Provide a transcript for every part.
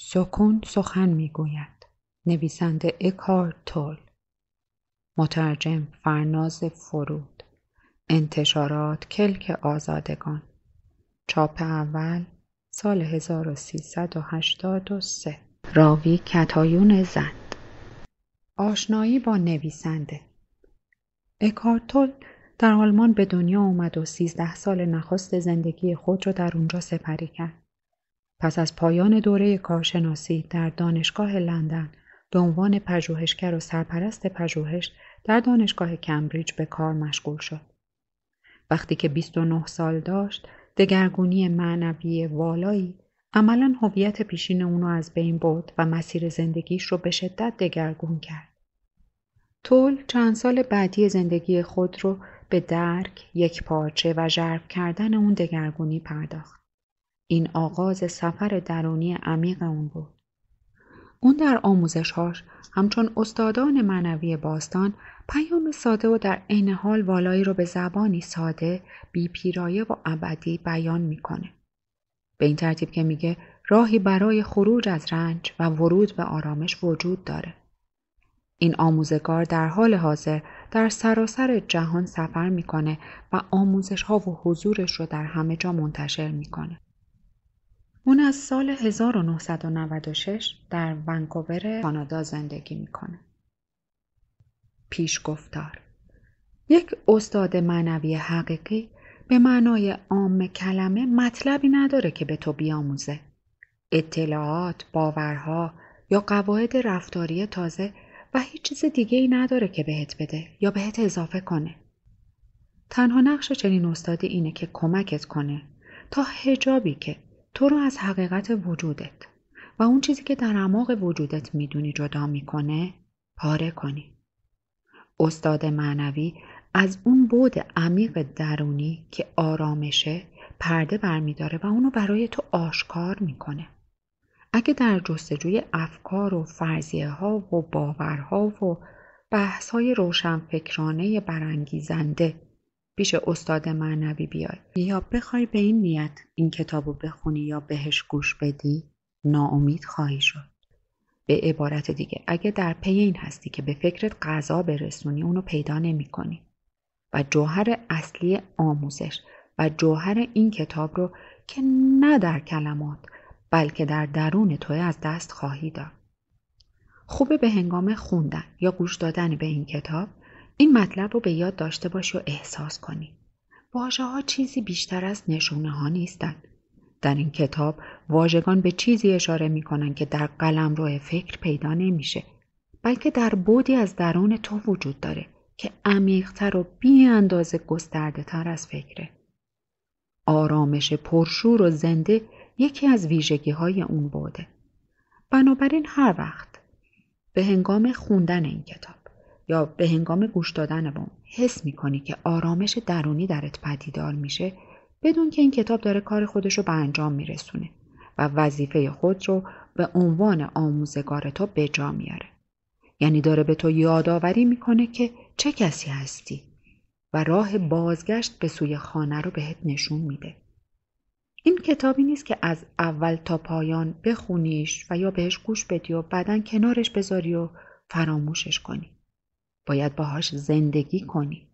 سکون سخن میگوید نویسنده اکارتول. تول مترجم فرناز فرود انتشارات کلک آزادگان چاپ اول سال 1383 راوی کتایون زند آشنایی با نویسنده اکارتول در آلمان به دنیا آمد و 13 سال نخست زندگی خود را در اونجا سپری کرد. پس از پایان دوره کارشناسی در دانشگاه لندن به عنوان پژوهشگر و سرپرست پژوهش در دانشگاه کمبریج به کار مشغول شد. وقتی که 29 سال داشت، دگرگونی معنوی والایی عملا هویت پیشین اونو از بین برد و مسیر زندگیش رو به شدت دگرگون کرد. طول چند سال بعدی زندگی خود رو به درک، یک پارچه و ژرف کردن اون دگرگونی پرداخت. این آغاز سفر درونی عمیق اون بود. اون در آموزشهاش همچون استادان معنوی باستان پیام ساده و در عین حال والایی رو به زبانی ساده بی پیرایه و ابدی بیان میکنه. به این ترتیب که میگه راهی برای خروج از رنج و ورود به آرامش وجود داره. این آموزگار در حال حاضر در سراسر جهان سفر میکنه و آموزش ها و حضورش رو در همه جا منتشر میکنه. اون از سال 1996 در ونکوور کانادا زندگی میکنه. پیش گفتار یک استاد معنوی حقیقی به معنای عام کلمه مطلبی نداره که به تو بیاموزه. اطلاعات، باورها یا قواعد رفتاری تازه و هیچ چیز دیگه ای نداره که بهت بده یا بهت اضافه کنه. تنها نقش چنین استادی اینه که کمکت کنه تا هجابی که تو رو از حقیقت وجودت و اون چیزی که در اعماق وجودت میدونی جدا میکنه پاره کنی استاد معنوی از اون بود عمیق درونی که آرامشه پرده برمیداره و اونو برای تو آشکار میکنه اگه در جستجوی افکار و فرضیه ها و باورها و بحث های روشنفکرانه برانگیزنده پیش استاد معنوی بیای یا بخوای به این نیت این کتاب رو بخونی یا بهش گوش بدی ناامید خواهی شد به عبارت دیگه اگه در پی این هستی که به فکرت غذا برسونی اونو پیدا نمی کنی و جوهر اصلی آموزش و جوهر این کتاب رو که نه در کلمات بلکه در درون توی از دست خواهی داد. خوبه به هنگام خوندن یا گوش دادن به این کتاب این مطلب رو به یاد داشته باش و احساس کنی. واژه ها چیزی بیشتر از نشونه ها نیستند. در این کتاب واژگان به چیزی اشاره می که در قلم روی فکر پیدا نمیشه بلکه در بودی از درون تو وجود داره که عمیقتر و بی اندازه گسترده تر از فکره. آرامش پرشور و زنده یکی از ویژگی های اون بوده. بنابراین هر وقت به هنگام خوندن این کتاب یا به هنگام گوش دادن به حس میکنی که آرامش درونی درت پدیدار میشه بدون که این کتاب داره کار خودش رو به انجام میرسونه و وظیفه خود رو به عنوان آموزگار تو به جا میاره. یعنی داره به تو یادآوری میکنه که چه کسی هستی و راه بازگشت به سوی خانه رو بهت نشون میده. این کتابی نیست که از اول تا پایان بخونیش و یا بهش گوش بدی و بعدا کنارش بذاری و فراموشش کنی. باید باهاش زندگی کنی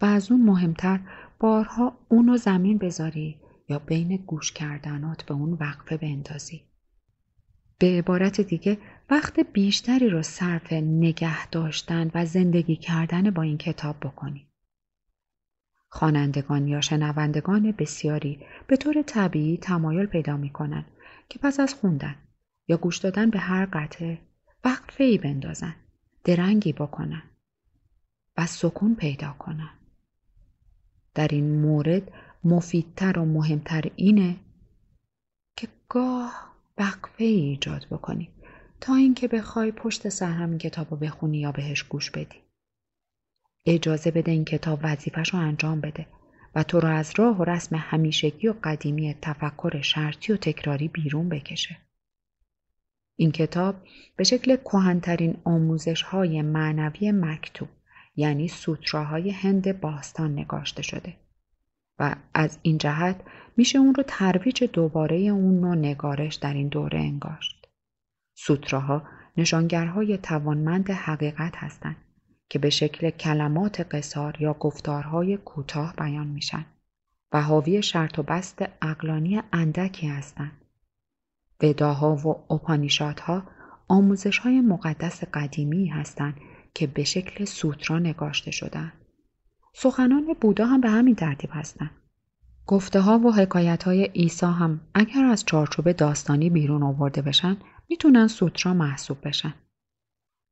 و از اون مهمتر بارها اونو زمین بذاری یا بین گوش کردنات به اون وقفه بندازی به عبارت دیگه وقت بیشتری رو صرف نگه داشتن و زندگی کردن با این کتاب بکنی خوانندگان یا شنوندگان بسیاری به طور طبیعی تمایل پیدا می کنن که پس از خوندن یا گوش دادن به هر قطعه وقفه ای بندازن درنگی بکنن و سکون پیدا کنن در این مورد مفیدتر و مهمتر اینه که گاه وقفه ایجاد بکنی تا اینکه بخوای پشت سر همین کتاب رو بخونی یا بهش گوش بدی اجازه بده این کتاب وظیفش رو انجام بده و تو رو از راه و رسم همیشگی و قدیمی تفکر شرطی و تکراری بیرون بکشه این کتاب به شکل کهنترین آموزش های معنوی مکتوب یعنی سوتراهای هند باستان نگاشته شده و از این جهت میشه اون رو ترویج دوباره اون نوع نگارش در این دوره انگاشت. سوتراها نشانگرهای توانمند حقیقت هستند که به شکل کلمات قصار یا گفتارهای کوتاه بیان میشن و حاوی شرط و بست اقلانی اندکی هستند. وداها و اپانیشادها آموزش های مقدس قدیمی هستند که به شکل سوترا نگاشته شدن. سخنان بودا هم به همین ترتیب هستند. گفته ها و حکایت های عیسی هم اگر از چارچوب داستانی بیرون آورده بشن میتونن سوترا محسوب بشن.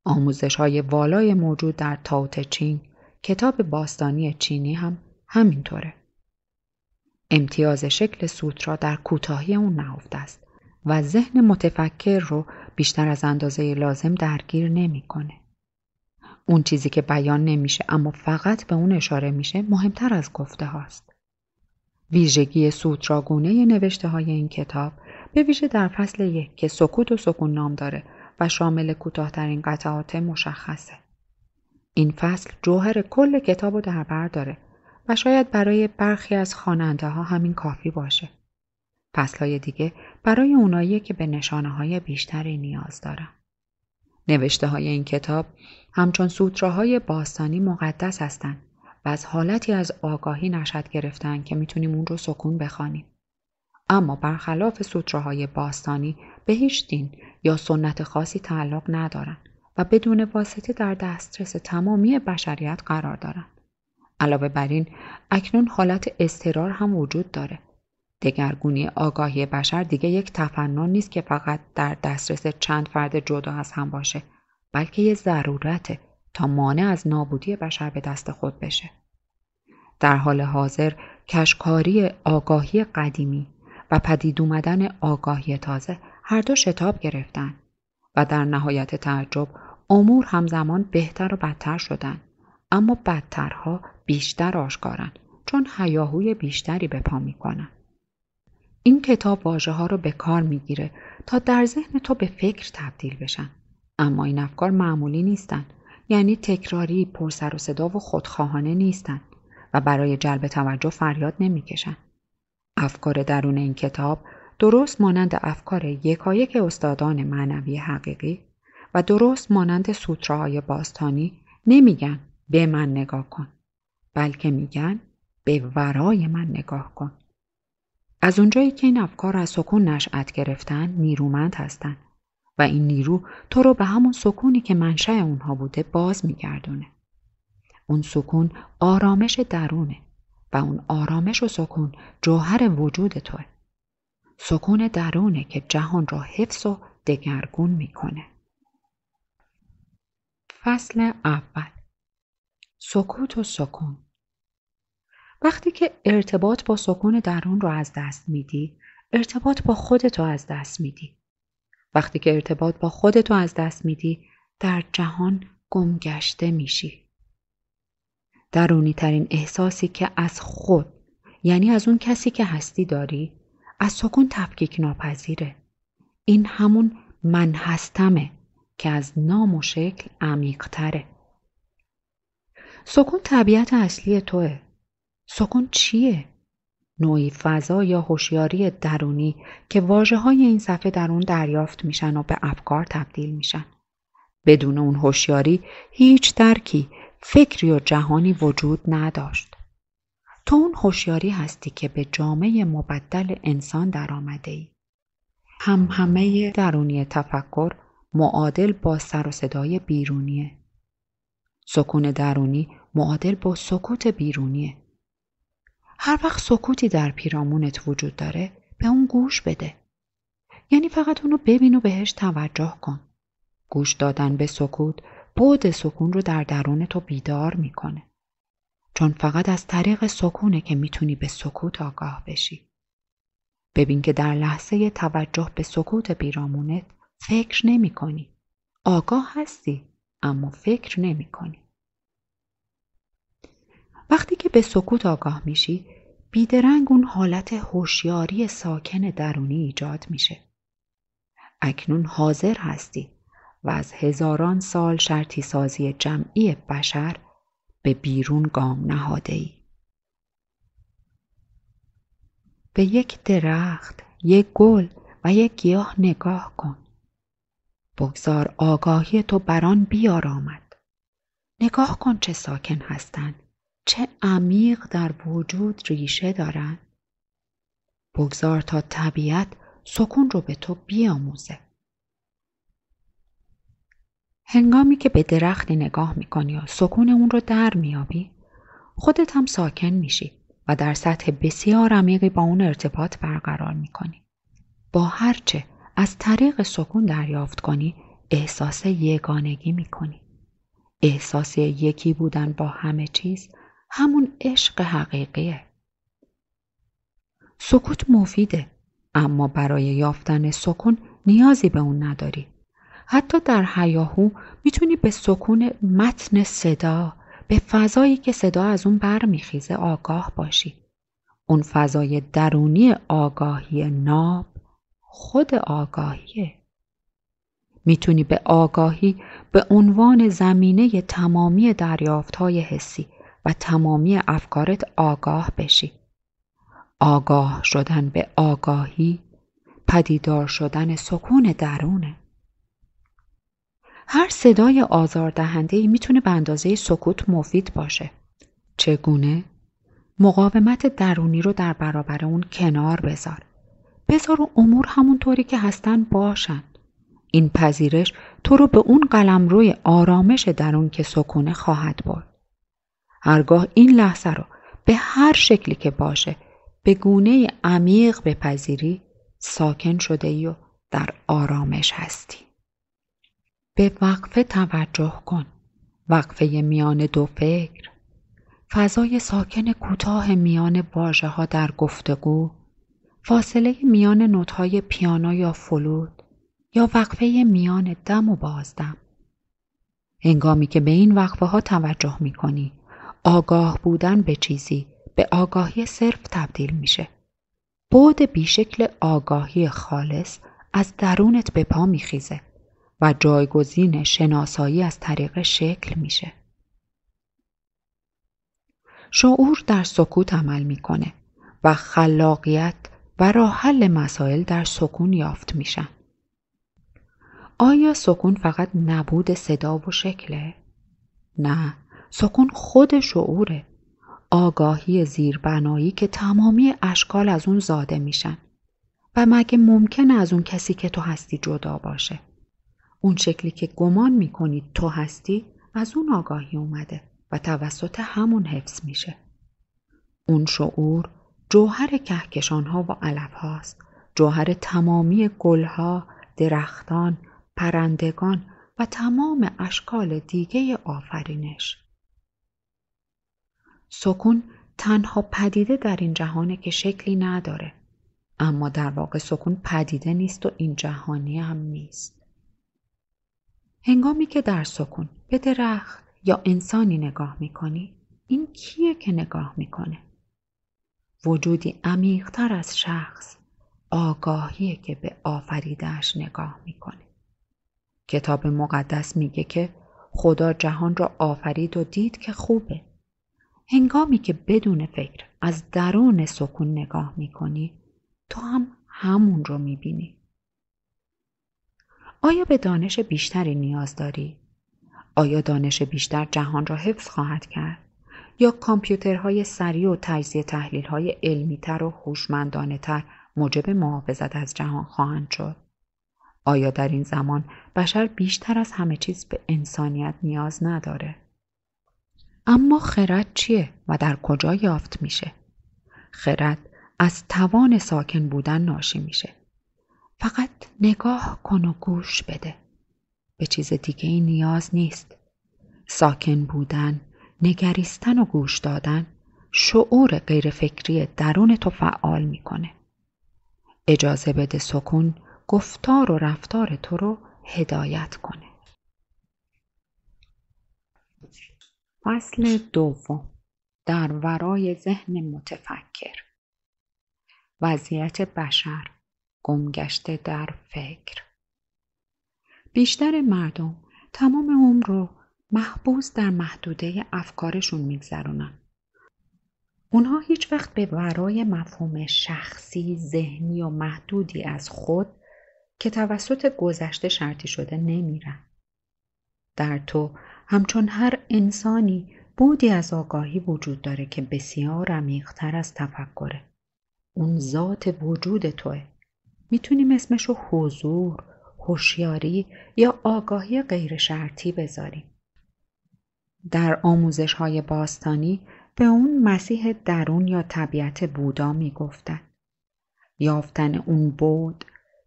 آموزش های والای موجود در تاوت چین کتاب باستانی چینی هم همینطوره. امتیاز شکل سوترا در کوتاهی اون نهفته است و ذهن متفکر رو بیشتر از اندازه لازم درگیر نمیکنه. اون چیزی که بیان نمیشه اما فقط به اون اشاره میشه مهمتر از گفته هاست. ویژگی سوتراگونه نوشته های این کتاب به ویژه در فصل یک که سکوت و سکون نام داره و شامل کوتاهترین قطعات مشخصه. این فصل جوهر کل کتاب رو در بر داره و شاید برای برخی از خواننده ها همین کافی باشه. های دیگه برای اونایی که به نشانه های بیشتری نیاز دارن. نوشته های این کتاب همچون سوتراهای باستانی مقدس هستند و از حالتی از آگاهی نشد گرفتن که میتونیم اون رو سکون بخوانیم. اما برخلاف سوتراهای باستانی به هیچ دین یا سنت خاصی تعلق ندارن و بدون واسطه در دسترس تمامی بشریت قرار دارن علاوه بر این اکنون حالت استرار هم وجود داره دگرگونی آگاهی بشر دیگه یک تفنن نیست که فقط در دسترس چند فرد جدا از هم باشه بلکه یه ضرورته تا مانع از نابودی بشر به دست خود بشه در حال حاضر کشکاری آگاهی قدیمی و پدید اومدن آگاهی تازه هر دو شتاب گرفتن و در نهایت تعجب امور همزمان بهتر و بدتر شدن اما بدترها بیشتر آشکارن چون هیاهوی بیشتری به پا میکنن این کتاب واژه ها رو به کار میگیره تا در ذهن تو به فکر تبدیل بشن اما این افکار معمولی نیستن یعنی تکراری سر و صدا و خودخواهانه نیستن و برای جلب توجه فریاد نمیکشن افکار درون این کتاب درست مانند افکار یکایک استادان معنوی حقیقی و درست مانند سوتراهای باستانی نمیگن به من نگاه کن بلکه میگن به ورای من نگاه کن از اونجایی که این افکار از سکون نشأت گرفتن نیرومند هستند و این نیرو تو رو به همون سکونی که منشأ اونها بوده باز میگردونه. اون سکون آرامش درونه و اون آرامش و سکون جوهر وجود توه. سکون درونه که جهان را حفظ و دگرگون میکنه. فصل اول سکوت و سکون وقتی که ارتباط با سکون درون رو از دست میدی ارتباط با خودت رو از دست میدی وقتی که ارتباط با خودت رو از دست میدی در جهان گمگشته میشی درونی ترین احساسی که از خود یعنی از اون کسی که هستی داری از سکون تفکیک ناپذیره این همون من هستمه که از نام و شکل عمیقتره سکون طبیعت اصلی توه سکون چیه؟ نوعی فضا یا هوشیاری درونی که واجه های این صفحه در اون دریافت میشن و به افکار تبدیل میشن. بدون اون هوشیاری هیچ درکی، فکری و جهانی وجود نداشت. تو اون هوشیاری هستی که به جامعه مبدل انسان آمده ای. هم همه درونی تفکر معادل با سر و صدای بیرونیه. سکون درونی معادل با سکوت بیرونیه. هر وقت سکوتی در پیرامونت وجود داره به اون گوش بده. یعنی فقط اونو ببین و بهش توجه کن. گوش دادن به سکوت بود سکون رو در درون تو بیدار میکنه. چون فقط از طریق سکونه که میتونی به سکوت آگاه بشی. ببین که در لحظه توجه به سکوت پیرامونت فکر نمی کنی. آگاه هستی اما فکر نمی وقتی که به سکوت آگاه میشی بیدرنگ اون حالت هوشیاری ساکن درونی ایجاد میشه اکنون حاضر هستی و از هزاران سال شرطی سازی جمعی بشر به بیرون گام نهاده ای. به یک درخت، یک گل و یک گیاه نگاه کن. بگذار آگاهی تو بران بیار آمد. نگاه کن چه ساکن هستند چه عمیق در وجود ریشه دارند بگذار تا طبیعت سکون رو به تو بیاموزه هنگامی که به درختی نگاه میکنی و سکون اون رو در میابی خودت هم ساکن میشی و در سطح بسیار عمیقی با اون ارتباط برقرار میکنی با هرچه از طریق سکون دریافت کنی احساس یگانگی میکنی احساس یکی بودن با همه چیز همون عشق حقیقیه. سکوت مفیده اما برای یافتن سکون نیازی به اون نداری. حتی در حیاهو میتونی به سکون متن صدا به فضایی که صدا از اون برمیخیزه آگاه باشی. اون فضای درونی آگاهی ناب خود آگاهیه. میتونی به آگاهی به عنوان زمینه تمامی دریافت حسی و تمامی افکارت آگاه بشی. آگاه شدن به آگاهی پدیدار شدن سکون درونه. هر صدای آزاردهندهی میتونه به اندازه سکوت مفید باشه. چگونه؟ مقاومت درونی رو در برابر اون کنار بذار. بذار و امور همونطوری که هستن باشن. این پذیرش تو رو به اون قلم روی آرامش درون که سکونه خواهد برد. هرگاه این لحظه را به هر شکلی که باشه به گونه عمیق بپذیری ساکن شده و در آرامش هستی. به وقفه توجه کن. وقفه میان دو فکر. فضای ساکن کوتاه میان واژه ها در گفتگو. فاصله میان نوتهای پیانو یا فلوت یا وقفه میان دم و بازدم. هنگامی که به این وقفه ها توجه می کنی آگاه بودن به چیزی به آگاهی صرف تبدیل میشه. بود بیشکل آگاهی خالص از درونت به پا میخیزه و جایگزین شناسایی از طریق شکل میشه. شعور در سکوت عمل میکنه و خلاقیت و راحل مسائل در سکون یافت میشن. آیا سکون فقط نبود صدا و شکله؟ نه، سکون خود شعوره آگاهی زیربنایی که تمامی اشکال از اون زاده میشن و مگه ممکنه از اون کسی که تو هستی جدا باشه اون شکلی که گمان میکنی تو هستی از اون آگاهی اومده و توسط همون حفظ میشه اون شعور جوهر کهکشانها و علف هاست جوهر تمامی ها، درختان پرندگان و تمام اشکال دیگه آفرینش سکون تنها پدیده در این جهانه که شکلی نداره. اما در واقع سکون پدیده نیست و این جهانی هم نیست. هنگامی که در سکون به درخت یا انسانی نگاه میکنی این کیه که نگاه میکنه؟ وجودی عمیقتر از شخص آگاهیه که به آفریدهش نگاه میکنه. کتاب مقدس میگه که خدا جهان را آفرید و دید که خوبه. هنگامی که بدون فکر از درون سکون نگاه کنی، تو هم همون رو میبینی آیا به دانش بیشتری نیاز داری آیا دانش بیشتر جهان را حفظ خواهد کرد یا کامپیوترهای سریع و تجزیه تحلیلهای علمیتر و هوشمندانه تر موجب محافظت از جهان خواهند شد آیا در این زمان بشر بیشتر از همه چیز به انسانیت نیاز نداره اما خرد چیه و در کجا یافت میشه؟ خرد از توان ساکن بودن ناشی میشه. فقط نگاه کن و گوش بده. به چیز دیگه ای نیاز نیست. ساکن بودن، نگریستن و گوش دادن شعور غیرفکری درون تو فعال میکنه. اجازه بده سکون گفتار و رفتار تو رو هدایت کنه. فصل دوم در ورای ذهن متفکر وضعیت بشر گمگشته در فکر بیشتر مردم تمام عمر رو محبوس در محدوده افکارشون میگذرونن اونها هیچ وقت به ورای مفهوم شخصی، ذهنی و محدودی از خود که توسط گذشته شرطی شده نمیرن. در تو همچون هر انسانی بودی از آگاهی وجود داره که بسیار عمیقتر از تفکره اون ذات وجود توه میتونیم اسمش حضور هوشیاری یا آگاهی غیر شرطی بذاریم در آموزش های باستانی به اون مسیح درون یا طبیعت بودا میگفتن. یافتن اون بود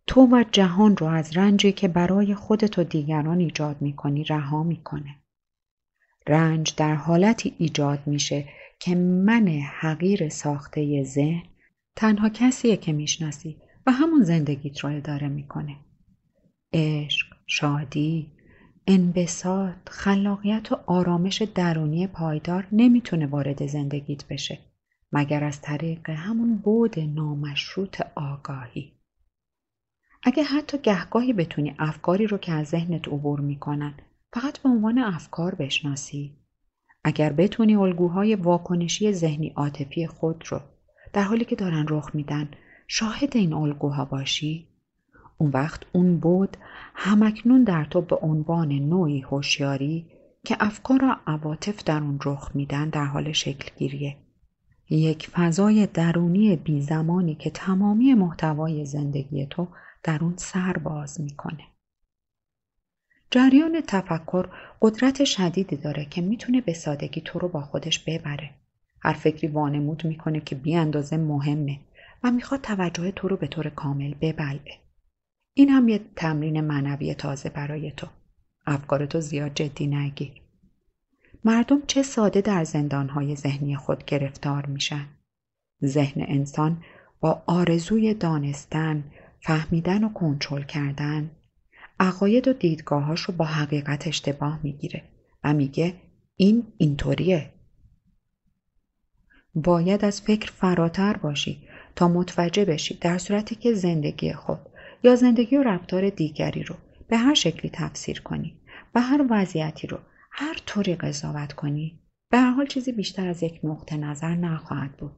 تو و جهان رو از رنجی که برای خودت و دیگران ایجاد میکنی رها میکنه رنج در حالتی ایجاد میشه که من حقیر ساخته ذهن تنها کسیه که میشناسی و همون زندگیت رو اداره میکنه. عشق، شادی، انبساط، خلاقیت و آرامش درونی پایدار نمیتونه وارد زندگیت بشه مگر از طریق همون بود نامشروط آگاهی. اگه حتی گهگاهی بتونی افکاری رو که از ذهنت عبور میکنن فقط به عنوان افکار بشناسی اگر بتونی الگوهای واکنشی ذهنی عاطفی خود رو در حالی که دارن رخ میدن شاهد این الگوها باشی اون وقت اون بود همکنون در تو به عنوان نوعی هوشیاری که افکار و عواطف در اون رخ میدن در حال شکل گیریه. یک فضای درونی بی زمانی که تمامی محتوای زندگی تو در اون سر باز میکنه. جریان تفکر قدرت شدیدی داره که میتونه به سادگی تو رو با خودش ببره هر فکری وانمود میکنه که بی اندازه مهمه و میخواد توجه تو رو به طور کامل ببلعه این هم یه تمرین معنوی تازه برای تو افکار تو زیاد جدی نگیر مردم چه ساده در زندانهای ذهنی خود گرفتار میشن ذهن انسان با آرزوی دانستن فهمیدن و کنترل کردن عقاید و دیدگاهاش رو با حقیقت اشتباه میگیره و میگه این اینطوریه باید از فکر فراتر باشی تا متوجه بشی در صورتی که زندگی خود یا زندگی و رفتار دیگری رو به هر شکلی تفسیر کنی و هر وضعیتی رو هر طوری قضاوت کنی به هر حال چیزی بیشتر از یک نقطه نظر نخواهد بود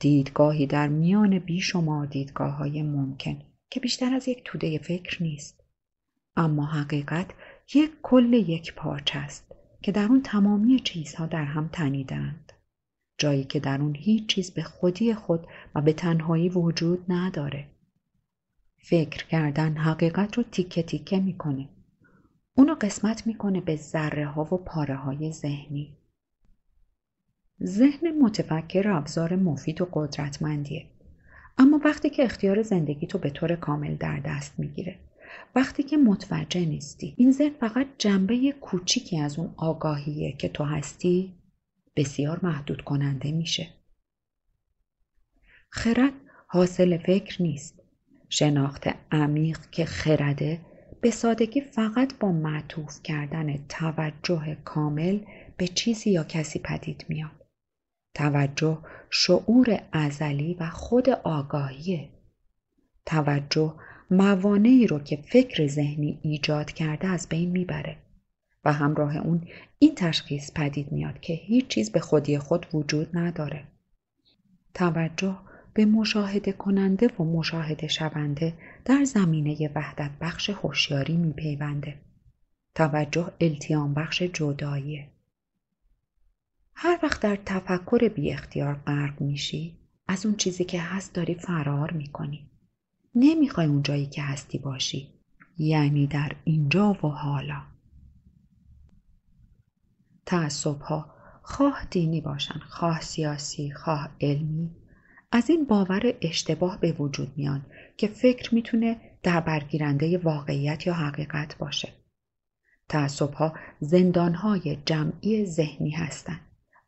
دیدگاهی در میان بیشمار دیدگاه های ممکن که بیشتر از یک توده فکر نیست اما حقیقت یک کل یک پارچ است که در اون تمامی چیزها در هم تنیدند جایی که در اون هیچ چیز به خودی خود و به تنهایی وجود نداره فکر کردن حقیقت رو تیکه تیکه میکنه اونو قسمت میکنه به ذره ها و پاره های ذهنی ذهن متفکر ابزار مفید و قدرتمندیه اما وقتی که اختیار زندگی تو به طور کامل در دست میگیره وقتی که متوجه نیستی این ذهن فقط جنبه کوچیکی از اون آگاهیه که تو هستی بسیار محدود کننده میشه خرد حاصل فکر نیست شناخت عمیق که خرده به سادگی فقط با معطوف کردن توجه کامل به چیزی یا کسی پدید میاد توجه شعور ازلی و خود آگاهیه توجه موانعی رو که فکر ذهنی ایجاد کرده از بین میبره و همراه اون این تشخیص پدید میاد که هیچ چیز به خودی خود وجود نداره. توجه به مشاهده کننده و مشاهده شونده در زمینه وحدت بخش هوشیاری میپیونده. توجه التیام بخش جداییه. هر وقت در تفکر بی اختیار غرق میشی از اون چیزی که هست داری فرار میکنی. نمیخوای اون جایی که هستی باشی یعنی در اینجا و حالا تعصب ها خواه دینی باشن خواه سیاسی خواه علمی از این باور اشتباه به وجود میان که فکر میتونه در برگیرنده واقعیت یا حقیقت باشه تعصب ها زندان های جمعی ذهنی هستند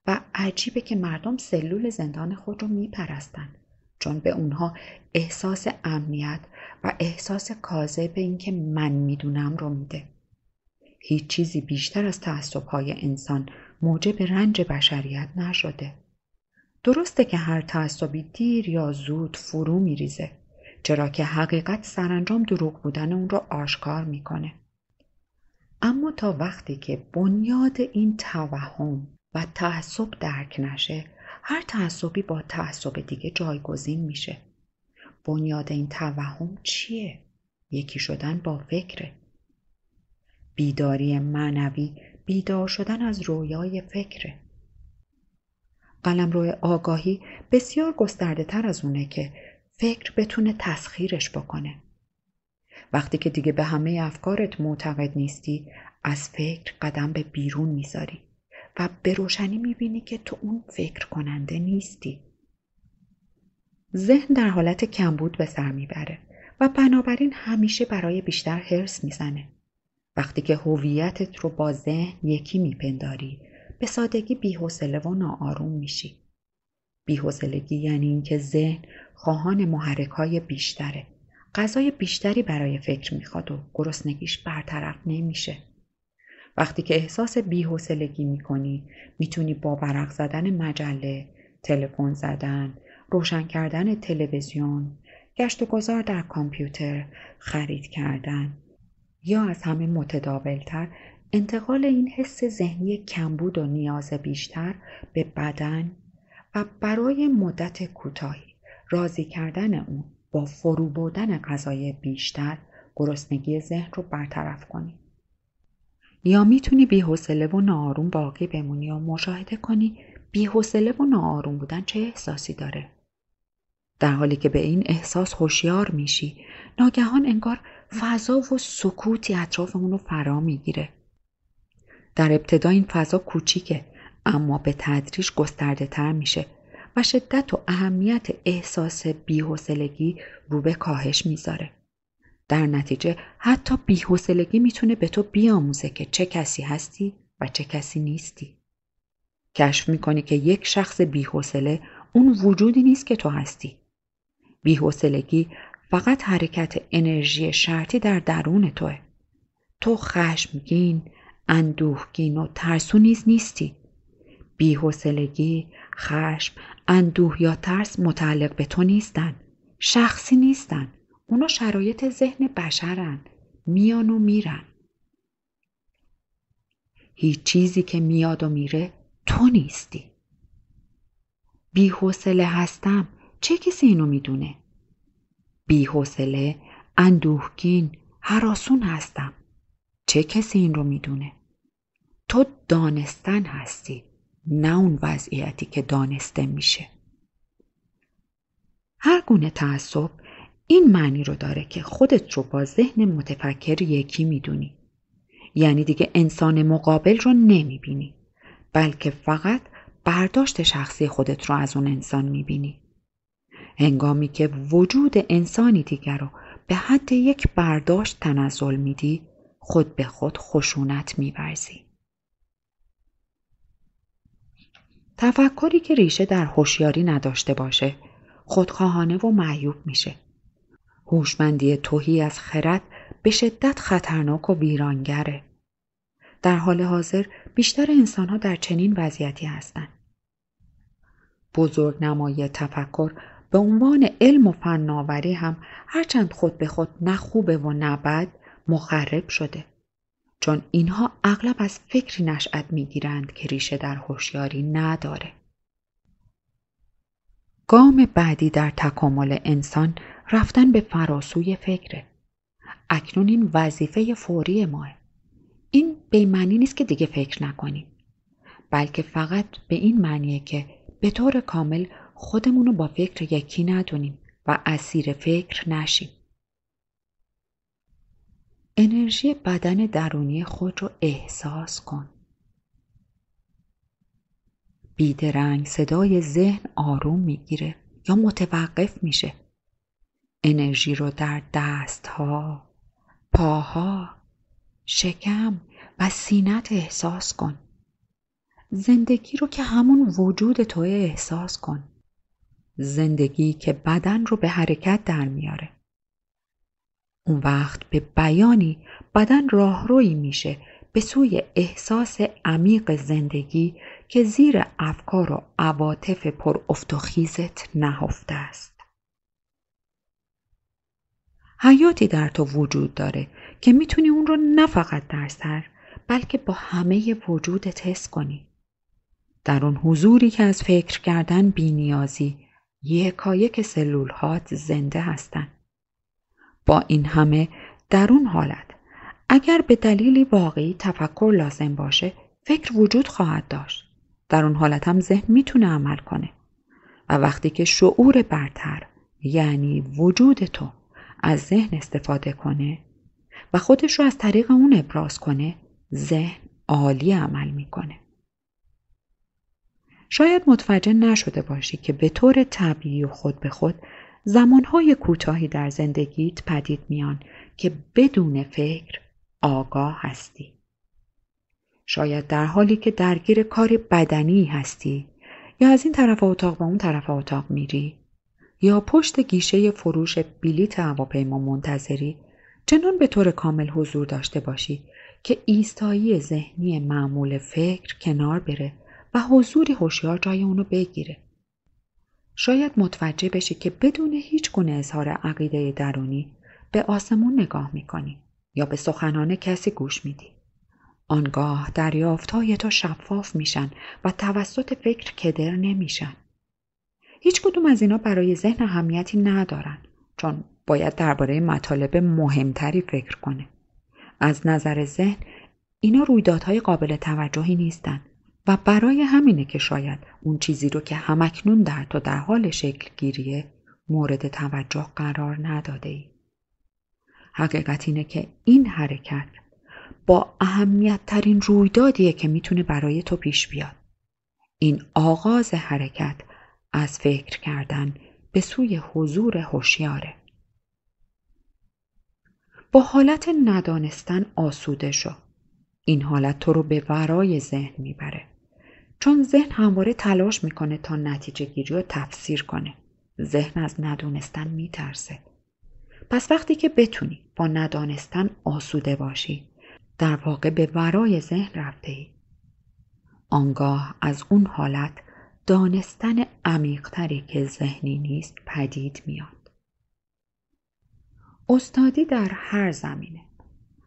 و عجیبه که مردم سلول زندان خود رو میپرستند چون به اونها احساس امنیت و احساس کاذب اینکه من میدونم رو میده هیچ چیزی بیشتر از های انسان موجب رنج بشریت نشده درسته که هر تعصبی دیر یا زود فرو میریزه چرا که حقیقت سرانجام دروغ بودن اون رو آشکار میکنه اما تا وقتی که بنیاد این توهم و تعصب درک نشه هر تعصبی با تعصب دیگه جایگزین میشه بنیاد این توهم چیه یکی شدن با فکره بیداری معنوی بیدار شدن از رویای فکره قلم روی آگاهی بسیار گسترده تر از اونه که فکر بتونه تسخیرش بکنه. وقتی که دیگه به همه افکارت معتقد نیستی از فکر قدم به بیرون میذاری. و به روشنی میبینی که تو اون فکر کننده نیستی. ذهن در حالت کمبود به سر میبره و بنابراین همیشه برای بیشتر حرس میزنه. وقتی که هویتت رو با ذهن یکی میپنداری به سادگی بیحسله و ناآروم میشی. بیحوصلگی یعنی اینکه ذهن خواهان محرک های بیشتره. غذای بیشتری برای فکر میخواد و گرسنگیش برطرف نمیشه. وقتی که احساس بیحوصلگی میکنی میتونی با برق زدن مجله تلفن زدن روشن کردن تلویزیون گشت و گذار در کامپیوتر خرید کردن یا از همه متداولتر انتقال این حس ذهنی کمبود و نیاز بیشتر به بدن و برای مدت کوتاهی راضی کردن اون با فرو بردن غذای بیشتر گرسنگی ذهن رو برطرف کنی. یا میتونی حوصله و ناآروم باقی بمونی و مشاهده کنی حوصله و ناآروم بودن چه احساسی داره در حالی که به این احساس هوشیار میشی ناگهان انگار فضا و سکوتی اطرافمون رو فرا میگیره در ابتدا این فضا کوچیکه اما به تدریج گسترده تر میشه و شدت و اهمیت احساس بیحوصلگی رو به کاهش میذاره در نتیجه حتی بیحسلگی میتونه به تو بیاموزه که چه کسی هستی و چه کسی نیستی. کشف میکنی که یک شخص بیحسله اون وجودی نیست که تو هستی. بیحسلگی فقط حرکت انرژی شرطی در درون توه. تو خشمگین، اندوهگین و ترسو نیز نیستی. بیحسلگی، خشم، اندوه یا ترس متعلق به تو نیستن. شخصی نیستن. اونا شرایط ذهن بشرن میان و میرن هیچ چیزی که میاد و میره تو نیستی بی حوصله هستم چه کسی اینو میدونه بی حوصله اندوهگین هراسون هستم چه کسی این رو میدونه تو دانستن هستی نه اون وضعیتی که دانسته میشه هر گونه تعصب این معنی رو داره که خودت رو با ذهن متفکر یکی میدونی. یعنی دیگه انسان مقابل رو نمیبینی بلکه فقط برداشت شخصی خودت رو از اون انسان میبینی. هنگامی که وجود انسانی دیگر رو به حد یک برداشت تنزل میدی خود به خود خشونت میبرزی. تفکری که ریشه در هوشیاری نداشته باشه خودخواهانه و معیوب میشه هوشمندی توهی از خرد به شدت خطرناک و ویرانگره. در حال حاضر بیشتر انسانها در چنین وضعیتی هستند. بزرگ نمایی تفکر به عنوان علم و فناوری هم هرچند خود به خود نه و نه مخرب شده. چون اینها اغلب از فکری نشأت میگیرند که ریشه در هوشیاری نداره. گام بعدی در تکامل انسان رفتن به فراسوی فکره اکنون این وظیفه فوری ماه این به معنی نیست که دیگه فکر نکنیم بلکه فقط به این معنیه که به طور کامل خودمون رو با فکر یکی ندونیم و اسیر فکر نشیم انرژی بدن درونی خود رو احساس کن بیدرنگ صدای ذهن آروم میگیره یا متوقف میشه انرژی رو در ها، پاها شکم و سینت احساس کن زندگی رو که همون وجود توی احساس کن زندگی که بدن رو به حرکت در میاره اون وقت به بیانی بدن راهرویی میشه به سوی احساس عمیق زندگی که زیر افکار و عواطف پر افتخیزت نهفته است حیاتی در تو وجود داره که میتونی اون رو نه فقط در سر بلکه با همه وجودت حس کنی. در اون حضوری که از فکر کردن بینیازی یکایک سلولهات زنده هستن. با این همه در اون حالت اگر به دلیلی واقعی تفکر لازم باشه فکر وجود خواهد داشت. در اون حالت هم ذهن میتونه عمل کنه. و وقتی که شعور برتر یعنی وجود تو از ذهن استفاده کنه و خودش رو از طریق اون ابراز کنه ذهن عالی عمل میکنه شاید متوجه نشده باشی که به طور طبیعی و خود به خود زمانهای کوتاهی در زندگیت پدید میان که بدون فکر آگاه هستی. شاید در حالی که درگیر کار بدنی هستی یا از این طرف اتاق به اون طرف اتاق میری یا پشت گیشه فروش بلیت هواپیما منتظری چنان به طور کامل حضور داشته باشی که ایستایی ذهنی معمول فکر کنار بره و حضوری هوشیار جای اونو بگیره. شاید متوجه بشی که بدون هیچ گونه اظهار عقیده درونی به آسمون نگاه میکنی یا به سخنان کسی گوش میدی. آنگاه دریافتهای تو شفاف میشن و توسط فکر کدر نمیشن. هیچ کدوم از اینا برای ذهن اهمیتی ندارن چون باید درباره مطالب مهمتری فکر کنه. از نظر ذهن اینا رویدادهای قابل توجهی نیستن و برای همینه که شاید اون چیزی رو که همکنون در تو در حال شکل گیریه مورد توجه قرار نداده ای. حقیقت اینه که این حرکت با اهمیت ترین رویدادیه که میتونه برای تو پیش بیاد. این آغاز حرکت از فکر کردن به سوی حضور هوشیاره با حالت ندانستن آسوده شو این حالت تو رو به ورای ذهن میبره چون ذهن همواره تلاش میکنه تا نتیجه گیری رو تفسیر کنه ذهن از ندانستن میترسه پس وقتی که بتونی با ندانستن آسوده باشی در واقع به ورای ذهن رفته ای آنگاه از اون حالت دانستن عمیقتری که ذهنی نیست پدید میاد استادی در هر زمینه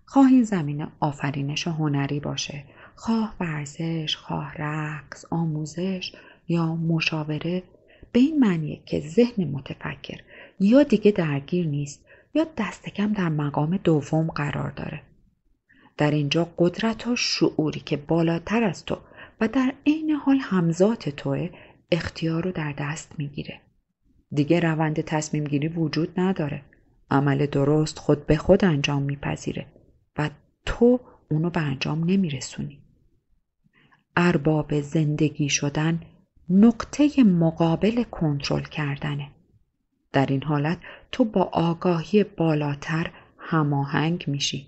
خواه این زمینه آفرینش هنری باشه خواه ورزش خواه رقص آموزش یا مشاوره به این معنیه که ذهن متفکر یا دیگه درگیر نیست یا دست کم در مقام دوم قرار داره در اینجا قدرت و شعوری که بالاتر از تو و در عین حال همزات توه اختیار رو در دست میگیره. دیگه روند تصمیم گیری وجود نداره. عمل درست خود به خود انجام میپذیره و تو اونو به انجام نمیرسونی. ارباب زندگی شدن نقطه مقابل کنترل کردنه. در این حالت تو با آگاهی بالاتر هماهنگ میشی.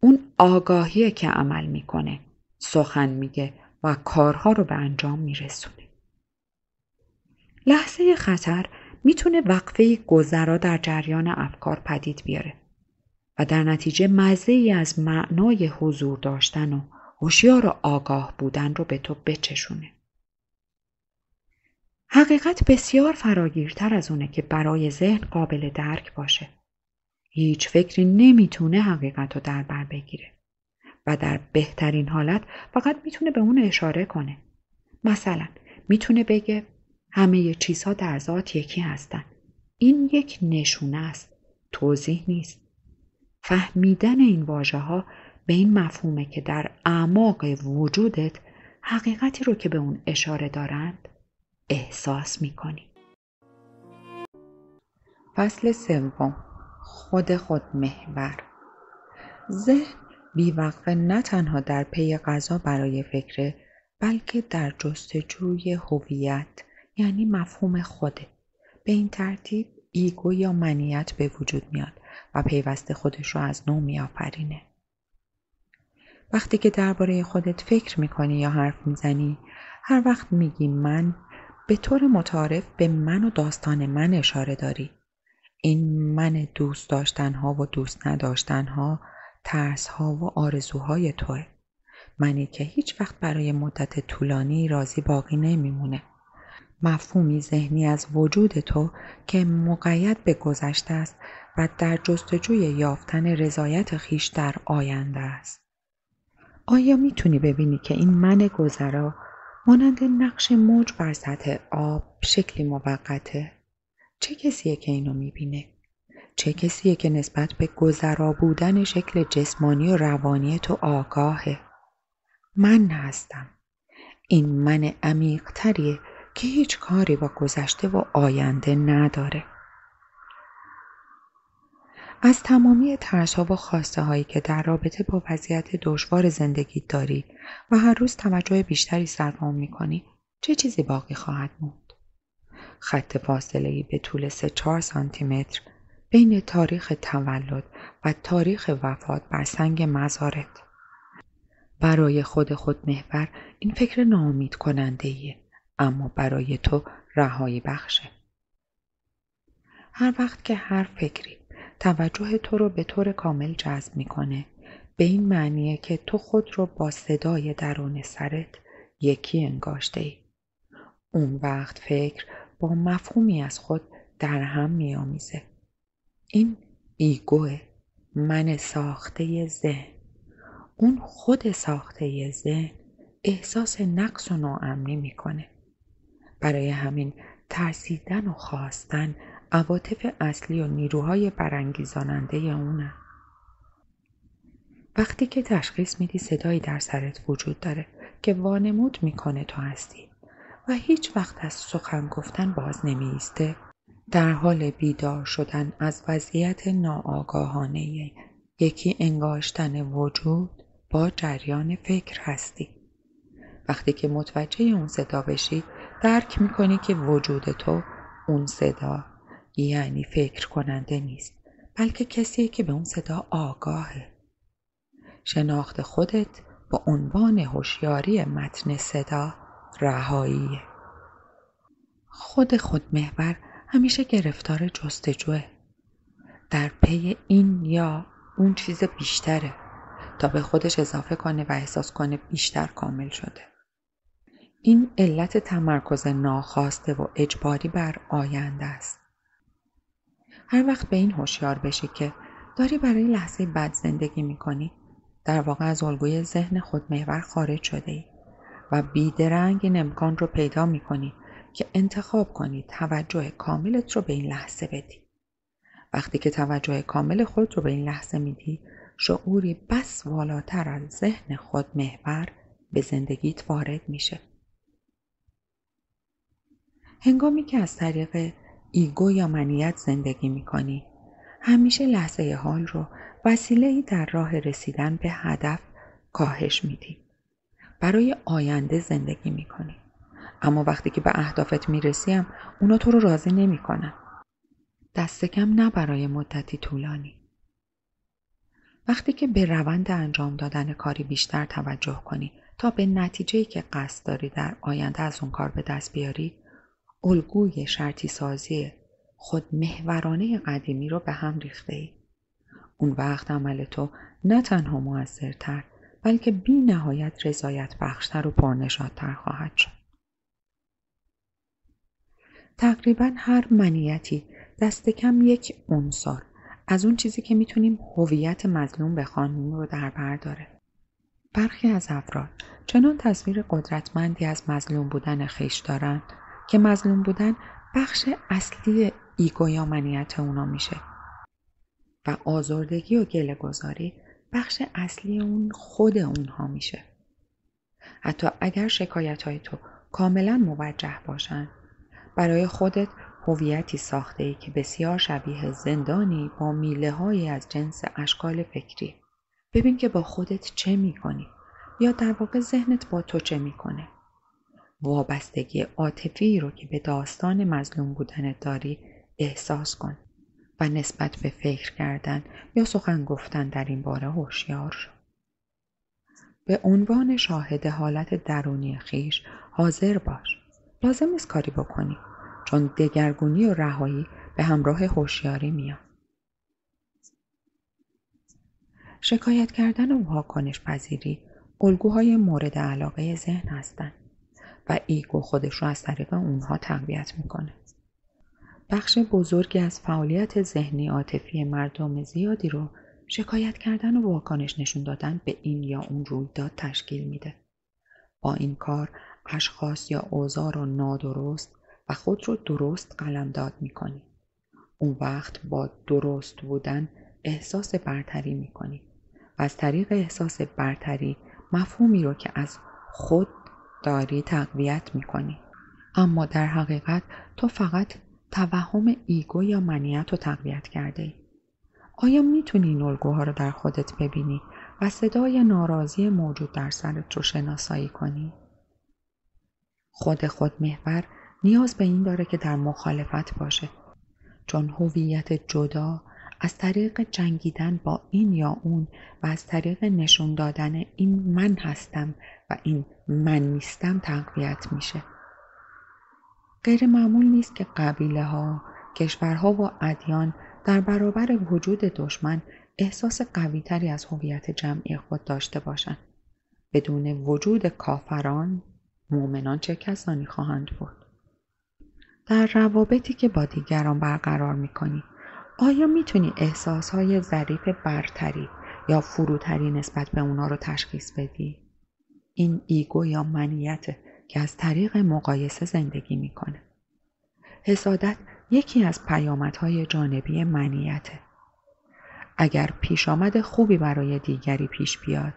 اون آگاهی که عمل میکنه سخن میگه و کارها رو به انجام میرسونه. لحظه خطر میتونه وقفه گذرا در جریان افکار پدید بیاره و در نتیجه مزه ای از معنای حضور داشتن و هوشیار و آگاه بودن رو به تو بچشونه. حقیقت بسیار فراگیرتر از اونه که برای ذهن قابل درک باشه. هیچ فکری نمیتونه حقیقت رو در بر بگیره. و در بهترین حالت فقط میتونه به اون اشاره کنه. مثلا میتونه بگه همه چیزها در ذات یکی هستن. این یک نشونه است. توضیح نیست. فهمیدن این واژه ها به این مفهومه که در اعماق وجودت حقیقتی رو که به اون اشاره دارند احساس میکنی. فصل سوم خود خود محور ذهن بیوقفه نه تنها در پی غذا برای فکره بلکه در جستجوی هویت یعنی مفهوم خوده به این ترتیب ایگو یا منیت به وجود میاد و پیوسته خودش رو از نو میآفرینه وقتی که درباره خودت فکر میکنی یا حرف میزنی هر وقت میگی من به طور متعارف به من و داستان من اشاره داری این من دوست داشتنها و دوست نداشتن ترس ها و آرزوهای توه. منی که هیچ وقت برای مدت طولانی راضی باقی نمیمونه. مفهومی ذهنی از وجود تو که مقید به گذشته است و در جستجوی یافتن رضایت خیش در آینده است. آیا میتونی ببینی که این من گذرا مانند نقش موج بر سطح آب شکلی موقته؟ چه کسیه که اینو میبینه؟ چه کسیه که نسبت به گذرا بودن شکل جسمانی و روانی تو آگاهه من هستم این من عمیقتریه که هیچ کاری با گذشته و آینده نداره از تمامی ترس و خواسته هایی که در رابطه با وضعیت دشوار زندگی داری و هر روز توجه بیشتری صرف می میکنی چه چیزی باقی خواهد موند خط فاصله به طول 3 4 سانتی متر بین تاریخ تولد و تاریخ وفات بر سنگ مزارت برای خود خود محور این فکر ناامید کننده ایه. اما برای تو رهایی بخشه هر وقت که هر فکری توجه تو رو به طور کامل جذب میکنه به این معنیه که تو خود رو با صدای درون سرت یکی انگاشته ای. اون وقت فکر با مفهومی از خود در هم میآمیزه این ایگوه من ساخته ذهن اون خود ساخته ذهن احساس نقص و ناامنی میکنه برای همین ترسیدن و خواستن عواطف اصلی و نیروهای برانگیزاننده اونه وقتی که تشخیص میدی صدایی در سرت وجود داره که وانمود میکنه تو هستی و هیچ وقت از سخن گفتن باز نمیایسته در حال بیدار شدن از وضعیت ناآگاهانه یکی انگاشتن وجود با جریان فکر هستی. وقتی که متوجه اون صدا بشی درک میکنی که وجود تو اون صدا یعنی فکر کننده نیست بلکه کسی که به اون صدا آگاهه. شناخت خودت با عنوان هوشیاری متن صدا رهاییه. خود خود محور همیشه گرفتار جستجوه در پی این یا اون چیز بیشتره تا به خودش اضافه کنه و احساس کنه بیشتر کامل شده این علت تمرکز ناخواسته و اجباری بر آینده است هر وقت به این هوشیار بشی که داری برای لحظه بد زندگی میکنی در واقع از الگوی ذهن خودمحور خارج شده ای و بیدرنگ این امکان رو پیدا میکنی که انتخاب کنی توجه کاملت رو به این لحظه بدی. وقتی که توجه کامل خود رو به این لحظه میدی شعوری بس والاتر از ذهن خود محور به زندگیت وارد میشه. هنگامی که از طریق ایگو یا منیت زندگی میکنی همیشه لحظه حال رو وسیله در راه رسیدن به هدف کاهش میدی. برای آینده زندگی میکنی. اما وقتی که به اهدافت میرسیم اونا تو رو راضی نمیکنن دست کم نه برای مدتی طولانی وقتی که به روند انجام دادن کاری بیشتر توجه کنی تا به نتیجهی که قصد داری در آینده از اون کار به دست بیاری الگوی شرطی سازی خود محورانه قدیمی رو به هم ریخته ای. اون وقت عمل تو نه تنها موثرتر بلکه بی نهایت رضایت بخشتر و پرنشادتر خواهد شد. تقریبا هر منیتی دست کم یک عنصر از اون چیزی که میتونیم هویت مظلوم به خانمی رو در بر داره برخی از افراد چنان تصویر قدرتمندی از مظلوم بودن خیش دارند که مظلوم بودن بخش اصلی ایگو یا منیت اونا میشه و آزردگی و گله گذاری بخش اصلی اون خود اونها میشه حتی اگر شکایت های تو کاملا موجه باشند. برای خودت هویتی ساخته ای که بسیار شبیه زندانی با میله های از جنس اشکال فکری. ببین که با خودت چه می کنی یا در واقع ذهنت با تو چه میکنه. وابستگی عاطفی رو که به داستان مظلوم بودنت داری احساس کن و نسبت به فکر کردن یا سخن گفتن در این باره هوشیار شو. به عنوان شاهد حالت درونی خیش حاضر باش. لازم نیست کاری بکنی. چون دگرگونی و رهایی به همراه هوشیاری میاد. شکایت کردن و واکنش پذیری الگوهای مورد علاقه ذهن هستند و ایگو خودش رو از طریق اونها تقویت میکنه. بخش بزرگی از فعالیت ذهنی عاطفی مردم زیادی رو شکایت کردن و واکنش نشون دادن به این یا اون رویداد تشکیل میده. با این کار اشخاص یا اوزار رو نادرست و خود رو درست قلمداد میکنی اون وقت با درست بودن احساس برتری میکنی و از طریق احساس برتری مفهومی رو که از خود داری تقویت میکنی اما در حقیقت تو فقط توهم ایگو یا منیت رو تقویت کرده ای. آیا میتونی این الگوها رو در خودت ببینی و صدای ناراضی موجود در سرت رو شناسایی کنی؟ خود خود محور نیاز به این داره که در مخالفت باشه چون هویت جدا از طریق جنگیدن با این یا اون و از طریق نشون دادن این من هستم و این من نیستم تقویت میشه غیر معمول نیست که قبیله ها، کشورها و ادیان در برابر وجود دشمن احساس تری از هویت جمعی خود داشته باشند. بدون وجود کافران، مؤمنان چه کسانی خواهند بود؟ در روابطی که با دیگران برقرار میکنی آیا میتونی احساس های ظریف برتری یا فروتری نسبت به اونا رو تشخیص بدی؟ این ایگو یا منیته که از طریق مقایسه زندگی میکنه. حسادت یکی از پیامدهای جانبی منیته. اگر پیش آمد خوبی برای دیگری پیش بیاد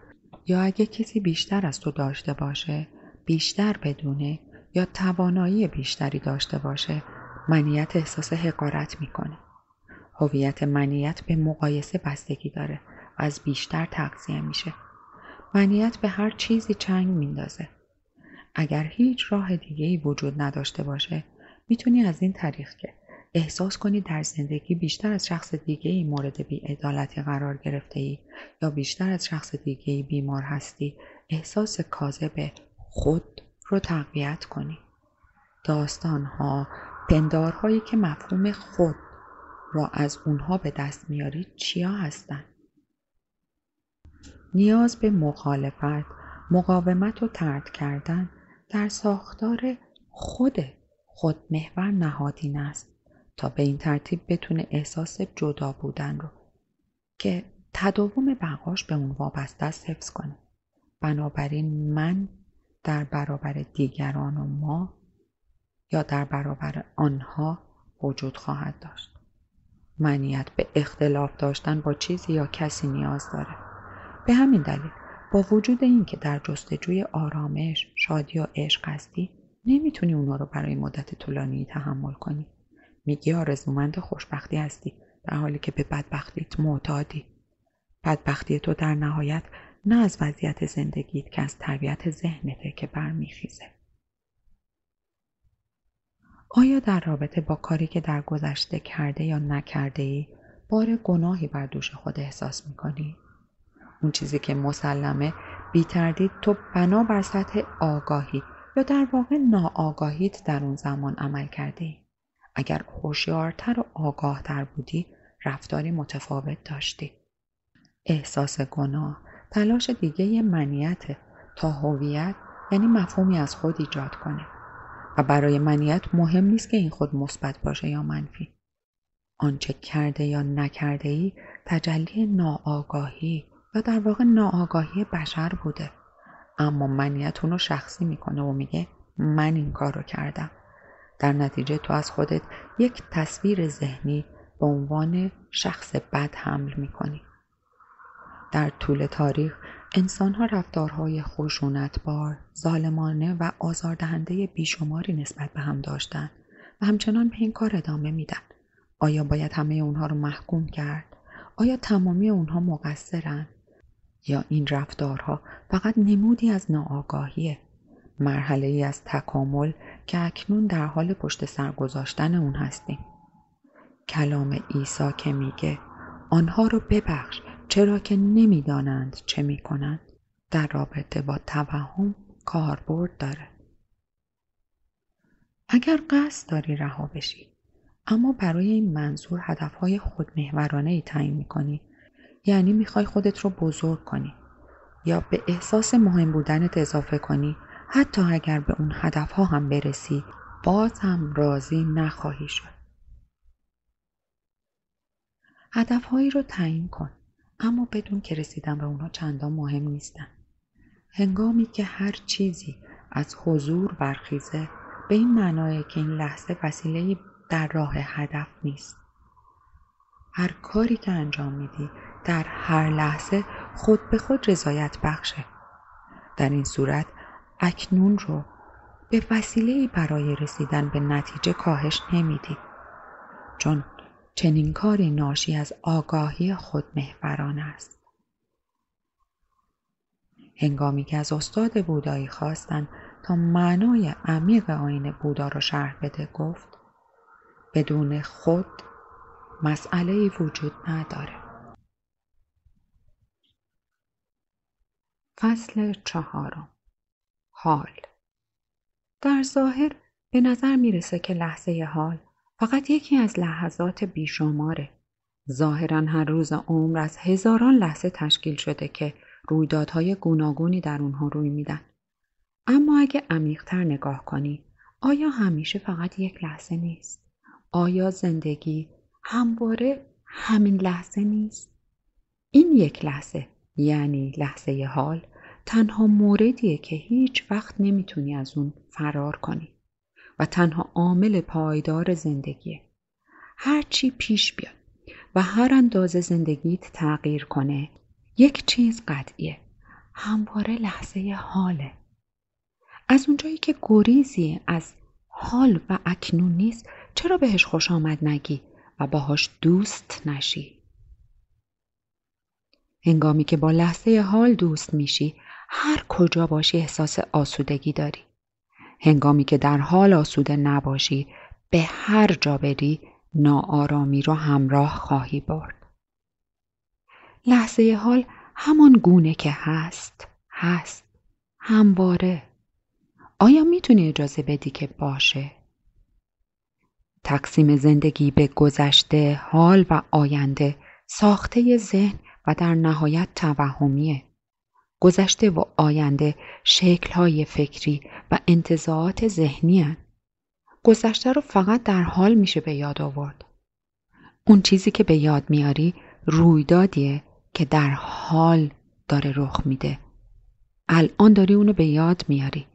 یا اگه کسی بیشتر از تو داشته باشه بیشتر بدونه یا توانایی بیشتری داشته باشه منیت احساس حقارت میکنه هویت منیت به مقایسه بستگی داره و از بیشتر تغذیه میشه منیت به هر چیزی چنگ میندازه اگر هیچ راه دیگه ای وجود نداشته باشه میتونی از این طریق که احساس کنی در زندگی بیشتر از شخص دیگه ای مورد بیعدالتی قرار گرفته ای یا بیشتر از شخص دیگه ای بیمار هستی احساس کاذب خود رو تقویت کنیم داستانها پندارهایی که مفهوم خود را از اونها به دست میارید چیا هستن نیاز به مخالفت مقاومت و ترد کردن در ساختار خود محور نهادین است تا به این ترتیب بتونه احساس جدا بودن رو که تداوم بقاش به اون وابسته است حفظ کنه بنابراین من در برابر دیگران و ما یا در برابر آنها وجود خواهد داشت. منیت به اختلاف داشتن با چیزی یا کسی نیاز داره. به همین دلیل با وجود اینکه در جستجوی آرامش، شادی و عشق هستی، نمیتونی اونا رو برای مدت طولانی تحمل کنی. میگی آرزومند خوشبختی هستی در حالی که به بدبختیت معتادی. بدبختی تو در نهایت نه از وضعیت زندگیت که از طبیعت ذهنته که برمیخیزه آیا در رابطه با کاری که در گذشته کرده یا نکرده ای بار گناهی بر دوش خود احساس میکنی؟ اون چیزی که مسلمه بی تو بنا بر سطح آگاهی یا در واقع ناآگاهیت در اون زمان عمل کرده ای. اگر هوشیارتر و آگاهتر بودی رفتاری متفاوت داشتی. احساس گناه تلاش دیگه یه منیته تا هویت یعنی مفهومی از خود ایجاد کنه و برای منیت مهم نیست که این خود مثبت باشه یا منفی آنچه کرده یا نکرده ای تجلی ناآگاهی و در واقع ناآگاهی بشر بوده اما منیت اونو شخصی میکنه و میگه من این کار رو کردم در نتیجه تو از خودت یک تصویر ذهنی به عنوان شخص بد حمل میکنی در طول تاریخ انسانها رفتارهای خشونتبار ظالمانه و آزاردهنده بیشماری نسبت به هم داشتند و همچنان به این کار ادامه میدن آیا باید همه اونها رو محکوم کرد آیا تمامی اونها مقصرن یا این رفتارها فقط نمودی از ناآگاهیه مرحله ای از تکامل که اکنون در حال پشت سر گذاشتن اون هستیم کلام عیسی که میگه آنها رو ببخش چرا که نمیدانند چه می کنند در رابطه با توهم کاربرد داره اگر قصد داری رها بشی اما برای این منظور هدفهای خودمهورانه ای تعیین میکنی یعنی میخوای خودت رو بزرگ کنی یا به احساس مهم بودنت اضافه کنی حتی اگر به اون هدفها هم برسی باز هم راضی نخواهی شد هدفهایی رو تعیین کن اما بدون که رسیدن به اونها چندان مهم نیستن هنگامی که هر چیزی از حضور برخیزه به این معناه که این لحظه وسیله در راه هدف نیست هر کاری که انجام میدی در هر لحظه خود به خود رضایت بخشه در این صورت اکنون رو به وسیله برای رسیدن به نتیجه کاهش نمیدی چون چنین کاری ناشی از آگاهی خود محوران است هنگامی که از استاد بودایی خواستند تا معنای عمیق آین بودا را شرح بده گفت بدون خود مسئله وجود نداره فصل چهارم حال در ظاهر به نظر میرسه که لحظه حال فقط یکی از لحظات بیشماره ظاهرا هر روز عمر از هزاران لحظه تشکیل شده که رویدادهای گوناگونی در اونها روی میدن اما اگه عمیقتر نگاه کنی آیا همیشه فقط یک لحظه نیست آیا زندگی همواره همین لحظه نیست این یک لحظه یعنی لحظه حال تنها موردیه که هیچ وقت نمیتونی از اون فرار کنی و تنها عامل پایدار زندگیه چی پیش بیاد و هر اندازه زندگیت تغییر کنه یک چیز قطعیه همواره لحظه حاله از اونجایی که گریزی از حال و اکنون نیست چرا بهش خوش آمد نگی و باهاش دوست نشی هنگامی که با لحظه حال دوست میشی هر کجا باشی احساس آسودگی داری هنگامی که در حال آسوده نباشی به هر جا بری ناآرامی را همراه خواهی برد. لحظه حال همان گونه که هست هست همواره آیا میتونی اجازه بدی که باشه؟ تقسیم زندگی به گذشته، حال و آینده ساخته ذهن و در نهایت توهمیه. گذشته و آینده شکلهای فکری و انتظاعات ذهنی گذشته رو فقط در حال میشه به یاد آورد. اون چیزی که به یاد میاری رویدادیه که در حال داره رخ میده. الان داری اونو به یاد میاری.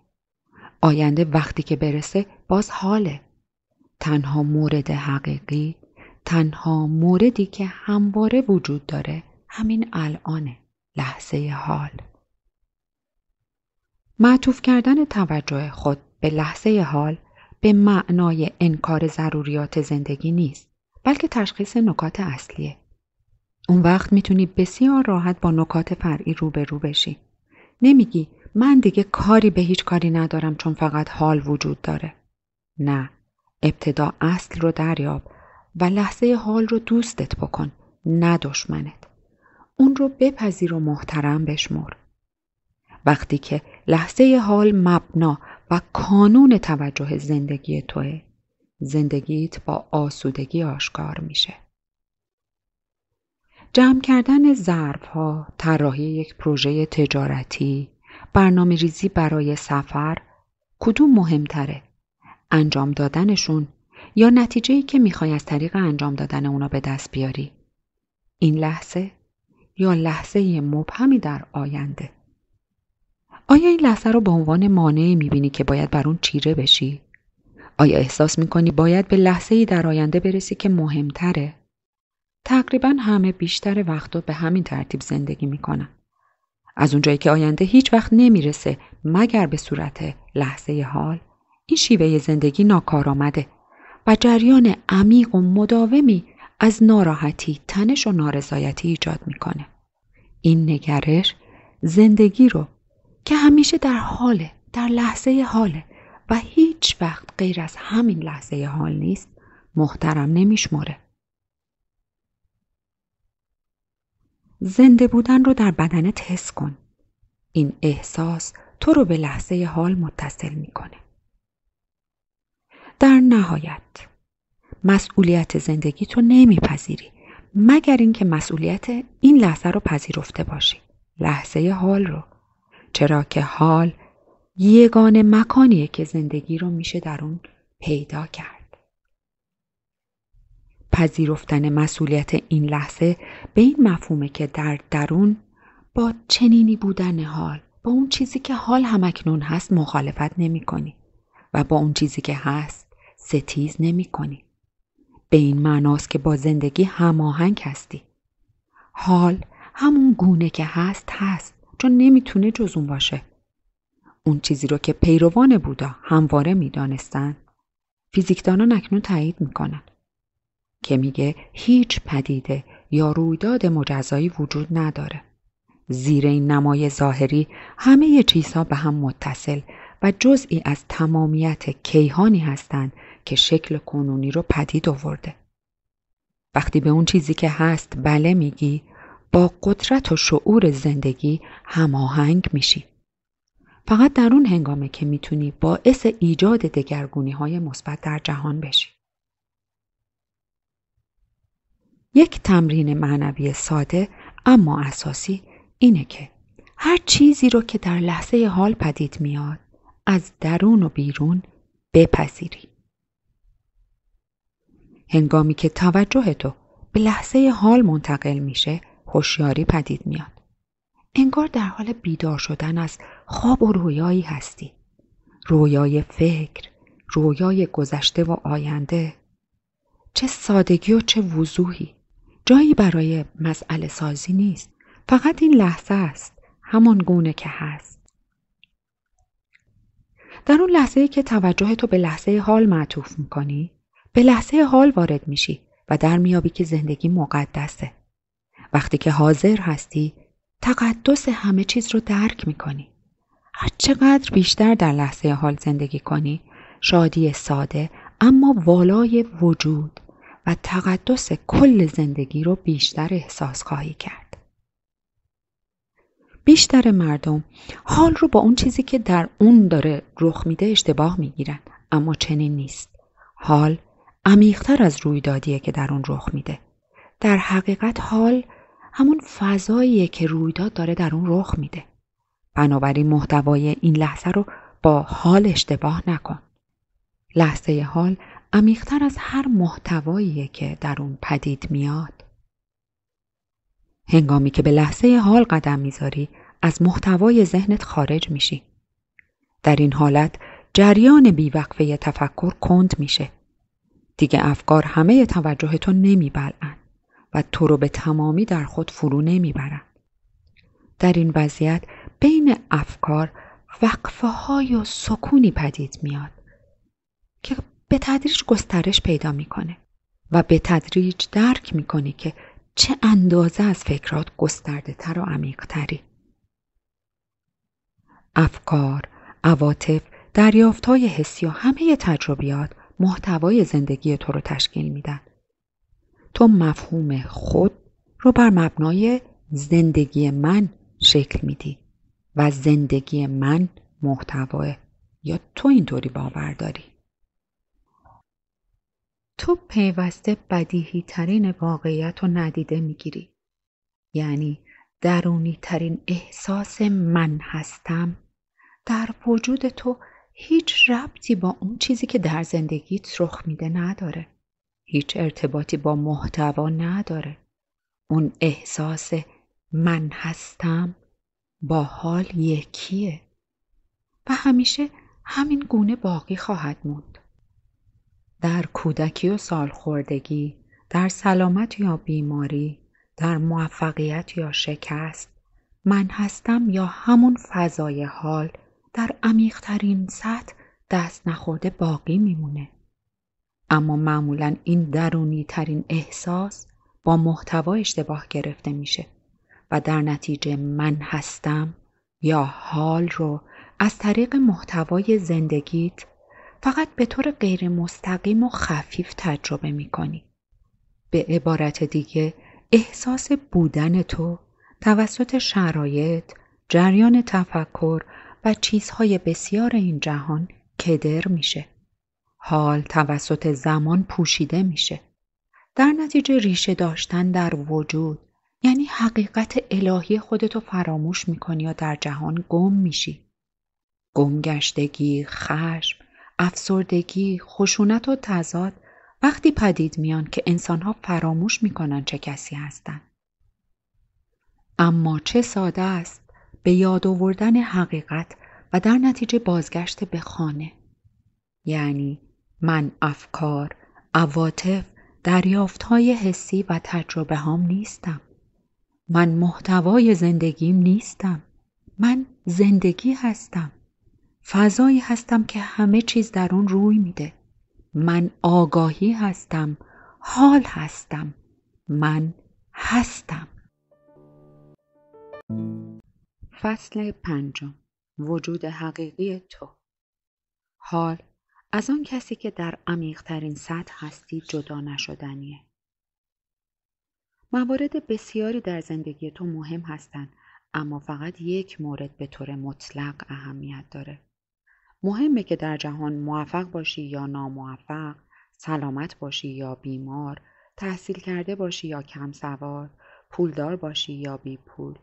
آینده وقتی که برسه باز حاله. تنها مورد حقیقی، تنها موردی که همواره وجود داره همین الانه. لحظه حال معطوف کردن توجه خود به لحظه حال به معنای انکار ضروریات زندگی نیست بلکه تشخیص نکات اصلیه. اون وقت میتونی بسیار راحت با نکات فرعی رو بشی. نمیگی من دیگه کاری به هیچ کاری ندارم چون فقط حال وجود داره. نه. ابتدا اصل رو دریاب و لحظه حال رو دوستت بکن نه دشمنت. اون رو بپذیر و محترم بشمر. وقتی که لحظه حال مبنا و کانون توجه زندگی توه. زندگیت با آسودگی آشکار میشه. جمع کردن ظرف ها، طراحی یک پروژه تجارتی، برنامه ریزی برای سفر، کدوم مهمتره؟ انجام دادنشون یا نتیجه که میخوای از طریق انجام دادن اونا به دست بیاری؟ این لحظه یا لحظه مبهمی در آینده؟ آیا این لحظه رو به عنوان مانعی میبینی که باید بر اون چیره بشی؟ آیا احساس میکنی باید به لحظه ای در آینده برسی که مهمتره؟ تقریبا همه بیشتر وقت رو به همین ترتیب زندگی میکنن. از اونجایی که آینده هیچ وقت نمیرسه مگر به صورت لحظه حال این شیوه زندگی ناکارآمده و جریان عمیق و مداومی از ناراحتی، تنش و نارضایتی ایجاد میکنه. این نگرش زندگی رو که همیشه در حاله در لحظه حاله و هیچ وقت غیر از همین لحظه حال نیست محترم نمیشمره. زنده بودن رو در بدنت حس کن. این احساس تو رو به لحظه حال متصل میکنه. در نهایت مسئولیت زندگی تو نمیپذیری مگر اینکه مسئولیت این لحظه رو پذیرفته باشی. لحظه حال رو چرا که حال یگان مکانیه که زندگی رو میشه در اون پیدا کرد. پذیرفتن مسئولیت این لحظه به این مفهومه که در درون با چنینی بودن حال با اون چیزی که حال همکنون هست مخالفت نمی کنی و با اون چیزی که هست ستیز نمی کنی. به این معناست که با زندگی هماهنگ هستی. حال همون گونه که هست هست چون نمیتونه جز اون باشه. اون چیزی رو که پیروان بودا همواره میدانستن، فیزیکدانان اکنون تایید میکنن که میگه هیچ پدیده یا رویداد مجزایی وجود نداره. زیر این نمای ظاهری همه چیزها به هم متصل و جزئی از تمامیت کیهانی هستند که شکل کنونی رو پدید آورده. وقتی به اون چیزی که هست بله میگی با قدرت و شعور زندگی هماهنگ میشی فقط در اون هنگامه که میتونی باعث ایجاد دگرگونی های مثبت در جهان بشی. یک تمرین معنوی ساده اما اساسی اینه که هر چیزی رو که در لحظه حال پدید میاد از درون و بیرون بپذیری. هنگامی که توجه تو به لحظه حال منتقل میشه هوشیاری پدید میاد. انگار در حال بیدار شدن از خواب و رویایی هستی. رویای فکر، رویای گذشته و آینده. چه سادگی و چه وضوحی. جایی برای مسئله سازی نیست. فقط این لحظه است. همان گونه که هست. در اون لحظه که توجه تو به لحظه حال معطوف میکنی، به لحظه حال وارد میشی و در میابی که زندگی مقدسه. وقتی که حاضر هستی تقدس همه چیز رو درک می کنی. از چقدر بیشتر در لحظه حال زندگی کنی شادی ساده اما والای وجود و تقدس کل زندگی رو بیشتر احساس خواهی کرد. بیشتر مردم حال رو با اون چیزی که در اون داره رخ میده اشتباه میگیرن اما چنین نیست. حال عمیقتر از رویدادیه که در اون رخ میده. در حقیقت حال همون فضاییه که رویداد داره در اون رخ میده بنابراین محتوای این لحظه رو با حال اشتباه نکن لحظه حال عمیقتر از هر محتوایی که در اون پدید میاد هنگامی که به لحظه حال قدم میذاری از محتوای ذهنت خارج میشی در این حالت جریان بیوقفه تفکر کند میشه دیگه افکار همه توجه تو نمیبلند تو رو به تمامی در خود فرو نمیبرند در این وضعیت بین افکار وقفه های و سکونی پدید میاد که به تدریج گسترش پیدا میکنه و به تدریج درک میکنی که چه اندازه از فکرات گسترده تر و عمیق تری. افکار، عواطف، دریافت های حسی و همه تجربیات محتوای زندگی تو رو تشکیل میدن. تو مفهوم خود رو بر مبنای زندگی من شکل میدی و زندگی من محتواه یا تو اینطوری باور داری تو پیوسته بدیهی ترین واقعیت رو ندیده میگیری یعنی درونی ترین احساس من هستم در وجود تو هیچ ربطی با اون چیزی که در زندگیت رخ میده نداره هیچ ارتباطی با محتوا نداره اون احساس من هستم با حال یکیه و همیشه همین گونه باقی خواهد موند در کودکی و سالخوردگی در سلامت یا بیماری در موفقیت یا شکست من هستم یا همون فضای حال در عمیقترین سطح دست نخورده باقی میمونه اما معمولا این درونی ترین احساس با محتوا اشتباه گرفته میشه و در نتیجه من هستم یا حال رو از طریق محتوای زندگیت فقط به طور غیر مستقیم و خفیف تجربه می کنی. به عبارت دیگه احساس بودن تو توسط شرایط، جریان تفکر و چیزهای بسیار این جهان کدر میشه. حال توسط زمان پوشیده میشه. در نتیجه ریشه داشتن در وجود یعنی حقیقت الهی خودتو فراموش میکنی یا در جهان گم میشی. گمگشتگی، خشم، افسردگی، خشونت و تضاد وقتی پدید میان که انسانها فراموش میکنن چه کسی هستن. اما چه ساده است به یاد آوردن حقیقت و در نتیجه بازگشت به خانه. یعنی من افکار، عواطف، دریافت های حسی و تجربه هام نیستم. من محتوای زندگیم نیستم. من زندگی هستم. فضایی هستم که همه چیز در اون روی میده. من آگاهی هستم. حال هستم. من هستم. فصل پنجم وجود حقیقی تو حال از آن کسی که در عمیقترین سطح هستی جدا نشدنیه. موارد بسیاری در زندگی تو مهم هستند اما فقط یک مورد به طور مطلق اهمیت داره. مهمه که در جهان موفق باشی یا ناموفق، سلامت باشی یا بیمار، تحصیل کرده باشی یا کم سوار، پولدار باشی یا بی پول.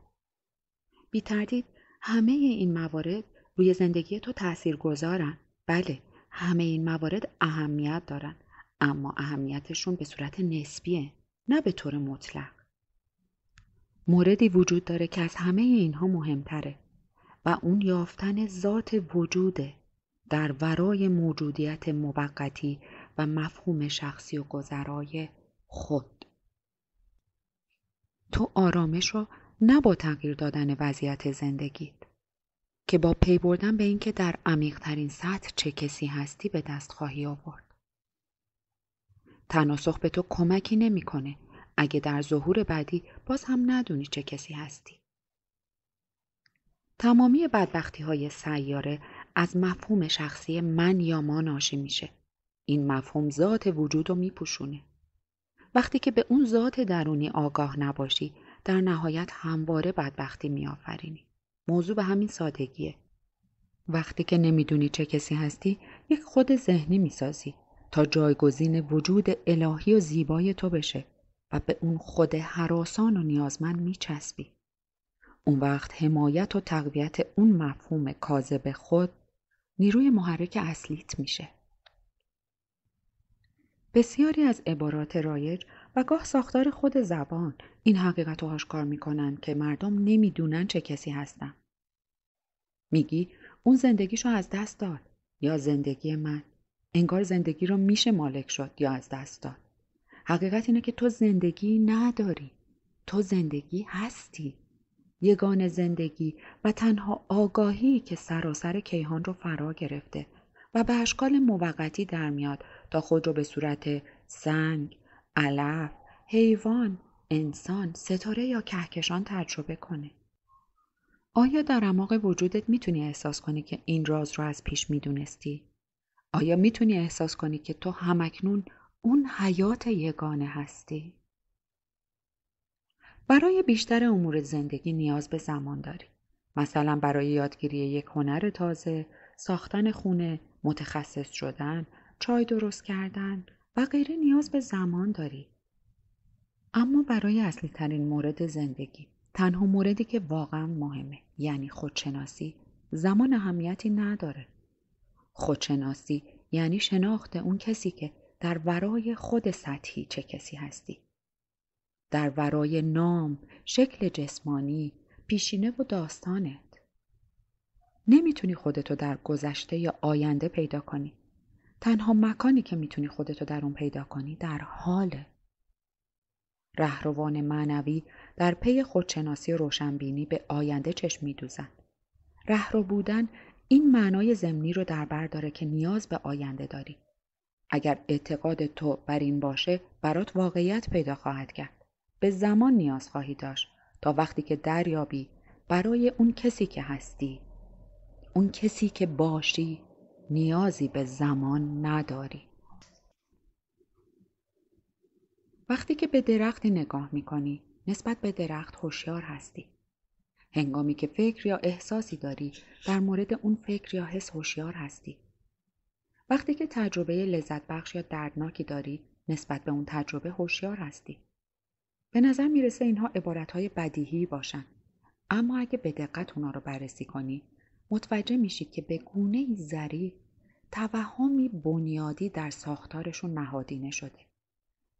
بی تردید همه این موارد روی زندگی تو تأثیر گذارن. بله، همه این موارد اهمیت دارن اما اهمیتشون به صورت نسبیه نه به طور مطلق موردی وجود داره که از همه اینها مهمتره و اون یافتن ذات وجوده در ورای موجودیت موقتی و مفهوم شخصی و گذرای خود تو آرامش رو نه با تغییر دادن وضعیت زندگیت که با پی بردن به اینکه در عمیقترین سطح چه کسی هستی به دست خواهی آورد. تناسخ به تو کمکی نمیکنه اگه در ظهور بعدی باز هم ندونی چه کسی هستی. تمامی بدبختی های سیاره از مفهوم شخصی من یا ما ناشی میشه. این مفهوم ذات وجود رو میپوشونه. وقتی که به اون ذات درونی آگاه نباشی در نهایت همواره بدبختی میآفرینی. موضوع به همین سادگیه وقتی که نمیدونی چه کسی هستی یک خود ذهنی میسازی تا جایگزین وجود الهی و زیبای تو بشه و به اون خود حراسان و نیازمند میچسبی اون وقت حمایت و تقویت اون مفهوم کاذب خود نیروی محرک اصلیت میشه بسیاری از عبارات رایج و گاه ساختار خود زبان این حقیقت رو آشکار میکنن که مردم نمیدونن چه کسی هستم میگی اون زندگیشو از دست داد یا زندگی من انگار زندگی رو میشه مالک شد یا از دست داد حقیقت اینه که تو زندگی نداری تو زندگی هستی یگان زندگی و تنها آگاهی که سراسر کیهان رو فرا گرفته و به اشکال موقتی در میاد تا خود رو به صورت سنگ، علف حیوان انسان ستاره یا کهکشان تجربه کنه آیا در اماق وجودت میتونی احساس کنی که این راز رو از پیش میدونستی آیا میتونی احساس کنی که تو همکنون اون حیات یگانه هستی برای بیشتر امور زندگی نیاز به زمان داری مثلا برای یادگیری یک هنر تازه ساختن خونه متخصص شدن چای درست کردن و غیره نیاز به زمان داری اما برای اصلی ترین مورد زندگی تنها موردی که واقعا مهمه یعنی خودشناسی زمان اهمیتی نداره خودشناسی یعنی شناخت اون کسی که در ورای خود سطحی چه کسی هستی در ورای نام شکل جسمانی پیشینه و داستانت نمیتونی خودتو در گذشته یا آینده پیدا کنی تنها مکانی که میتونی خودتو در اون پیدا کنی در حاله. رهروان معنوی در پی خودشناسی روشنبینی به آینده چشم میدوزند. رهرو بودن این معنای زمینی رو در بر داره که نیاز به آینده داری. اگر اعتقاد تو بر این باشه برات واقعیت پیدا خواهد کرد. به زمان نیاز خواهی داشت تا وقتی که دریابی برای اون کسی که هستی اون کسی که باشی نیازی به زمان نداری وقتی که به درختی نگاه می کنی نسبت به درخت هوشیار هستی هنگامی که فکر یا احساسی داری در مورد اون فکر یا حس هوشیار هستی وقتی که تجربه لذت بخش یا دردناکی داری نسبت به اون تجربه هوشیار هستی به نظر میرسه اینها عبارتهای بدیهی باشن اما اگه به دقت اونا رو بررسی کنی متوجه میشید که به گونه ای ظریف توهمی بنیادی در ساختارشون نهادینه شده.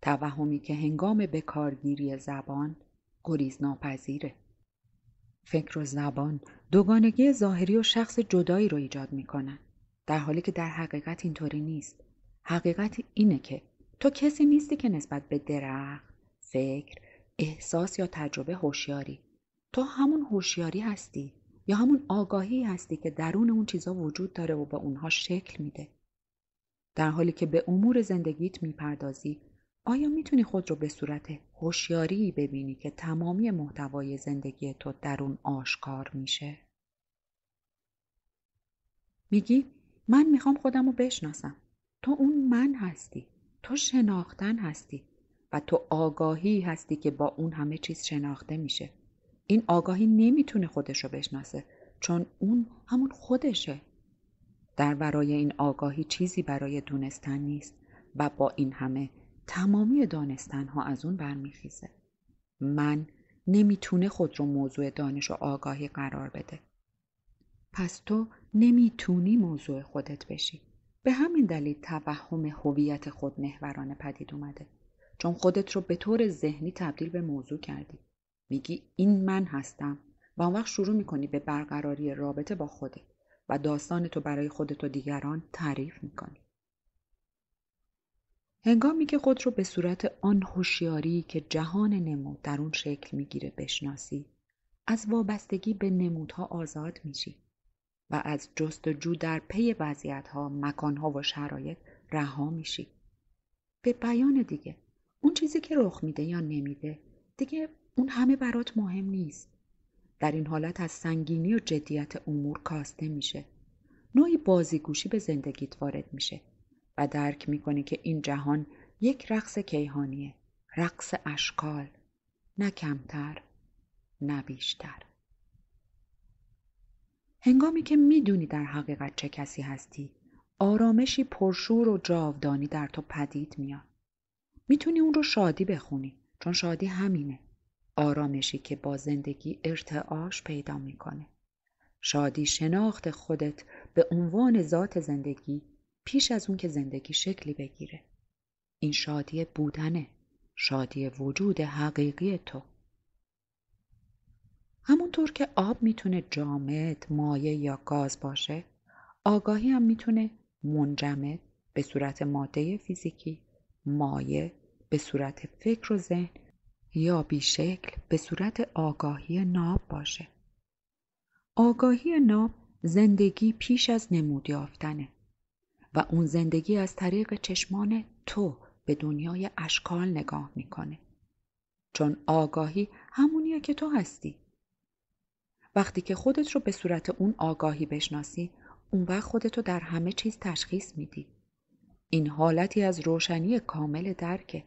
توهمی که هنگام به کارگیری زبان گریز ناپذیره. فکر و زبان دوگانگی ظاهری و شخص جدایی رو ایجاد میکنن. در حالی که در حقیقت اینطوری نیست. حقیقت اینه که تو کسی نیستی که نسبت به درخت، فکر، احساس یا تجربه هوشیاری. تو همون هوشیاری هستی یا همون آگاهی هستی که درون اون چیزا وجود داره و به اونها شکل میده در حالی که به امور زندگیت میپردازی آیا میتونی خود رو به صورت هوشیاری ببینی که تمامی محتوای زندگی تو درون آشکار میشه میگی من میخوام خودم رو بشناسم تو اون من هستی تو شناختن هستی و تو آگاهی هستی که با اون همه چیز شناخته میشه این آگاهی نمیتونه خودش رو بشناسه چون اون همون خودشه در ورای این آگاهی چیزی برای دونستن نیست و با این همه تمامی دانستن ها از اون برمیخیزه من نمیتونه خود رو موضوع دانش و آگاهی قرار بده پس تو نمیتونی موضوع خودت بشی به همین دلیل توهم هویت خود محوران پدید اومده چون خودت رو به طور ذهنی تبدیل به موضوع کردی میگی این من هستم و اون وقت شروع میکنی به برقراری رابطه با خودت و داستان تو برای خودت و دیگران تعریف میکنی هنگامی که خود رو به صورت آن هوشیاری که جهان نمود در اون شکل میگیره بشناسی از وابستگی به نمودها آزاد میشی و از جستجو در پی وضعیتها مکانها و شرایط رها میشی به بیان دیگه اون چیزی که رخ میده یا نمیده دیگه اون همه برات مهم نیست در این حالت از سنگینی و جدیت امور کاسته میشه نوعی بازیگوشی به زندگیت وارد میشه و درک میکنی که این جهان یک رقص کیهانیه رقص اشکال نه کمتر نه بیشتر هنگامی که میدونی در حقیقت چه کسی هستی آرامشی پرشور و جاودانی در تو پدید میاد میتونی اون رو شادی بخونی چون شادی همینه آرامشی که با زندگی ارتعاش پیدا میکنه شادی شناخت خودت به عنوان ذات زندگی پیش از اون که زندگی شکلی بگیره این شادی بودنه شادی وجود حقیقی تو همونطور که آب میتونه جامد، مایه یا گاز باشه آگاهی هم میتونه منجمد به صورت ماده فیزیکی مایه به صورت فکر و ذهن یا بیشکل به صورت آگاهی ناب باشه. آگاهی ناب زندگی پیش از نمود یافتنه و اون زندگی از طریق چشمان تو به دنیای اشکال نگاه میکنه. چون آگاهی همونیه که تو هستی. وقتی که خودت رو به صورت اون آگاهی بشناسی اون وقت خودت رو در همه چیز تشخیص میدی. این حالتی از روشنی کامل درکه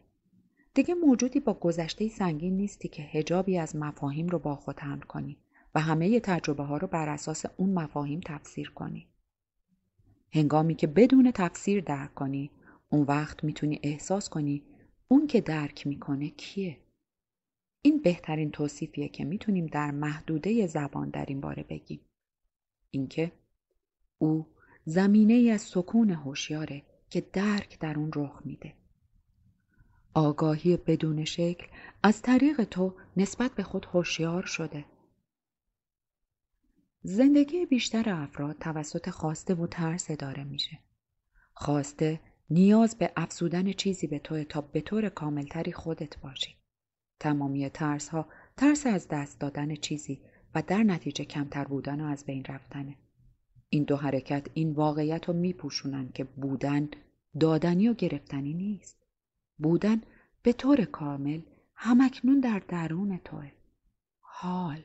دیگه موجودی با گذشته سنگین نیستی که هجابی از مفاهیم رو با خود حمل کنی و همه تجربه ها رو بر اساس اون مفاهیم تفسیر کنی. هنگامی که بدون تفسیر درک کنی اون وقت میتونی احساس کنی اون که درک میکنه کیه؟ این بهترین توصیفیه که میتونیم در محدوده زبان در این باره بگیم. اینکه او زمینه از سکون هوشیاره که درک در اون رخ میده. آگاهی بدون شکل از طریق تو نسبت به خود هوشیار شده زندگی بیشتر افراد توسط خواسته و ترس اداره میشه خواسته نیاز به افزودن چیزی به تو تا به طور کاملتری خودت باشی تمامی ترس ها ترس از دست دادن چیزی و در نتیجه کمتر بودن و از بین رفتنه این دو حرکت این واقعیت رو میپوشونن که بودن دادنی و گرفتنی نیست بودن به طور کامل همکنون در درون توه حال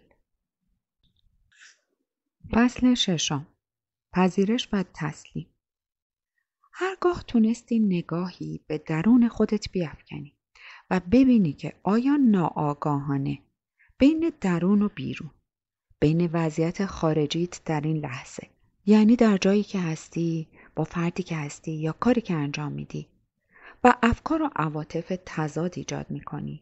فصل ششم پذیرش و تسلیم هرگاه تونستی نگاهی به درون خودت بیافکنی و ببینی که آیا ناآگاهانه بین درون و بیرون بین وضعیت خارجیت در این لحظه یعنی در جایی که هستی با فردی که هستی یا کاری که انجام میدی و افکار و عواطف تضاد ایجاد کنی؟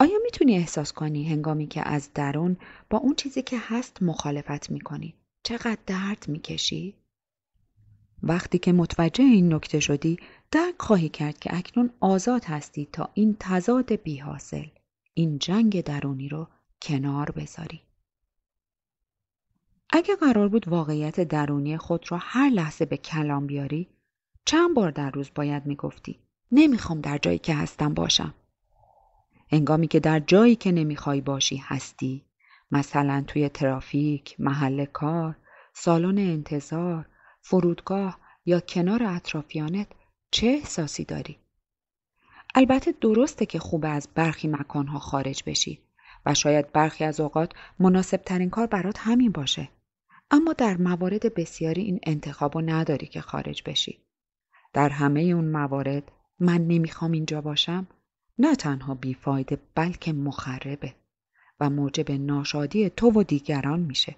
آیا میتونی احساس کنی هنگامی که از درون با اون چیزی که هست مخالفت کنی؟ چقدر درد میکشی وقتی که متوجه این نکته شدی درک خواهی کرد که اکنون آزاد هستی تا این تضاد حاصل، این جنگ درونی رو کنار بذاری اگه قرار بود واقعیت درونی خود را هر لحظه به کلام بیاری چند بار در روز باید میگفتی نمیخوام در جایی که هستم باشم. انگامی که در جایی که نمیخوای باشی هستی مثلا توی ترافیک، محل کار، سالن انتظار، فرودگاه یا کنار اطرافیانت چه احساسی داری؟ البته درسته که خوبه از برخی مکانها خارج بشی و شاید برخی از اوقات مناسب ترین کار برات همین باشه. اما در موارد بسیاری این انتخاب نداری که خارج بشی. در همه اون موارد من نمیخوام اینجا باشم نه تنها بیفایده بلکه مخربه و موجب ناشادی تو و دیگران میشه.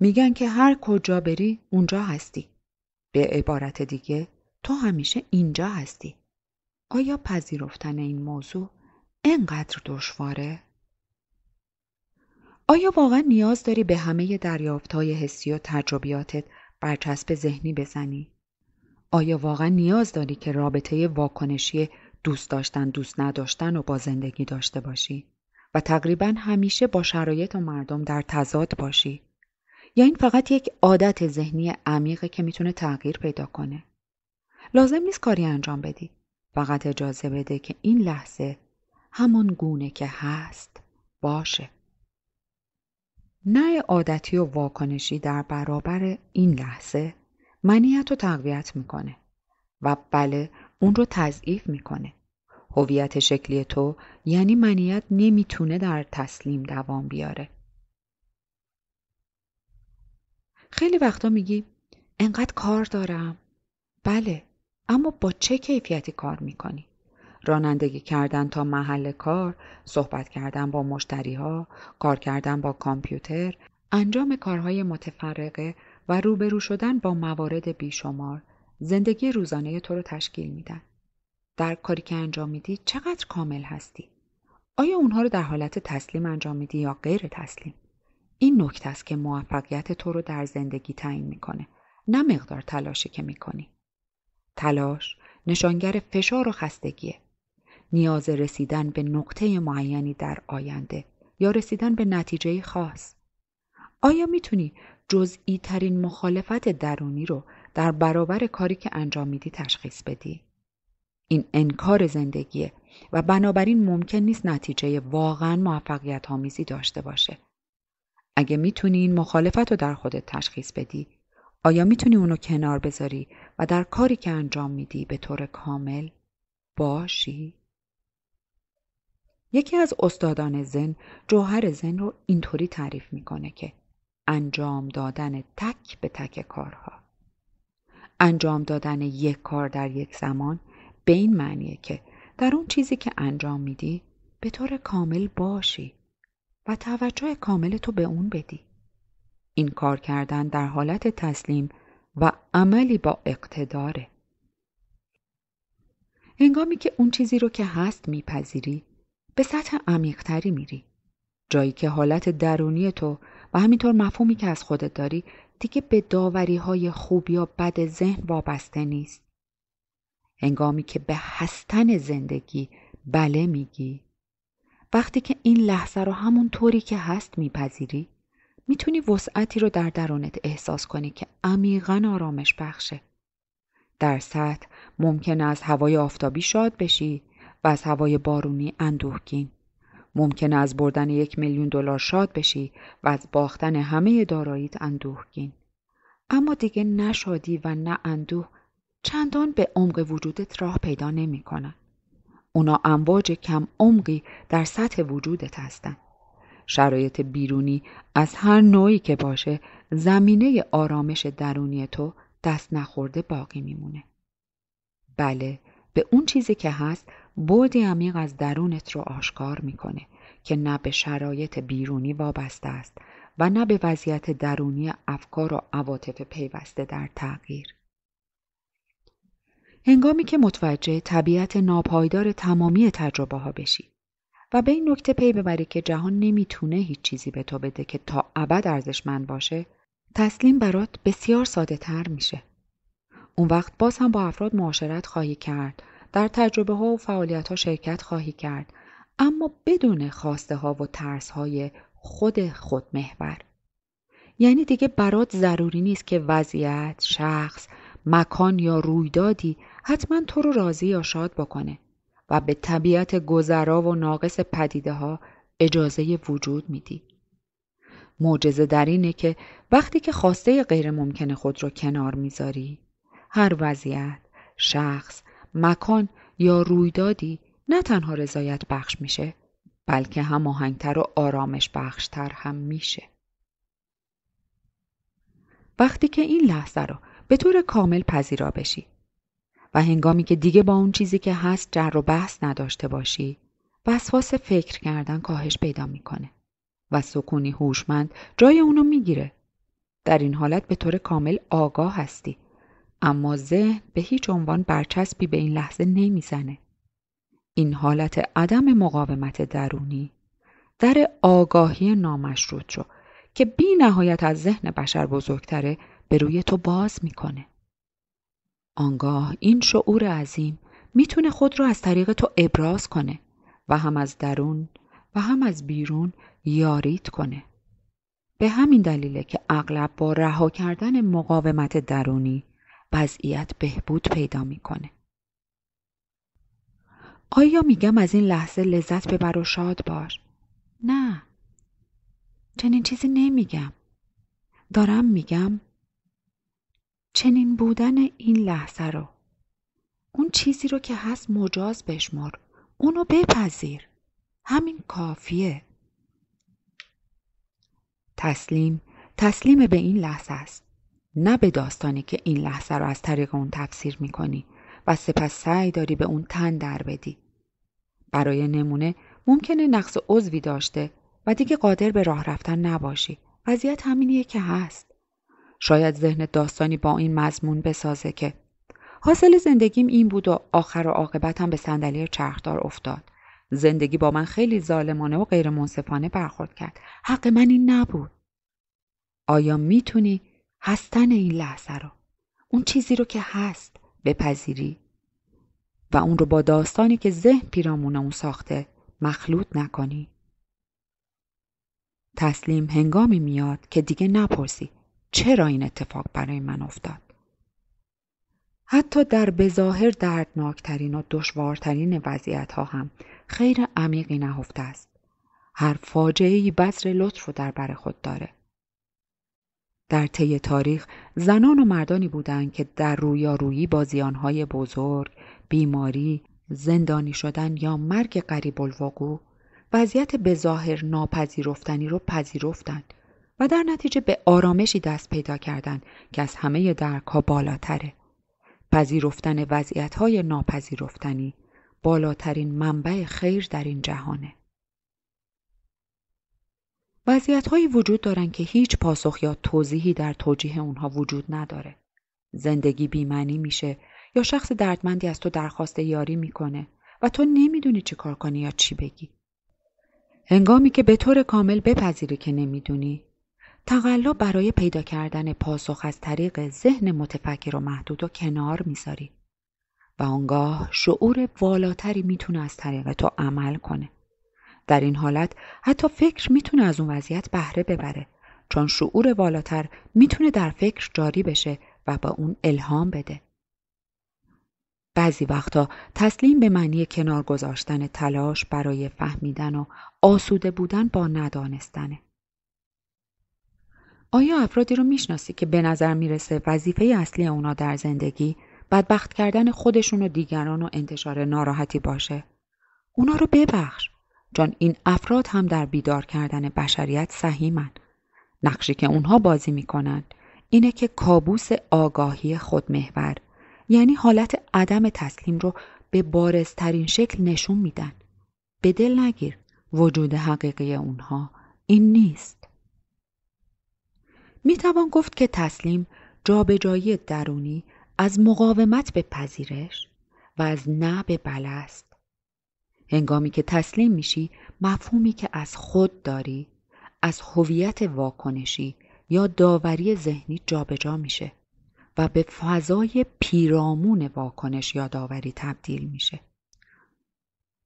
میگن که هر کجا بری اونجا هستی. به عبارت دیگه تو همیشه اینجا هستی. آیا پذیرفتن این موضوع انقدر دشواره؟ آیا واقعا نیاز داری به همه دریافتهای حسی و تجربیاتت برچسب ذهنی بزنی؟ آیا واقعا نیاز داری که رابطه واکنشی دوست داشتن دوست نداشتن و با زندگی داشته باشی و تقریبا همیشه با شرایط و مردم در تضاد باشی یا این فقط یک عادت ذهنی عمیقه که میتونه تغییر پیدا کنه لازم نیست کاری انجام بدی فقط اجازه بده که این لحظه همان گونه که هست باشه نه عادتی و واکنشی در برابر این لحظه منیت رو تقویت میکنه و بله اون رو تضعیف میکنه هویت شکلی تو یعنی منیت نمیتونه در تسلیم دوام بیاره خیلی وقتا میگی انقدر کار دارم بله اما با چه کیفیتی کار میکنی رانندگی کردن تا محل کار صحبت کردن با مشتری ها کار کردن با کامپیوتر انجام کارهای متفرقه و روبرو شدن با موارد بیشمار زندگی روزانه تو رو تشکیل میدن. در کاری که انجام میدی چقدر کامل هستی؟ آیا اونها رو در حالت تسلیم انجام میدی یا غیر تسلیم؟ این نکته است که موفقیت تو رو در زندگی تعیین میکنه نه مقدار تلاشی که میکنی. تلاش نشانگر فشار و خستگیه. نیاز رسیدن به نقطه معینی در آینده یا رسیدن به نتیجه خاص. آیا میتونی جزئی ترین مخالفت درونی رو در برابر کاری که انجام میدی تشخیص بدی. این انکار زندگیه و بنابراین ممکن نیست نتیجه واقعا موفقیت آمیزی داشته باشه. اگه میتونی این مخالفت رو در خودت تشخیص بدی، آیا میتونی اونو کنار بذاری و در کاری که انجام میدی به طور کامل باشی؟ یکی از استادان زن جوهر زن رو اینطوری تعریف میکنه که انجام دادن تک به تک کارها انجام دادن یک کار در یک زمان به این معنیه که در اون چیزی که انجام میدی به طور کامل باشی و توجه کامل تو به اون بدی این کار کردن در حالت تسلیم و عملی با اقتداره هنگامی که اون چیزی رو که هست میپذیری به سطح عمیقتری میری جایی که حالت درونی تو و همینطور مفهومی که از خودت داری دیگه به داوری های خوب یا بد ذهن وابسته نیست. هنگامی که به هستن زندگی بله میگی وقتی که این لحظه رو همون طوری که هست میپذیری میتونی وسعتی رو در درونت احساس کنی که عمیقا آرامش بخشه. در سطح ممکن از هوای آفتابی شاد بشی و از هوای بارونی اندوهگین. ممکنه از بردن یک میلیون دلار شاد بشی و از باختن همه داراییت اندوهگین اما دیگه نه شادی و نه اندوه چندان به عمق وجودت راه پیدا نمیکنن اونا امواج کم عمقی در سطح وجودت هستن شرایط بیرونی از هر نوعی که باشه زمینه آرامش درونی تو دست نخورده باقی میمونه بله به اون چیزی که هست بودی عمیق از درونت رو آشکار میکنه که نه به شرایط بیرونی وابسته است و نه به وضعیت درونی افکار و عواطف پیوسته در تغییر. هنگامی که متوجه طبیعت ناپایدار تمامی تجربه ها بشی و به این نکته پی ببری که جهان نمیتونه هیچ چیزی به تو بده که تا ابد ارزشمند باشه تسلیم برات بسیار ساده تر میشه اون وقت باز هم با افراد معاشرت خواهی کرد در تجربه ها و فعالیت ها شرکت خواهی کرد اما بدون خواسته ها و ترس های خود خود محور. یعنی دیگه برات ضروری نیست که وضعیت، شخص، مکان یا رویدادی حتما تو رو راضی یا شاد بکنه و به طبیعت گذرا و ناقص پدیده ها اجازه وجود میدی. معجزه در اینه که وقتی که خواسته غیر ممکن خود رو کنار میذاری هر وضعیت، شخص، مکان یا رویدادی نه تنها رضایت بخش میشه بلکه هم آهنگتر و آرامش بخشتر هم میشه. وقتی که این لحظه رو به طور کامل پذیرا بشی و هنگامی که دیگه با اون چیزی که هست جر و بحث نداشته باشی وسواس فکر کردن کاهش پیدا میکنه و سکونی هوشمند جای اونو میگیره در این حالت به طور کامل آگاه هستی اما ذهن به هیچ عنوان برچسبی به این لحظه نمیزنه. این حالت عدم مقاومت درونی در آگاهی نامشروط رو که بی نهایت از ذهن بشر بزرگتره به روی تو باز میکنه. آنگاه این شعور عظیم میتونه خود رو از طریق تو ابراز کنه و هم از درون و هم از بیرون یاریت کنه. به همین دلیله که اغلب با رها کردن مقاومت درونی وضعیت بهبود پیدا میکنه آیا میگم از این لحظه لذت ببر و شاد باش نه چنین چیزی نمیگم دارم میگم چنین بودن این لحظه رو اون چیزی رو که هست مجاز بشمر اونو بپذیر همین کافیه تسلیم تسلیم به این لحظه است نه به داستانی که این لحظه رو از طریق اون تفسیر میکنی و سپس سعی داری به اون تن در بدی. برای نمونه ممکنه نقص عضوی داشته و دیگه قادر به راه رفتن نباشی. وضعیت همینیه که هست. شاید ذهن داستانی با این مضمون بسازه که حاصل زندگیم این بود و آخر و عاقبتم به صندلی چرخدار افتاد. زندگی با من خیلی ظالمانه و غیر منصفانه برخورد کرد. حق من این نبود. آیا میتونی هستن این لحظه رو اون چیزی رو که هست بپذیری و اون رو با داستانی که ذهن پیرامون اون ساخته مخلوط نکنی تسلیم هنگامی میاد که دیگه نپرسی چرا این اتفاق برای من افتاد حتی در بظاهر دردناکترین و دشوارترین وضعیت ها هم خیر عمیقی نهفته است هر فاجعه ای بذر لطف رو در بر خود داره در طی تاریخ زنان و مردانی بودند که در رویارویی با زیانهای بزرگ، بیماری، زندانی شدن یا مرگ قریب الوقوع وضعیت بظاهر ناپذیرفتنی رو پذیرفتند و در نتیجه به آرامشی دست پیدا کردند که از همه درکها بالاتره. پذیرفتن وضعیتهای ناپذیرفتنی بالاترین منبع خیر در این جهانه. هایی وجود دارن که هیچ پاسخ یا توضیحی در توجیه اونها وجود نداره. زندگی بیمعنی میشه یا شخص دردمندی از تو درخواست یاری میکنه و تو نمیدونی چی کار کنی یا چی بگی. هنگامی که به طور کامل بپذیری که نمیدونی تقلا برای پیدا کردن پاسخ از طریق ذهن متفکر و محدود و کنار میذاری و آنگاه شعور والاتری میتونه از طریق تو عمل کنه. در این حالت حتی فکر میتونه از اون وضعیت بهره ببره چون شعور بالاتر میتونه در فکر جاری بشه و با اون الهام بده بعضی وقتا تسلیم به معنی کنار گذاشتن تلاش برای فهمیدن و آسوده بودن با ندانستنه آیا افرادی رو میشناسی که به نظر میرسه وظیفه اصلی اونا در زندگی بدبخت کردن خودشون و دیگران و انتشار ناراحتی باشه؟ اونا رو ببخش. چون این افراد هم در بیدار کردن بشریت سهیمند نقشی که اونها بازی میکنند اینه که کابوس آگاهی خودمحور یعنی حالت عدم تسلیم رو به بارزترین شکل نشون میدن به دل نگیر وجود حقیقی اونها این نیست میتوان گفت که تسلیم جابجایی درونی از مقاومت به پذیرش و از نه به بلست هنگامی که تسلیم میشی مفهومی که از خود داری از هویت واکنشی یا داوری ذهنی جابجا میشه و به فضای پیرامون واکنش یا داوری تبدیل میشه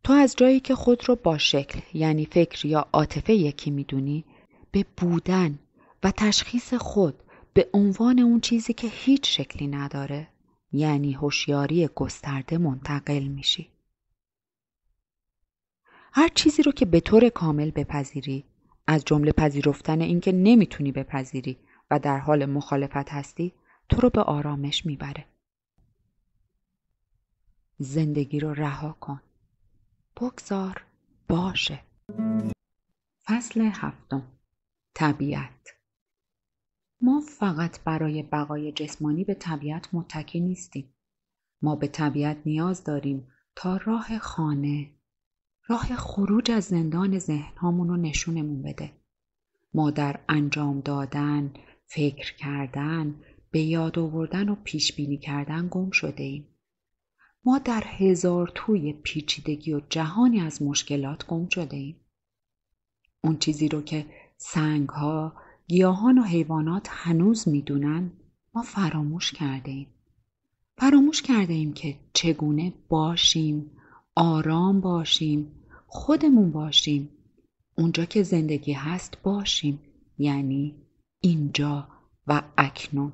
تو از جایی که خود رو با شکل یعنی فکر یا عاطفه یکی میدونی به بودن و تشخیص خود به عنوان اون چیزی که هیچ شکلی نداره یعنی هوشیاری گسترده منتقل میشی هر چیزی رو که به طور کامل بپذیری از جمله پذیرفتن اینکه نمیتونی بپذیری و در حال مخالفت هستی تو رو به آرامش میبره زندگی رو رها کن بگذار باشه فصل هفتم طبیعت ما فقط برای بقای جسمانی به طبیعت متکی نیستیم ما به طبیعت نیاز داریم تا راه خانه راه خروج از زندان ذهنهامون رو نشونمون بده ما در انجام دادن فکر کردن به یاد آوردن و پیش بینی کردن گم شده ایم. ما در هزار توی پیچیدگی و جهانی از مشکلات گم شده ایم. اون چیزی رو که سنگ ها، گیاهان و حیوانات هنوز میدونن ما فراموش کرده ایم. فراموش کرده ایم که چگونه باشیم، آرام باشیم خودمون باشیم اونجا که زندگی هست باشیم یعنی اینجا و اکنون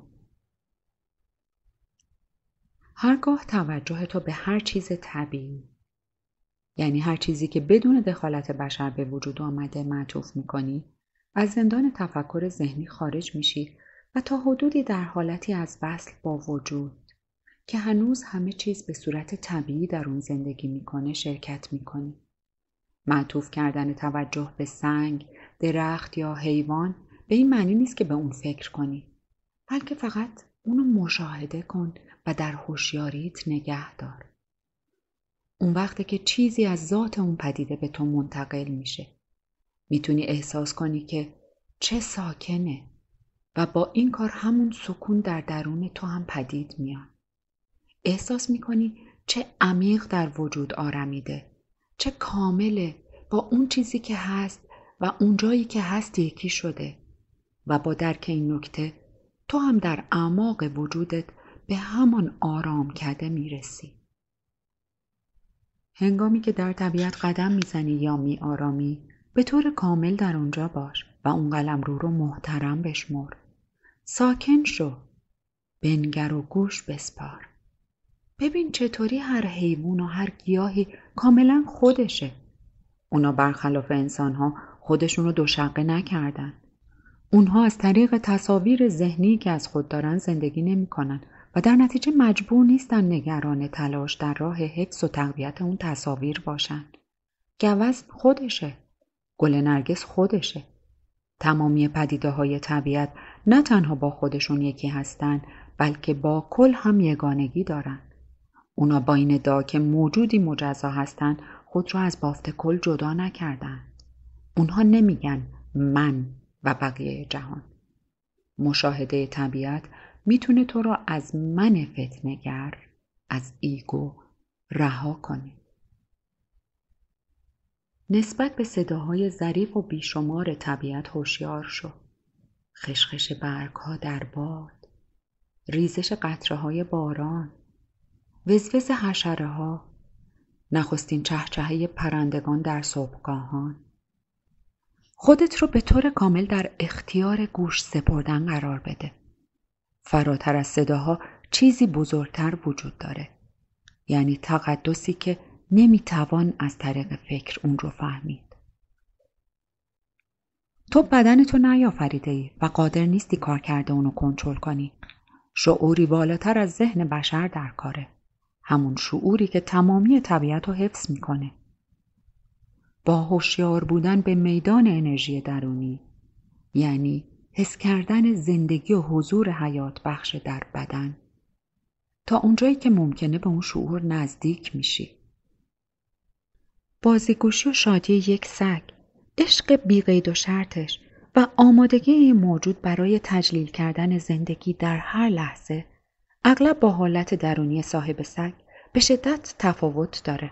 هرگاه توجه تو به هر چیز طبیعی یعنی هر چیزی که بدون دخالت بشر به وجود آمده معطوف میکنی از زندان تفکر ذهنی خارج میشی و تا حدودی در حالتی از وصل با وجود که هنوز همه چیز به صورت طبیعی در اون زندگی میکنه شرکت میکنی معطوف کردن توجه به سنگ درخت یا حیوان به این معنی نیست که به اون فکر کنی بلکه فقط اونو مشاهده کن و در هوشیاریت نگه دار اون وقته که چیزی از ذات اون پدیده به تو منتقل میشه میتونی احساس کنی که چه ساکنه و با این کار همون سکون در درون تو هم پدید میاد احساس میکنی چه عمیق در وجود آرمیده چه کامله با اون چیزی که هست و اون جایی که هست یکی شده و با درک این نکته تو هم در اعماق وجودت به همان آرام کده میرسی هنگامی که در طبیعت قدم میزنی یا می آرامی به طور کامل در اونجا باش و اون قلم رو رو محترم بشمر ساکن شو بنگر و گوش بسپار ببین چطوری هر حیوان و هر گیاهی کاملا خودشه اونا برخلاف انسانها خودشون رو دوشقه نکردن اونها از طریق تصاویر ذهنی که از خود دارن زندگی نمیکنن و در نتیجه مجبور نیستن نگران تلاش در راه حفظ و تقویت اون تصاویر باشن گوز خودشه گل نرگس خودشه تمامی پدیده های طبیعت نه تنها با خودشون یکی هستند بلکه با کل هم یگانگی دارند. اونا با این ادعا که موجودی مجزا هستند خود را از بافت کل جدا نکردن. اونها نمیگن من و بقیه جهان. مشاهده طبیعت میتونه تو را از من فتنگر از ایگو رها کنه. نسبت به صداهای ظریف و بیشمار طبیعت هوشیار شو. خشخش ها در باد، ریزش قطره های باران، وزوز حشره ها نخستین چهچهه پرندگان در صبحگاهان خودت رو به طور کامل در اختیار گوش سپردن قرار بده فراتر از صداها چیزی بزرگتر وجود داره یعنی تقدسی که نمیتوان از طریق فکر اون رو فهمید تو بدن تو نیافریده ای و قادر نیستی کار کرده اونو کنترل کنی شعوری بالاتر از ذهن بشر در کاره همون شعوری که تمامی طبیعت رو حفظ میکنه. با هوشیار بودن به میدان انرژی درونی یعنی حس کردن زندگی و حضور حیات بخش در بدن تا اونجایی که ممکنه به اون شعور نزدیک میشی. بازیگوشی و شادی یک سگ، عشق بیقید و شرطش و آمادگی موجود برای تجلیل کردن زندگی در هر لحظه اغلب با حالت درونی صاحب سگ به شدت تفاوت داره.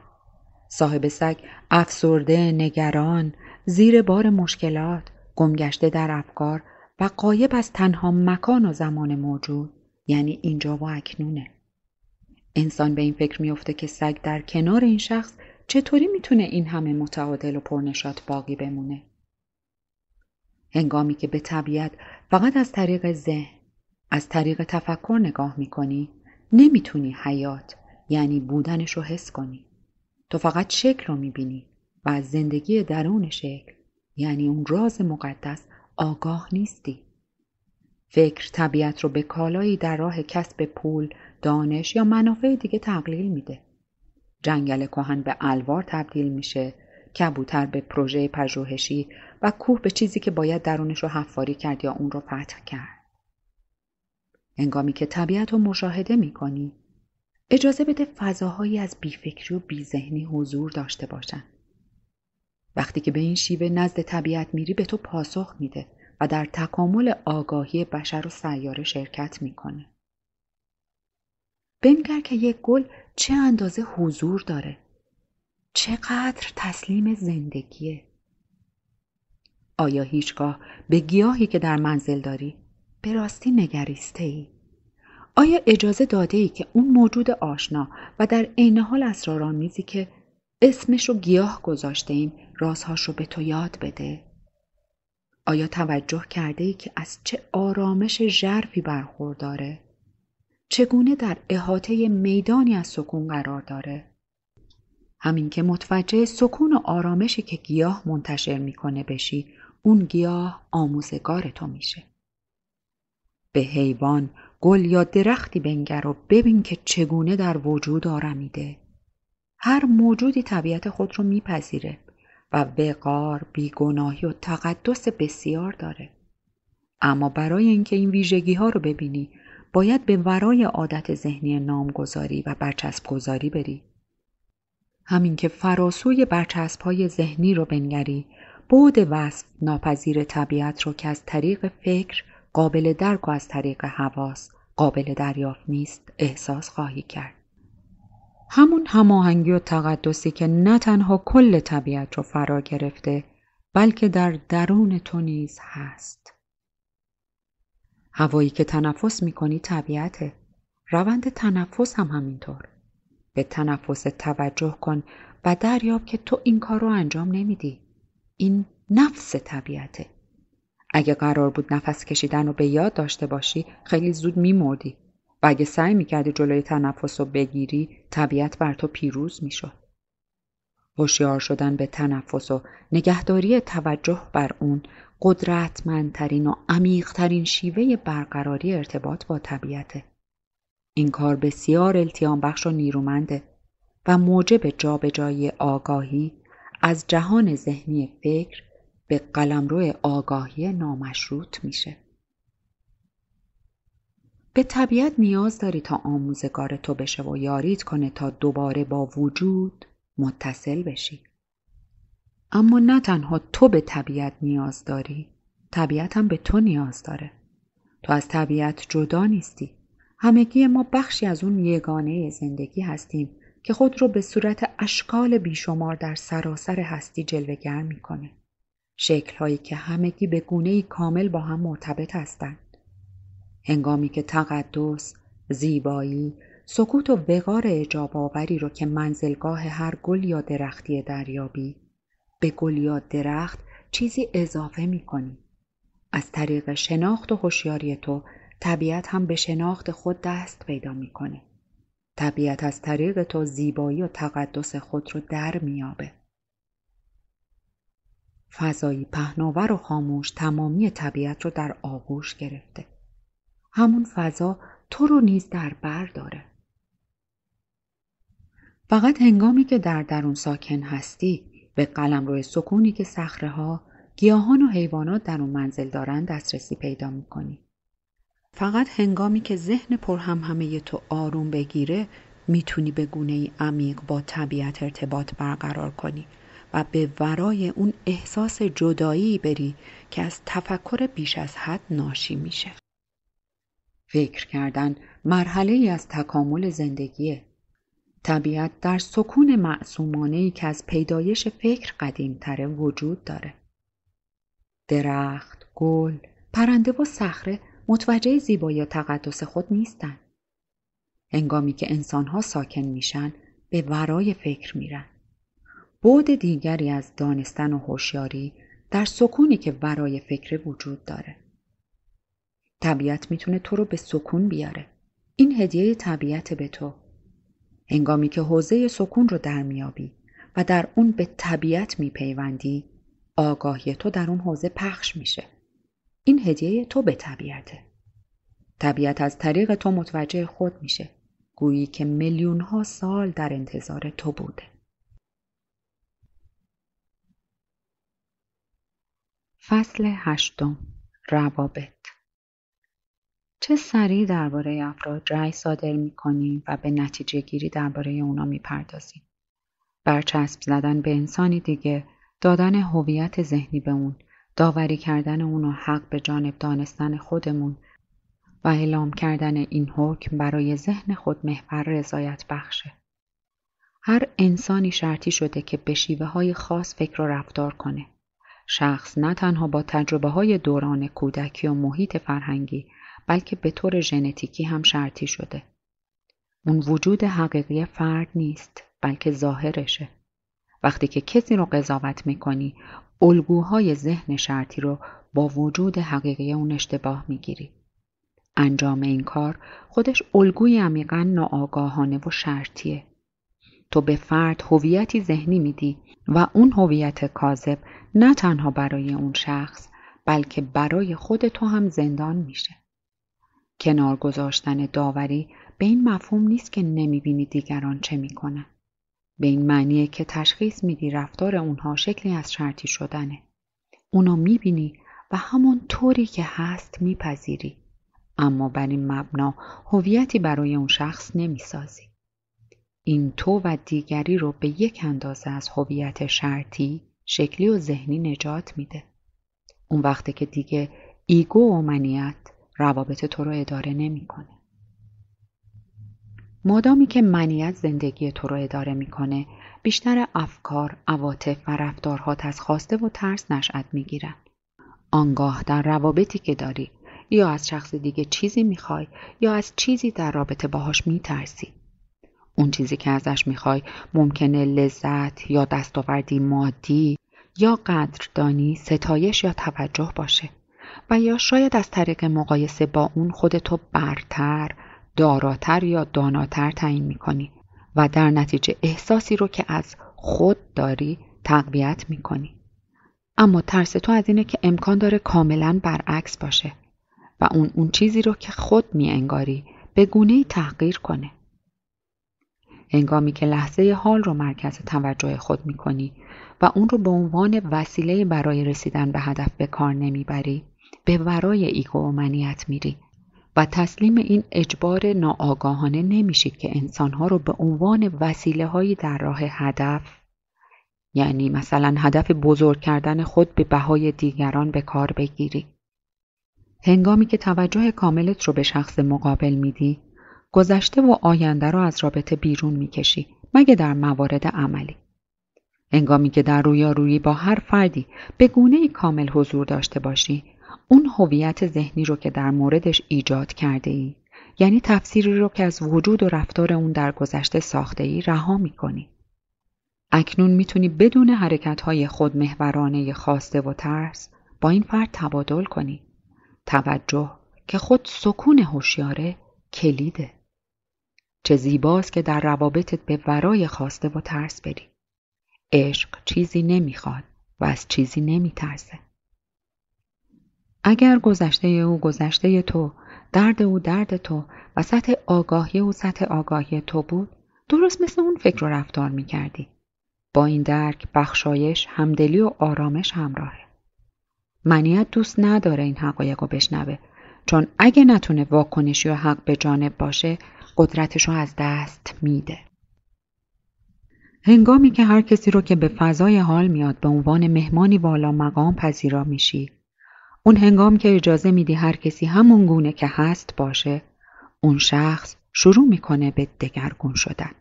صاحب سگ افسرده، نگران، زیر بار مشکلات، گمگشته در افکار و قایب از تنها مکان و زمان موجود یعنی اینجا و اکنونه. انسان به این فکر میفته که سگ در کنار این شخص چطوری میتونه این همه متعادل و پرنشات باقی بمونه؟ هنگامی که به طبیعت فقط از طریق ذهن از طریق تفکر نگاه میکنی نمیتونی حیات یعنی بودنش رو حس کنی تو فقط شکل رو میبینی و از زندگی درون شکل یعنی اون راز مقدس آگاه نیستی فکر طبیعت رو به کالایی در راه کسب پول دانش یا منافع دیگه تقلیل میده جنگل کهن به الوار تبدیل میشه کبوتر به پروژه پژوهشی و کوه به چیزی که باید درونش رو حفاری کرد یا اون رو فتح کرد هنگامی که طبیعت رو مشاهده می کنی. اجازه بده فضاهایی از بیفکری و بیذهنی حضور داشته باشن. وقتی که به این شیوه نزد طبیعت میری به تو پاسخ میده و در تکامل آگاهی بشر و سیاره شرکت میکنه. بنگر که یک گل چه اندازه حضور داره. چقدر تسلیم زندگیه. آیا هیچگاه به گیاهی که در منزل داری به راستی نگریسته ای؟ آیا اجازه داده ای که اون موجود آشنا و در عین حال اسرارآمیزی که اسمش رو گیاه گذاشته ایم رازهاش رو به تو یاد بده؟ آیا توجه کرده ای که از چه آرامش ژرفی برخورداره؟ چگونه در احاطه میدانی از سکون قرار داره؟ همین که متوجه سکون و آرامشی که گیاه منتشر میکنه بشی اون گیاه آموزگار تو میشه. به حیوان گل یا درختی بنگر و ببین که چگونه در وجود آرمیده هر موجودی طبیعت خود رو میپذیره و وقار بیگناهی و تقدس بسیار داره اما برای اینکه این ویژگی ها رو ببینی باید به ورای عادت ذهنی نامگذاری و برچسب گذاری بری همین که فراسوی برچسب های ذهنی رو بنگری بود وصف ناپذیر طبیعت رو که از طریق فکر قابل درک و از طریق حواس قابل دریافت نیست احساس خواهی کرد. همون هماهنگی و تقدسی که نه تنها کل طبیعت رو فرا گرفته بلکه در درون تو نیز هست. هوایی که تنفس میکنی طبیعته. روند تنفس هم همینطور. به تنفس توجه کن و دریاب که تو این کار رو انجام نمیدی. این نفس طبیعته. اگه قرار بود نفس کشیدن رو به یاد داشته باشی خیلی زود میمردی و اگه سعی میکردی جلوی تنفس رو بگیری طبیعت بر تو پیروز میشد هوشیار شدن به تنفس و نگهداری توجه بر اون قدرتمندترین و عمیقترین شیوه برقراری ارتباط با طبیعته این کار بسیار التیام بخش و نیرومنده و موجب جابجایی آگاهی از جهان ذهنی فکر به قلمرو آگاهی نامشروط میشه به طبیعت نیاز داری تا آموزگار تو بشه و یاریت کنه تا دوباره با وجود متصل بشی اما نه تنها تو به طبیعت نیاز داری طبیعت هم به تو نیاز داره تو از طبیعت جدا نیستی همگی ما بخشی از اون یگانه زندگی هستیم که خود رو به صورت اشکال بیشمار در سراسر هستی جلوگر میکنه شکلهایی که همگی به گونه‌ای کامل با هم مرتبط هستند. هنگامی که تقدس، زیبایی، سکوت و وقار اجاب آوری رو که منزلگاه هر گل یا درختی دریابی به گل یا درخت چیزی اضافه می کنی. از طریق شناخت و هوشیاری تو طبیعت هم به شناخت خود دست پیدا میکنه. طبیعت از طریق تو زیبایی و تقدس خود رو در میابه. فضایی پهناور و خاموش تمامی طبیعت رو در آغوش گرفته. همون فضا تو رو نیز در بر داره. فقط هنگامی که در درون ساکن هستی به قلم روی سکونی که سخره ها، گیاهان و حیوانات در اون منزل دارن دسترسی پیدا میکنی. فقط هنگامی که ذهن پر ی تو آروم بگیره میتونی به گونه ای عمیق با طبیعت ارتباط برقرار کنی و به ورای اون احساس جدایی بری که از تفکر بیش از حد ناشی میشه. فکر کردن مرحله ای از تکامل زندگیه. طبیعت در سکون معصومانه ای که از پیدایش فکر تره وجود داره. درخت، گل، پرنده و صخره متوجه زیبایی و تقدس خود نیستن هنگامی که انسانها ساکن میشن به ورای فکر میرن. بود دیگری از دانستن و هوشیاری در سکونی که ورای فکر وجود داره طبیعت میتونه تو رو به سکون بیاره این هدیه طبیعت به تو هنگامی که حوزه سکون رو در میابی و در اون به طبیعت میپیوندی آگاهی تو در اون حوزه پخش میشه این هدیه تو به طبیعته طبیعت از طریق تو متوجه خود میشه گویی که میلیون ها سال در انتظار تو بوده فصل هشتم روابط چه سریع درباره افراد رأی صادر می کنیم و به نتیجه گیری درباره اونا می پردازیم. برچسب زدن به انسانی دیگه، دادن هویت ذهنی به اون، داوری کردن اون و حق به جانب دانستن خودمون و اعلام کردن این حکم برای ذهن خود محور رضایت بخشه. هر انسانی شرطی شده که به شیوه های خاص فکر و رفتار کنه. شخص نه تنها با تجربه های دوران کودکی و محیط فرهنگی بلکه به طور ژنتیکی هم شرطی شده. اون وجود حقیقی فرد نیست بلکه ظاهرشه. وقتی که کسی رو قضاوت میکنی الگوهای ذهن شرطی رو با وجود حقیقی اون اشتباه میگیری. انجام این کار خودش الگوی عمیقا ناآگاهانه و شرطیه تو به فرد هویتی ذهنی میدی و اون هویت کاذب نه تنها برای اون شخص بلکه برای خود تو هم زندان میشه. کنار گذاشتن داوری به این مفهوم نیست که نمیبینی دیگران چه میکنن. به این معنیه که تشخیص میدی رفتار اونها شکلی از شرطی شدنه. اونا میبینی و همون طوری که هست میپذیری. اما بر این مبنا هویتی برای اون شخص نمیسازی. این تو و دیگری رو به یک اندازه از هویت شرطی شکلی و ذهنی نجات میده اون وقته که دیگه ایگو و منیت روابط تو رو اداره نمیکنه مادامی که منیت زندگی تو رو اداره میکنه بیشتر افکار عواطف و رفتارهات از خواسته و ترس نشأت میگیرن آنگاه در روابطی که داری یا از شخص دیگه چیزی میخوای یا از چیزی در رابطه باهاش میترسی اون چیزی که ازش میخوای ممکنه لذت یا دستاوردی مادی یا قدردانی ستایش یا توجه باشه و یا شاید از طریق مقایسه با اون خودتو برتر داراتر یا داناتر تعیین میکنی و در نتیجه احساسی رو که از خود داری تقویت میکنی اما ترس تو از اینه که امکان داره کاملا برعکس باشه و اون اون چیزی رو که خود میانگاری به گونه ای کنه هنگامی که لحظه حال رو مرکز توجه خود می کنی و اون رو به عنوان وسیله برای رسیدن به هدف به کار نمیبری به ورای ایگو و منیت میری و تسلیم این اجبار ناآگاهانه نمیشید که انسانها رو به عنوان وسیله هایی در راه هدف یعنی مثلا هدف بزرگ کردن خود به بهای دیگران به کار بگیری. هنگامی که توجه کاملت رو به شخص مقابل میدی گذشته و آینده را از رابطه بیرون میکشی مگه در موارد عملی انگامی که در رویارویی با هر فردی به گونه کامل حضور داشته باشی اون هویت ذهنی رو که در موردش ایجاد کرده ای یعنی تفسیری رو که از وجود و رفتار اون در گذشته ساخته ای رها کنی. اکنون میتونی بدون حرکتهای خودمهورانه خواسته و ترس با این فرد تبادل کنی توجه که خود سکون هوشیاره کلیده چه زیباست که در روابطت به ورای خواسته و ترس بری. عشق چیزی نمیخواد و از چیزی نمیترسه. اگر گذشته او گذشته تو، درد او درد تو و سطح آگاهی او سطح آگاهی تو بود، درست مثل اون فکر و رفتار میکردی. با این درک بخشایش، همدلی و آرامش همراهه. منیت دوست نداره این حقایق رو بشنوه چون اگه نتونه واکنشی و حق به جانب باشه قدرتش از دست میده. هنگامی که هر کسی رو که به فضای حال میاد به عنوان مهمانی والا مقام پذیرا میشی اون هنگام که اجازه میدی هر کسی همون گونه که هست باشه اون شخص شروع میکنه به دگرگون شدن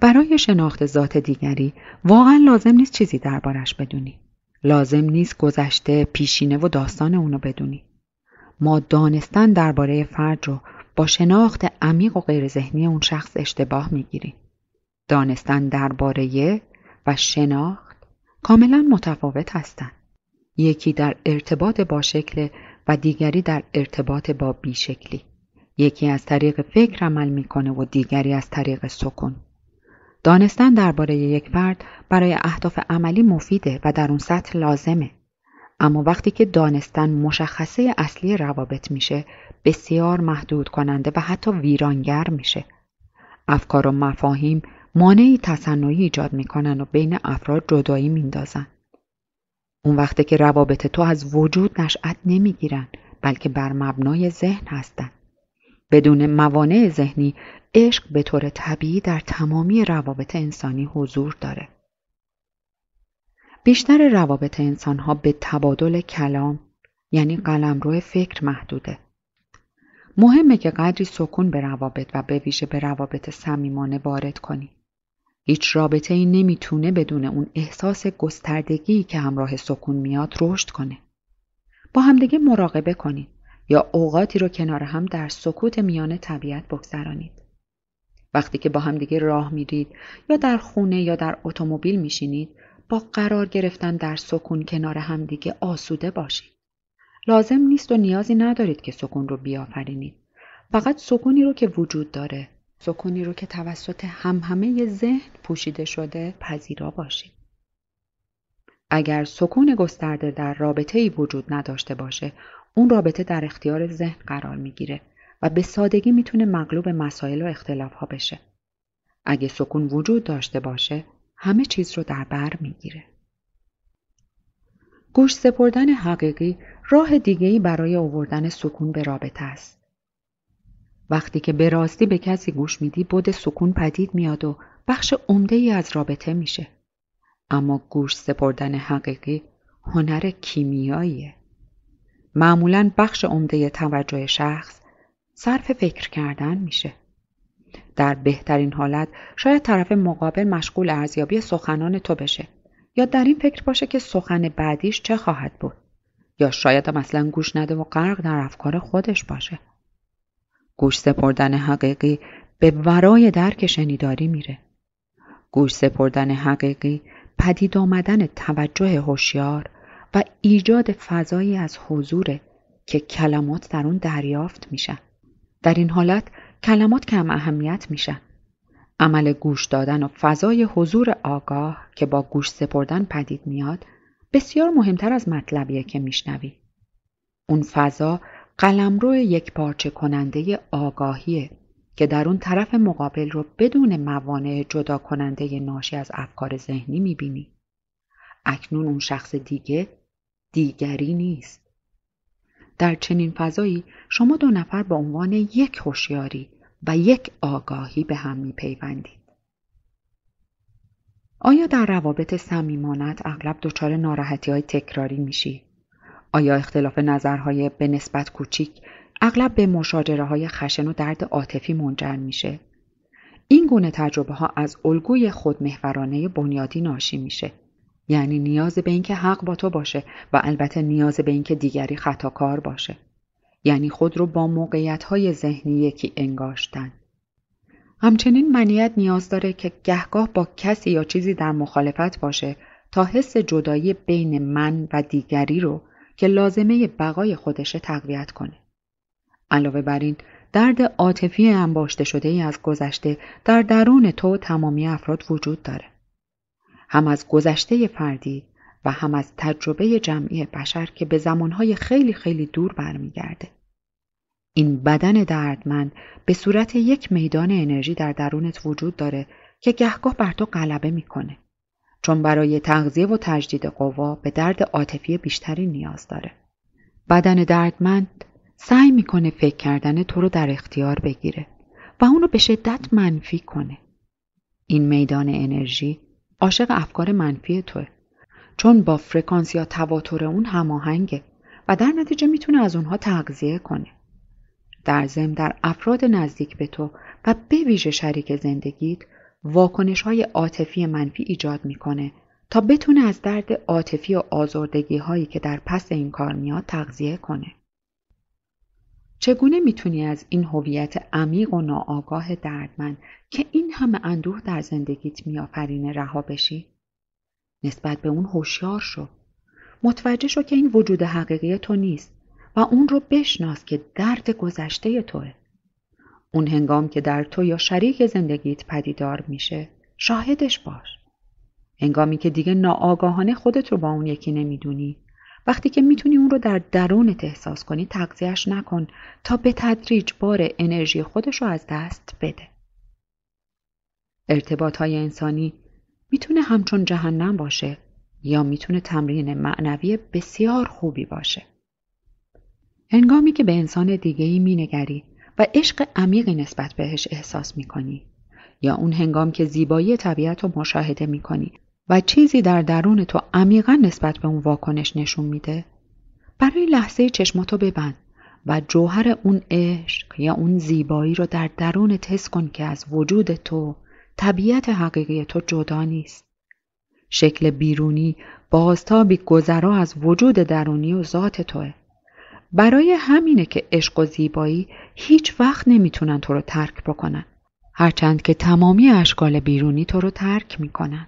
برای شناخت ذات دیگری واقعا لازم نیست چیزی دربارش بدونی لازم نیست گذشته پیشینه و داستان اونو بدونی ما دانستن درباره فرد رو با شناخت عمیق و غیر ذهنی اون شخص اشتباه میگیریم. دانستن درباره و شناخت کاملا متفاوت هستند. یکی در ارتباط با شکل و دیگری در ارتباط با بیشکلی. یکی از طریق فکر عمل میکنه و دیگری از طریق سکون. دانستن درباره یک فرد برای اهداف عملی مفیده و در اون سطح لازمه. اما وقتی که دانستن مشخصه اصلی روابط میشه بسیار محدود کننده و حتی ویرانگر میشه افکار و مفاهیم مانعی تصنعی ایجاد میکنن و بین افراد جدایی میندازن اون وقتی که روابط تو از وجود نشأت نمیگیرن بلکه بر مبنای ذهن هستن. بدون موانع ذهنی عشق به طور طبیعی در تمامی روابط انسانی حضور داره بیشتر روابط ها به تبادل کلام یعنی قلمرو فکر محدوده. مهمه که قدری سکون به روابط و به ویژه به روابط صمیمانه وارد کنی. هیچ رابطه ای نمیتونه بدون اون احساس گستردگی که همراه سکون میاد رشد کنه. با همدیگه مراقبه کنید یا اوقاتی رو کنار هم در سکوت میان طبیعت بگذرانید. وقتی که با همدیگه راه میرید یا در خونه یا در اتومبیل میشینید با قرار گرفتن در سکون کنار همدیگه آسوده باشید. لازم نیست و نیازی ندارید که سکون رو بیافرینید. فقط سکونی رو که وجود داره، سکونی رو که توسط همه ذهن پوشیده شده پذیرا باشید. اگر سکون گسترده در رابطه ای وجود نداشته باشه، اون رابطه در اختیار ذهن قرار میگیره و به سادگی میتونه مغلوب مسائل و اختلاف ها بشه. اگه سکون وجود داشته باشه، همه چیز رو در بر میگیره. گوش سپردن حقیقی راه دیگهی برای آوردن سکون به رابطه است. وقتی که به راستی به کسی گوش میدی بود سکون پدید میاد و بخش عمده ای از رابطه میشه. اما گوش سپردن حقیقی هنر کیمیاییه. معمولا بخش عمده توجه شخص صرف فکر کردن میشه. در بهترین حالت شاید طرف مقابل مشغول ارزیابی سخنان تو بشه یا در این فکر باشه که سخن بعدیش چه خواهد بود یا شاید هم اصلا گوش نده و غرق در افکار خودش باشه گوش سپردن حقیقی به ورای درک شنیداری میره گوش سپردن حقیقی پدید آمدن توجه هوشیار و ایجاد فضایی از حضور که کلمات در اون دریافت میشن در این حالت کلمات کم اهمیت میشن. عمل گوش دادن و فضای حضور آگاه که با گوش سپردن پدید میاد بسیار مهمتر از مطلبیه که میشنوی. اون فضا قلمرو یک پارچه کننده آگاهیه که در اون طرف مقابل رو بدون موانع جدا کننده ناشی از افکار ذهنی میبینی. اکنون اون شخص دیگه دیگری نیست. در چنین فضایی شما دو نفر به عنوان یک هوشیاری و یک آگاهی به هم می پیوندید. آیا در روابط صمیمانت اغلب دچار ناراحتی های تکراری میشی؟ آیا اختلاف نظرهای به نسبت کوچیک اغلب به مشاجره های خشن و درد عاطفی منجر میشه؟ این گونه تجربه ها از الگوی خودمهورانه بنیادی ناشی میشه یعنی نیاز به اینکه حق با تو باشه و البته نیاز به اینکه دیگری کار باشه یعنی خود رو با موقعیت‌های ذهنی یکی انگاشتن همچنین منیت نیاز داره که گهگاه با کسی یا چیزی در مخالفت باشه تا حس جدایی بین من و دیگری رو که لازمه بقای خودشه تقویت کنه. علاوه بر این درد عاطفی انباشته شده ای از گذشته در درون تو تمامی افراد وجود داره. هم از گذشته فردی و هم از تجربه جمعی بشر که به زمانهای خیلی خیلی دور برمیگرده. این بدن دردمند به صورت یک میدان انرژی در درونت وجود داره که گهگاه بر تو غلبه میکنه. چون برای تغذیه و تجدید قوا به درد عاطفی بیشتری نیاز داره. بدن دردمند سعی میکنه فکر کردن تو رو در اختیار بگیره و اونو به شدت منفی کنه. این میدان انرژی عاشق افکار منفی توه چون با فرکانس یا تواتر اون هماهنگه و در نتیجه میتونه از اونها تغذیه کنه در ضمن در افراد نزدیک به تو و به ویژه شریک زندگیت واکنش های عاطفی منفی ایجاد میکنه تا بتونه از درد عاطفی و آزردگی هایی که در پس این کار میاد تغذیه کنه چگونه میتونی از این هویت عمیق و ناآگاه دردمند که این همه اندوه در زندگیت میآفرینه رها بشی نسبت به اون هوشیار شو متوجه شو که این وجود حقیقی تو نیست و اون رو بشناس که درد گذشته توه اون هنگام که در تو یا شریک زندگیت پدیدار میشه شاهدش باش هنگامی که دیگه ناآگاهانه خودت رو با اون یکی نمیدونی وقتی که میتونی اون رو در درونت احساس کنی تغذیهش نکن تا به تدریج بار انرژی خودش رو از دست بده ارتباط های انسانی میتونه همچون جهنم باشه یا میتونه تمرین معنوی بسیار خوبی باشه هنگامی که به انسان دیگهی مینگری و عشق عمیقی نسبت بهش احساس میکنی یا اون هنگام که زیبایی طبیعت رو مشاهده میکنی و چیزی در درون تو عمیقا نسبت به اون واکنش نشون میده برای لحظه چشماتو ببند و جوهر اون عشق یا اون زیبایی رو در درون حس کن که از وجود تو طبیعت حقیقی تو جدا نیست شکل بیرونی بازتابی گذرا از وجود درونی و ذات توه برای همینه که عشق و زیبایی هیچ وقت نمیتونن تو رو ترک بکنن هرچند که تمامی اشکال بیرونی تو رو ترک میکنن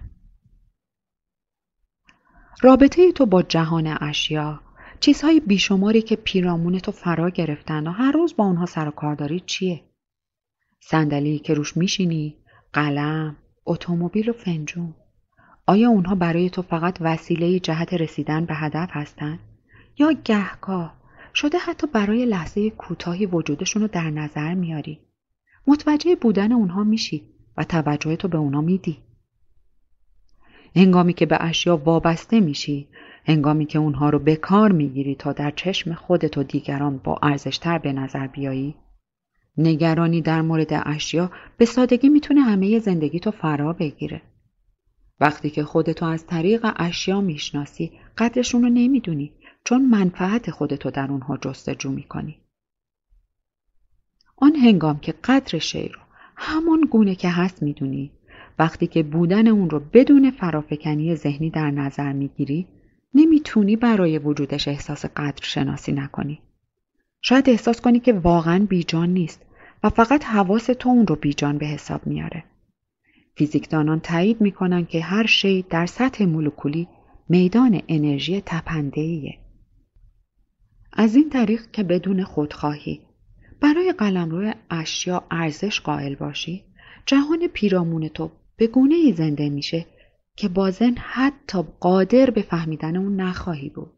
رابطه تو با جهان اشیا چیزهای بیشماری که پیرامون تو فرا گرفتن و هر روز با اونها سر و کار داری چیه صندلی که روش میشینی قلم اتومبیل و فنجون آیا اونها برای تو فقط وسیله جهت رسیدن به هدف هستند یا گهگاه شده حتی برای لحظه کوتاهی وجودشون رو در نظر میاری متوجه بودن اونها میشی و توجه تو به اونها میدی هنگامی که به اشیا وابسته میشی هنگامی که اونها رو به کار میگیری تا در چشم خودت و دیگران با ارزشتر به نظر بیایی نگرانی در مورد اشیا به سادگی میتونه همه زندگی تو فرا بگیره وقتی که خودتو از طریق اشیا میشناسی قدرشون رو نمیدونی چون منفعت خودتو در اونها جستجو میکنی آن هنگام که قدر شی رو همان گونه که هست میدونی وقتی که بودن اون رو بدون فرافکنی ذهنی در نظر میگیری نمیتونی برای وجودش احساس قدر شناسی نکنی. شاید احساس کنی که واقعا بیجان نیست و فقط حواس تو اون رو بیجان به حساب میاره. فیزیکدانان تایید میکنن که هر شی در سطح مولکولی میدان انرژی ایه. از این طریق که بدون خودخواهی برای قلمرو اشیا ارزش قائل باشی جهان پیرامون تو به گونه ای زنده میشه که بازن حتی قادر به فهمیدن اون نخواهی بود.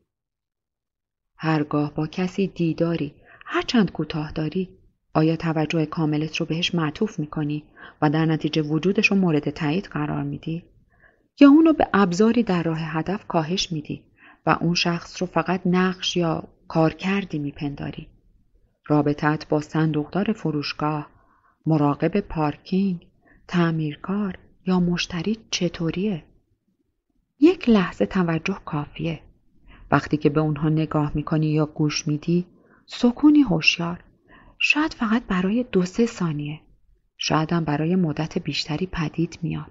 هرگاه با کسی دیداری هرچند کوتاه داری آیا توجه کاملت رو بهش معطوف میکنی و در نتیجه وجودش رو مورد تایید قرار میدی یا اون رو به ابزاری در راه هدف کاهش میدی و اون شخص رو فقط نقش یا کارکردی میپنداری رابطت با صندوقدار فروشگاه مراقب پارکینگ تعمیرکار یا مشتری چطوریه؟ یک لحظه توجه کافیه. وقتی که به اونها نگاه میکنی یا گوش میدی سکونی هوشیار شاید فقط برای دو سه ثانیه شاید هم برای مدت بیشتری پدید میاد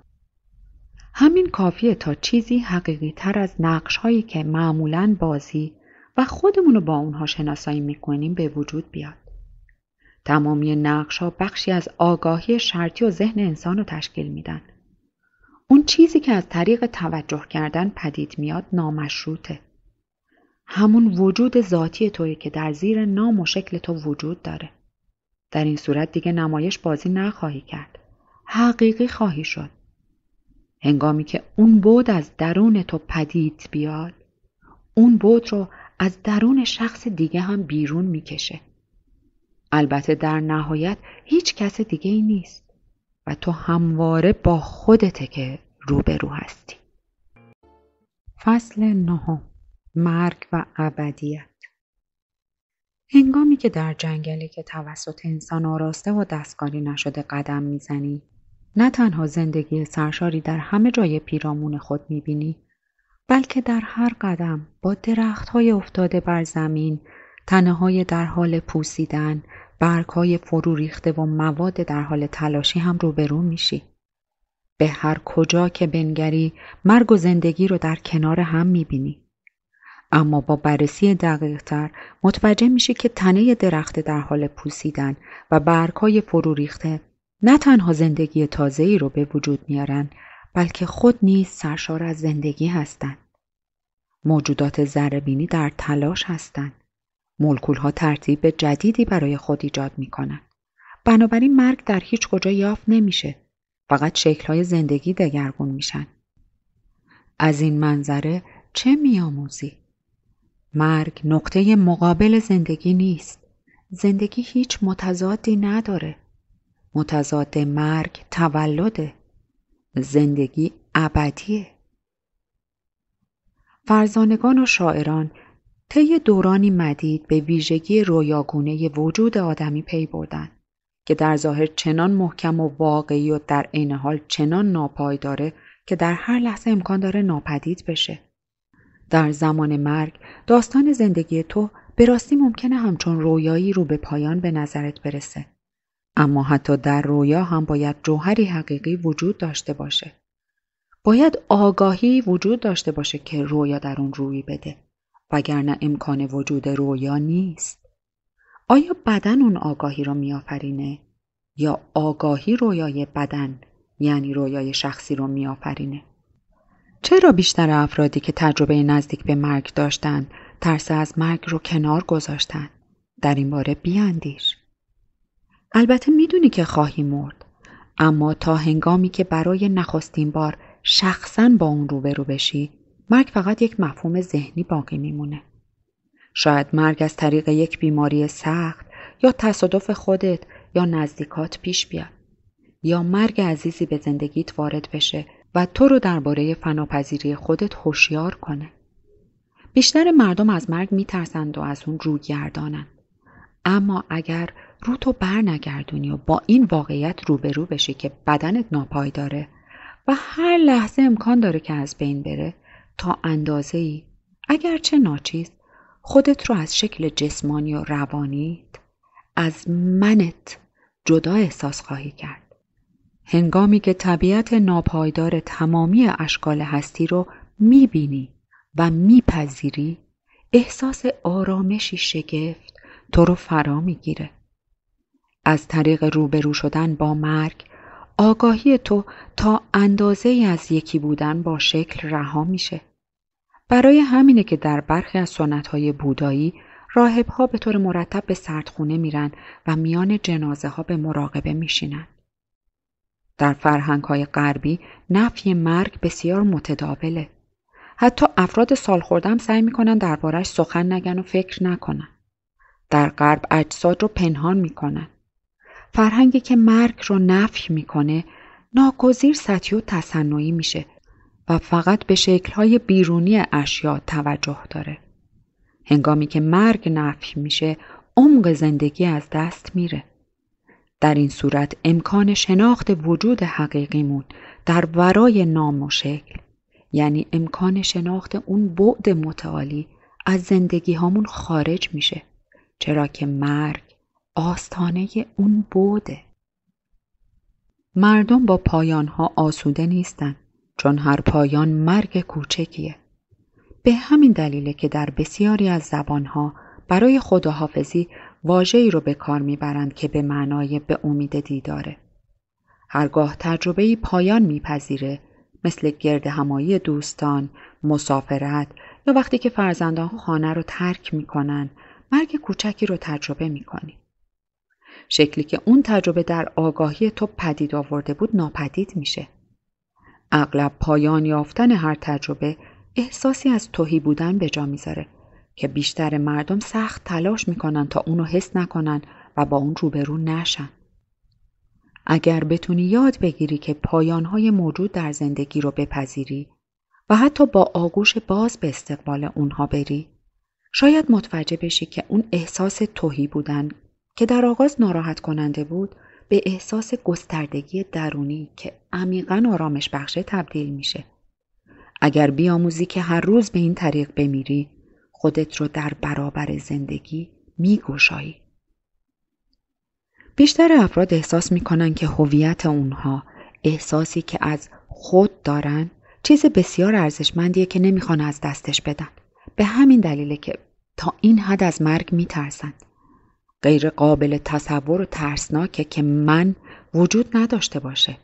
همین کافیه تا چیزی حقیقی تر از نقش هایی که معمولا بازی و خودمون رو با اونها شناسایی میکنیم به وجود بیاد تمامی نقش ها بخشی از آگاهی شرطی و ذهن انسان رو تشکیل میدن اون چیزی که از طریق توجه کردن پدید میاد نامشروطه. همون وجود ذاتی توی که در زیر نام و شکل تو وجود داره. در این صورت دیگه نمایش بازی نخواهی کرد. حقیقی خواهی شد. هنگامی که اون بود از درون تو پدید بیاد اون بود رو از درون شخص دیگه هم بیرون میکشه. البته در نهایت هیچ کس دیگه ای نیست. تو همواره با خودته که روبرو هستی فصل نهم مرگ و ابدیت هنگامی که در جنگلی که توسط انسان آراسته و دستکاری نشده قدم میزنی نه تنها زندگی سرشاری در همه جای پیرامون خود میبینی بلکه در هر قدم با درخت های افتاده بر زمین تنه های در حال پوسیدن های فرو ریخته و مواد در حال تلاشی هم روبرو میشی. به هر کجا که بنگری مرگ و زندگی رو در کنار هم میبینی. اما با بررسی دقیقتر متوجه میشی که تنه درخت در حال پوسیدن و های فرو ریخته نه تنها زندگی تازه‌ای رو به وجود میارن بلکه خود نیز سرشار از زندگی هستند. موجودات زربینی در تلاش هستند. ملکولها ها ترتیب جدیدی برای خود ایجاد می بنابراین مرگ در هیچ کجا یافت نمیشه. فقط شکل های زندگی دگرگون میشن. از این منظره چه میآموزی؟ مرگ نقطه مقابل زندگی نیست. زندگی هیچ متضادی نداره. متضاد مرگ تولده. زندگی ابدیه. فرزانگان و شاعران طی دورانی مدید به ویژگی رویاگونه وجود آدمی پی بردن که در ظاهر چنان محکم و واقعی و در عین حال چنان ناپای داره که در هر لحظه امکان داره ناپدید بشه. در زمان مرگ داستان زندگی تو به راستی ممکنه همچون رویایی رو به پایان به نظرت برسه. اما حتی در رویا هم باید جوهری حقیقی وجود داشته باشه. باید آگاهی وجود داشته باشه که رویا در اون روی بده. وگرنه امکان وجود رویا نیست آیا بدن اون آگاهی رو میآفرینه یا آگاهی رویای بدن یعنی رویای شخصی رو میآفرینه چرا بیشتر افرادی که تجربه نزدیک به مرگ داشتن ترس از مرگ رو کنار گذاشتن در این باره بیاندیش البته میدونی که خواهی مرد اما تا هنگامی که برای نخستین بار شخصا با اون روبرو بشی مرگ فقط یک مفهوم ذهنی باقی میمونه. شاید مرگ از طریق یک بیماری سخت یا تصادف خودت یا نزدیکات پیش بیاد. یا مرگ عزیزی به زندگیت وارد بشه و تو رو درباره فناپذیری خودت هوشیار کنه. بیشتر مردم از مرگ میترسند و از اون روگردانن. اما اگر رو تو بر نگردونی و با این واقعیت روبرو بشی که بدنت ناپایداره و هر لحظه امکان داره که از بین بره تا اندازه ای اگرچه ناچیز خودت رو از شکل جسمانی و روانیت از منت جدا احساس خواهی کرد. هنگامی که طبیعت ناپایدار تمامی اشکال هستی رو میبینی و میپذیری احساس آرامشی شگفت تو رو فرا میگیره. از طریق روبرو شدن با مرگ آگاهی تو تا اندازه از یکی بودن با شکل رها میشه. برای همینه که در برخی از های بودایی ها به طور مرتب به سردخونه میرن و میان جنازه ها به مراقبه میشینن. در فرهنگ های غربی نفی مرگ بسیار متداوله. حتی افراد سال خوردم سعی میکنن دربارش سخن نگن و فکر نکنن. در غرب اجساد رو پنهان میکنن. فرهنگی که مرگ رو نفی میکنه ناگزیر سطحی و تصنعی میشه و فقط به شکلهای بیرونی اشیا توجه داره. هنگامی که مرگ نفی میشه عمق زندگی از دست میره. در این صورت امکان شناخت وجود حقیقیمون در ورای نام و شکل یعنی امکان شناخت اون بعد متعالی از زندگی هامون خارج میشه چرا که مرگ آستانه اون بوده مردم با پایانها آسوده نیستند چون هر پایان مرگ کوچکیه. به همین دلیله که در بسیاری از زبانها برای خداحافظی واجهی رو به کار میبرند که به معنای به امید دیداره. هرگاه تجربه پایان میپذیره مثل گرد همایی دوستان، مسافرت یا وقتی که فرزندان خانه رو ترک میکنن مرگ کوچکی رو تجربه میکنی. شکلی که اون تجربه در آگاهی تو پدید آورده بود ناپدید میشه. اغلب پایان یافتن هر تجربه احساسی از توهی بودن به جا میذاره که بیشتر مردم سخت تلاش میکنن تا اونو حس نکنن و با اون روبرو نشن. اگر بتونی یاد بگیری که پایانهای موجود در زندگی رو بپذیری و حتی با آغوش باز به استقبال اونها بری شاید متوجه بشی که اون احساس توهی بودن که در آغاز ناراحت کننده بود به احساس گستردگی درونی که عمیقا آرامش بخشه تبدیل میشه. اگر بیاموزی که هر روز به این طریق بمیری خودت رو در برابر زندگی میگشایی. بیشتر افراد احساس میکنن که هویت اونها احساسی که از خود دارن چیز بسیار ارزشمندیه که نمیخوان از دستش بدن. به همین دلیله که تا این حد از مرگ میترسند. غیر قابل تصور و ترسناکه که من وجود نداشته باشه.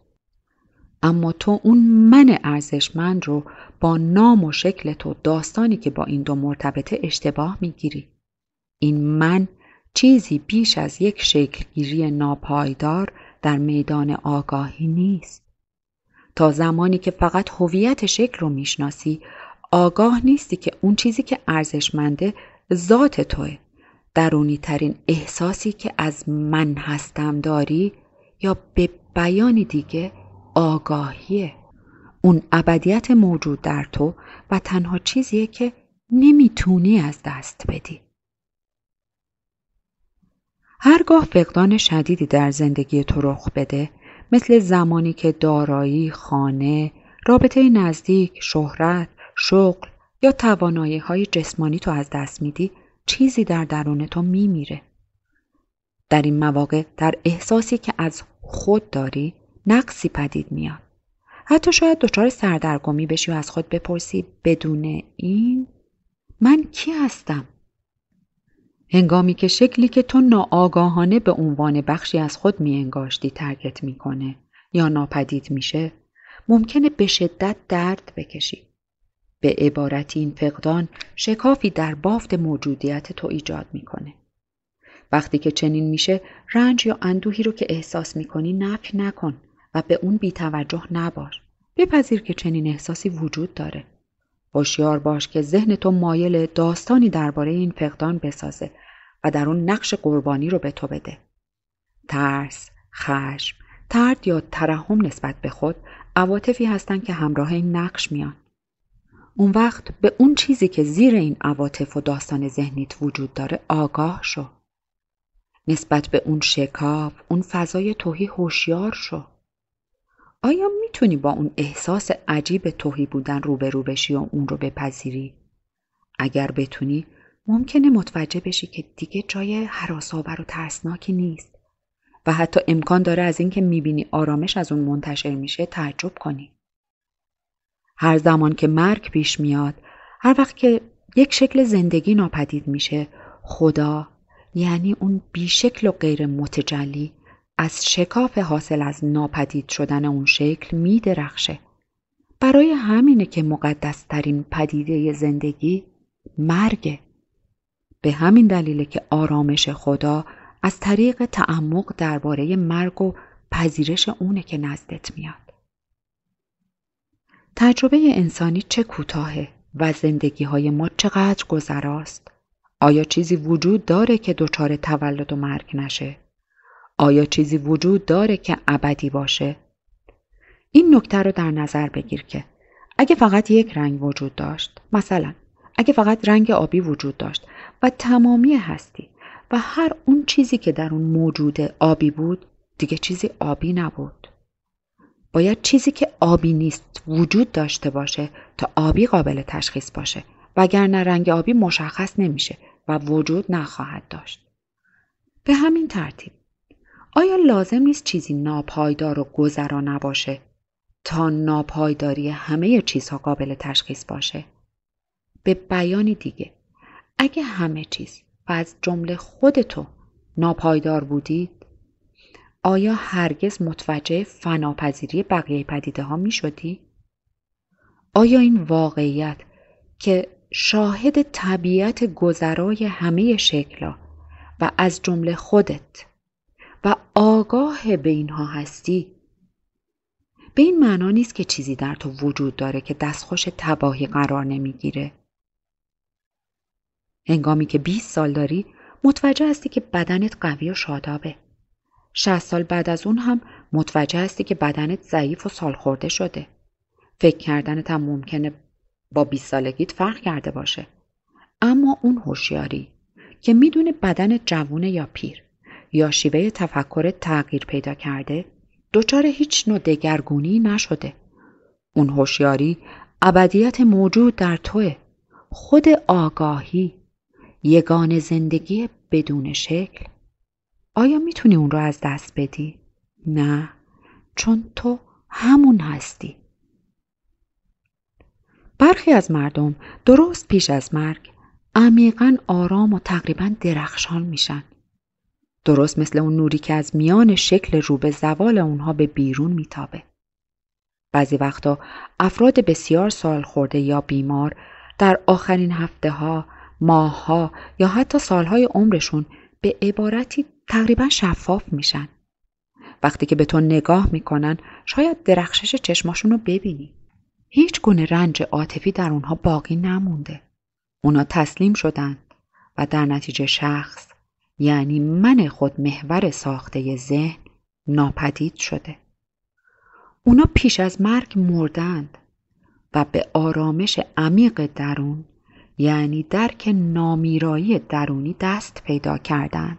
اما تو اون من ارزشمند رو با نام و شکل تو داستانی که با این دو مرتبطه اشتباه میگیری. این من چیزی بیش از یک شکلگیری ناپایدار در میدان آگاهی نیست. تا زمانی که فقط هویت شکل رو میشناسی آگاه نیستی که اون چیزی که ارزشمنده ذات توه درونی ترین احساسی که از من هستم داری یا به بیان دیگه آگاهیه اون ابدیت موجود در تو و تنها چیزیه که نمیتونی از دست بدی هرگاه فقدان شدیدی در زندگی تو رخ بده مثل زمانی که دارایی، خانه، رابطه نزدیک، شهرت، شغل یا توانایی های جسمانی تو از دست میدی چیزی در درون تو میمیره. در این مواقع در احساسی که از خود داری نقصی پدید میاد. حتی شاید دچار سردرگمی بشی و از خود بپرسی بدون این من کی هستم؟ هنگامی که شکلی که تو ناآگاهانه به عنوان بخشی از خود می انگاشتی ترکت میکنه یا ناپدید میشه ممکنه به شدت درد بکشی به عبارت این فقدان شکافی در بافت موجودیت تو ایجاد میکنه. وقتی که چنین میشه رنج یا اندوهی رو که احساس میکنی نفی نکن و به اون توجه نباش. بپذیر که چنین احساسی وجود داره. هوشیار باش که ذهن تو مایل داستانی درباره این فقدان بسازه و در اون نقش قربانی رو به تو بده. ترس، خشم، ترد یا ترحم نسبت به خود عواطفی هستند که همراه این نقش میان. اون وقت به اون چیزی که زیر این عواطف و داستان ذهنیت وجود داره آگاه شو. نسبت به اون شکاف، اون فضای توهی هوشیار شو. آیا میتونی با اون احساس عجیب توهی بودن روبرو بشی و اون رو بپذیری؟ اگر بتونی ممکنه متوجه بشی که دیگه جای حراسابر و ترسناکی نیست و حتی امکان داره از اینکه میبینی آرامش از اون منتشر میشه تعجب کنی. هر زمان که مرگ پیش میاد هر وقت که یک شکل زندگی ناپدید میشه خدا یعنی اون بیشکل و غیر متجلی از شکاف حاصل از ناپدید شدن اون شکل میدرخشه. برای همینه که مقدسترین پدیده زندگی مرگه. به همین دلیله که آرامش خدا از طریق تعمق درباره مرگ و پذیرش اونه که نزدت میاد. تجربه انسانی چه کوتاهه و زندگی های ما چقدر گذراست؟ آیا چیزی وجود داره که دچار تولد و مرگ نشه؟ آیا چیزی وجود داره که ابدی باشه؟ این نکته رو در نظر بگیر که اگه فقط یک رنگ وجود داشت مثلا اگه فقط رنگ آبی وجود داشت و تمامی هستی و هر اون چیزی که در اون موجود آبی بود دیگه چیزی آبی نبود باید چیزی که آبی نیست وجود داشته باشه تا آبی قابل تشخیص باشه وگرنه رنگ آبی مشخص نمیشه و وجود نخواهد داشت. به همین ترتیب آیا لازم نیست چیزی ناپایدار و گذرا نباشه تا ناپایداری همه چیزها قابل تشخیص باشه؟ به بیانی دیگه اگه همه چیز و از جمله خود تو ناپایدار بودی آیا هرگز متوجه فناپذیری بقیه پدیده ها می شدی؟ آیا این واقعیت که شاهد طبیعت گذرای همه شکلا و از جمله خودت و آگاه به اینها هستی به این معنا نیست که چیزی در تو وجود داره که دستخوش تباهی قرار نمیگیره هنگامی که 20 سال داری متوجه هستی که بدنت قوی و شادابه 60 سال بعد از اون هم متوجه هستی که بدنت ضعیف و سال خورده شده. فکر کردنت هم ممکنه با 20 سالگیت فرق کرده باشه. اما اون هوشیاری که میدونه بدن جوونه یا پیر یا شیوه تفکر تغییر پیدا کرده دچار هیچ نوع دگرگونی نشده. اون هوشیاری ابدیت موجود در توه. خود آگاهی یگان زندگی بدون شکل آیا میتونی اون رو از دست بدی؟ نه چون تو همون هستی. برخی از مردم درست پیش از مرگ عمیقا آرام و تقریبا درخشان میشن. درست مثل اون نوری که از میان شکل روبه زوال اونها به بیرون میتابه. بعضی وقتا افراد بسیار سال خورده یا بیمار در آخرین هفته ها، ماه ها یا حتی سالهای عمرشون به عبارتی تقریبا شفاف میشن. وقتی که به تو نگاه میکنن شاید درخشش چشماشون ببینی. هیچ گونه رنج عاطفی در اونها باقی نمونده. اونا تسلیم شدن و در نتیجه شخص یعنی من خود محور ساخته ذهن ناپدید شده. اونا پیش از مرگ مردند و به آرامش عمیق درون یعنی درک نامیرایی درونی دست پیدا کردند.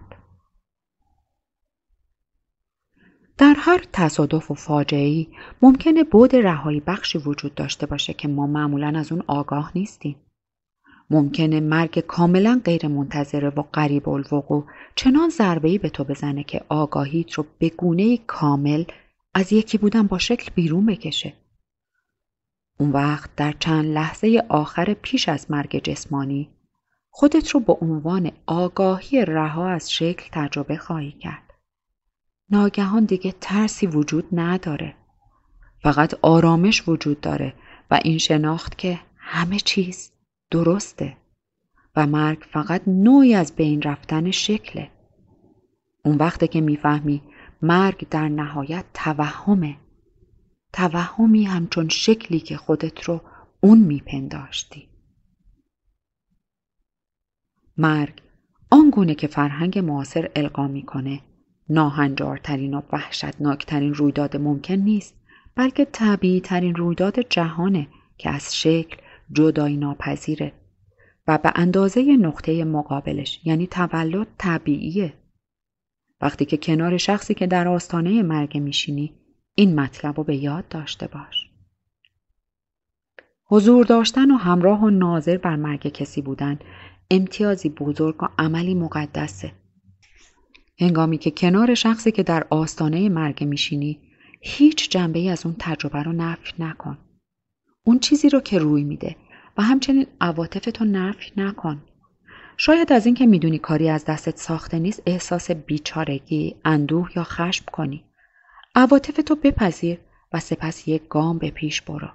در هر تصادف و ای ممکنه بود رهایی بخشی وجود داشته باشه که ما معمولا از اون آگاه نیستیم. ممکنه مرگ کاملا غیر منتظره و قریب الوقوع چنان ای به تو بزنه که آگاهیت رو به گونه کامل از یکی بودن با شکل بیرون بکشه. اون وقت در چند لحظه آخر پیش از مرگ جسمانی خودت رو به عنوان آگاهی رها از شکل تجربه خواهی کرد. ناگهان دیگه ترسی وجود نداره فقط آرامش وجود داره و این شناخت که همه چیز درسته و مرگ فقط نوعی از بین رفتن شکله اون وقته که میفهمی مرگ در نهایت توهمه توهمی همچون شکلی که خودت رو اون میپنداشتی مرگ آنگونه که فرهنگ معاصر القا میکنه ناهنجارترین و وحشتناکترین رویداد ممکن نیست بلکه طبیعی ترین رویداد جهانه که از شکل جدایی ناپذیره و به اندازه نقطه مقابلش یعنی تولد طبیعیه وقتی که کنار شخصی که در آستانه مرگ میشینی این مطلب رو به یاد داشته باش حضور داشتن و همراه و ناظر بر مرگ کسی بودن امتیازی بزرگ و عملی مقدسه هنگامی که کنار شخصی که در آستانه مرگ میشینی هیچ جنبه از اون تجربه رو نفی نکن. اون چیزی رو که روی میده و همچنین تو نفی نکن. شاید از اینکه میدونی کاری از دستت ساخته نیست احساس بیچارگی، اندوه یا خشم کنی. تو بپذیر و سپس یک گام به پیش برو.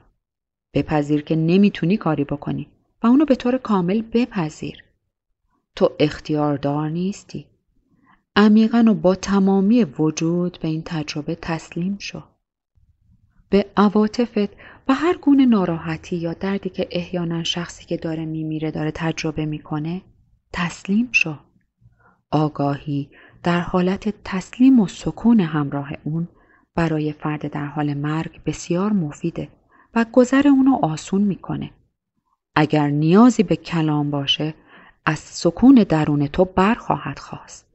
بپذیر که نمیتونی کاری بکنی و اونو به طور کامل بپذیر. تو اختیاردار نیستی. عمیقا و با تمامی وجود به این تجربه تسلیم شو به عواطفت و هر گونه ناراحتی یا دردی که احیانا شخصی که داره میمیره داره تجربه میکنه تسلیم شو آگاهی در حالت تسلیم و سکون همراه اون برای فرد در حال مرگ بسیار مفیده و گذر اونو آسون میکنه اگر نیازی به کلام باشه از سکون درون تو برخواهد خواست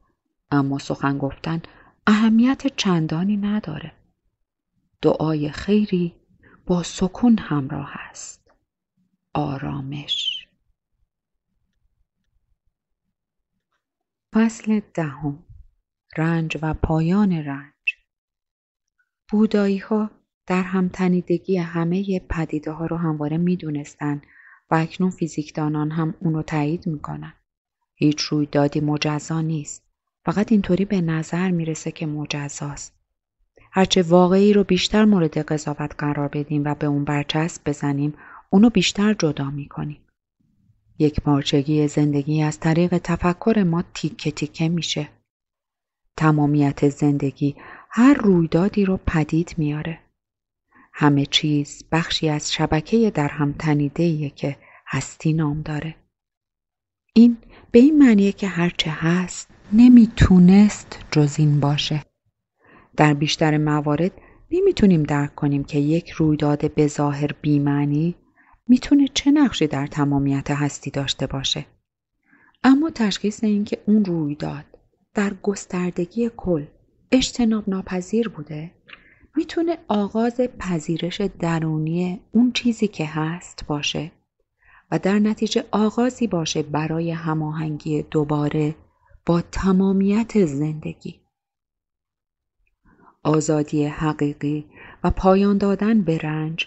اما سخن گفتن اهمیت چندانی نداره. دعای خیری با سکون همراه است. آرامش فصل دهم رنج و پایان رنج بودایی ها در همتنیدگی همه پدیده ها رو همواره می دونستن و اکنون فیزیکدانان هم اونو رو تایید می کنن. هیچ رویدادی مجزا نیست. فقط اینطوری به نظر میرسه که مجزاست. هرچه واقعی رو بیشتر مورد قضاوت قرار بدیم و به اون برچسب بزنیم اونو بیشتر جدا میکنیم. یک پارچگی زندگی از طریق تفکر ما تیکه تیکه میشه. تمامیت زندگی هر رویدادی رو پدید میاره. همه چیز بخشی از شبکه در هم که هستی نام داره. این به این معنیه که هرچه هست نمیتونست جز این باشه در بیشتر موارد نمیتونیم درک کنیم که یک رویداد به ظاهر بیمعنی میتونه چه نقشی در تمامیت هستی داشته باشه اما تشخیص اینکه اون رویداد در گستردگی کل اجتناب ناپذیر بوده میتونه آغاز پذیرش درونی اون چیزی که هست باشه و در نتیجه آغازی باشه برای هماهنگی دوباره با تمامیت زندگی آزادی حقیقی و پایان دادن به رنج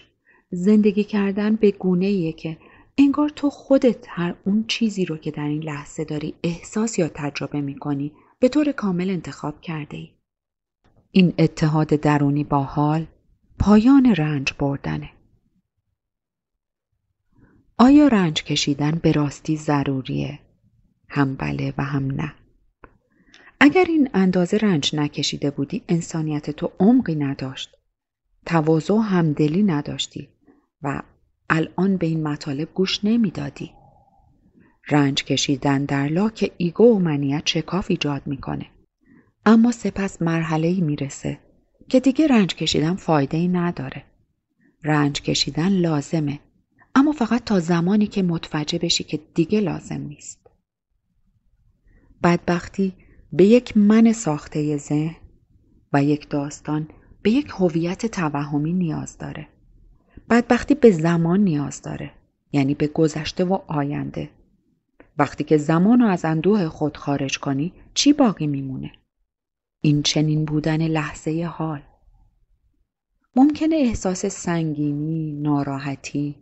زندگی کردن به گونه که انگار تو خودت هر اون چیزی رو که در این لحظه داری احساس یا تجربه می کنی به طور کامل انتخاب کرده ای. این اتحاد درونی با حال پایان رنج بردنه. آیا رنج کشیدن به راستی ضروریه؟ هم بله و هم نه. اگر این اندازه رنج نکشیده بودی انسانیت تو عمقی نداشت تواضع و همدلی نداشتی و الان به این مطالب گوش نمیدادی رنج کشیدن در لاک ایگو و منیت شکاف ایجاد میکنه اما سپس مرحله ای میرسه که دیگه رنج کشیدن فایده ای نداره رنج کشیدن لازمه اما فقط تا زمانی که متوجه بشی که دیگه لازم نیست بدبختی به یک من ساخته ذهن و یک داستان به یک هویت توهمی نیاز داره. بدبختی به زمان نیاز داره. یعنی به گذشته و آینده. وقتی که زمان رو از اندوه خود خارج کنی چی باقی میمونه؟ این چنین بودن لحظه حال. ممکنه احساس سنگینی، ناراحتی،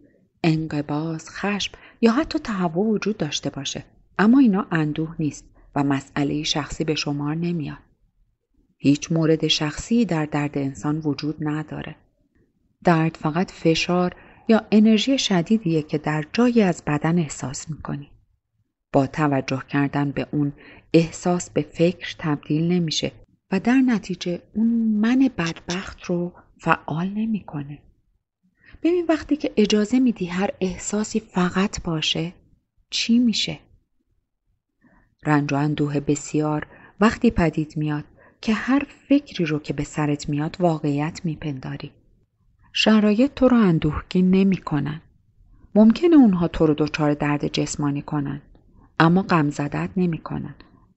انقباز، خشم یا حتی تهوع وجود داشته باشه. اما اینا اندوه نیست. و مسئله شخصی به شمار نمیاد. هیچ مورد شخصی در درد انسان وجود نداره. درد فقط فشار یا انرژی شدیدیه که در جایی از بدن احساس میکنی. با توجه کردن به اون احساس به فکر تبدیل نمیشه و در نتیجه اون من بدبخت رو فعال نمیکنه. ببین وقتی که اجازه میدی هر احساسی فقط باشه چی میشه؟ رنج و اندوه بسیار وقتی پدید میاد که هر فکری رو که به سرت میاد واقعیت میپنداری. شرایط تو رو اندوهگین نمیکنن. ممکنه اونها تو رو دچار درد جسمانی کنن اما غم زدت نمیکنن.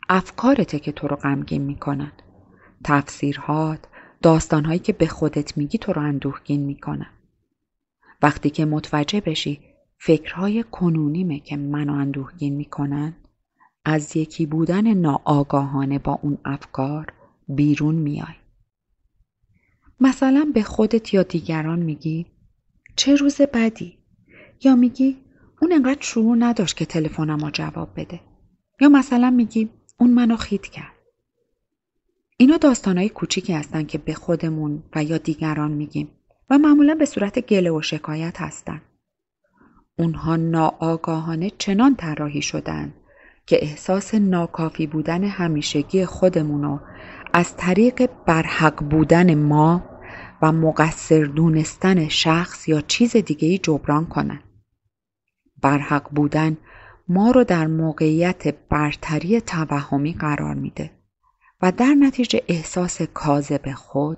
افکارته که تو رو غمگین میکنن. تفسیرهات، داستانهایی که به خودت میگی تو رو اندوهگین میکنن. وقتی که متوجه بشی فکرهای کنونیمه که منو اندوهگین میکنن از یکی بودن ناآگاهانه با اون افکار بیرون میای. مثلا به خودت یا دیگران میگی چه روز بدی یا میگی اون انقدر شروع نداشت که تلفنم رو جواب بده یا مثلا میگی اون منو خید کرد اینا داستانهای کوچیکی هستن که به خودمون و یا دیگران میگیم و معمولا به صورت گله و شکایت هستن اونها ناآگاهانه چنان طراحی شدند که احساس ناکافی بودن همیشگی خودمون رو از طریق برحق بودن ما و مقصر دونستن شخص یا چیز دیگه ای جبران کنن. برحق بودن ما رو در موقعیت برتری توهمی قرار میده و در نتیجه احساس کاذب خود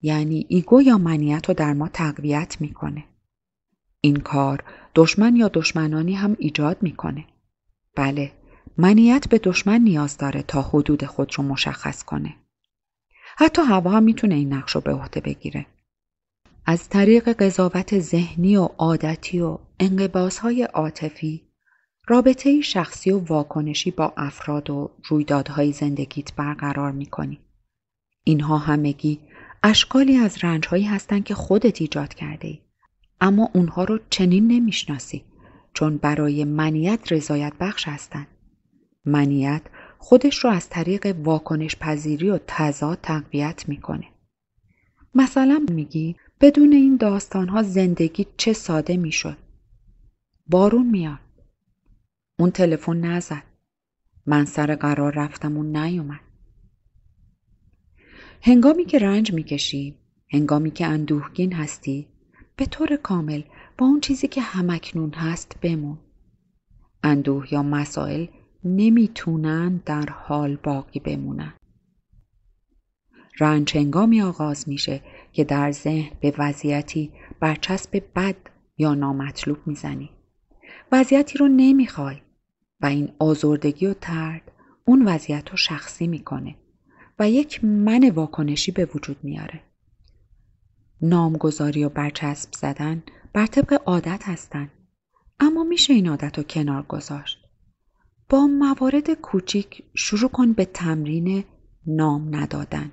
یعنی ایگو یا منیت رو در ما تقویت میکنه. این کار دشمن یا دشمنانی هم ایجاد میکنه. بله منیت به دشمن نیاز داره تا حدود خود رو مشخص کنه. حتی هوا هم میتونه این نقش رو به عهده بگیره. از طریق قضاوت ذهنی و عادتی و های عاطفی رابطه شخصی و واکنشی با افراد و رویدادهای زندگیت برقرار میکنی. اینها همگی اشکالی از رنجهایی هستند که خودت ایجاد کرده ای. اما اونها رو چنین نمیشناسی چون برای منیت رضایت بخش هستند. منیت خودش رو از طریق واکنش پذیری و تضاد تقویت میکنه. مثلا میگی بدون این ها زندگی چه ساده میشد. بارون میاد. اون تلفن نزد. من سر قرار رفتم و نیومد. هنگامی که رنج میکشی، هنگامی که اندوهگین هستی، به طور کامل با اون چیزی که همکنون هست بمون. اندوه یا مسائل نمیتونن در حال باقی بمونن رنج هنگامی آغاز میشه که در ذهن به وضعیتی برچسب بد یا نامطلوب میزنی وضعیتی رو نمیخوای و این آزردگی و ترد اون وضعیت رو شخصی میکنه و یک من واکنشی به وجود میاره نامگذاری و برچسب زدن بر طبق عادت هستن اما میشه این عادت رو کنار گذاشت با موارد کوچیک شروع کن به تمرین نام ندادن.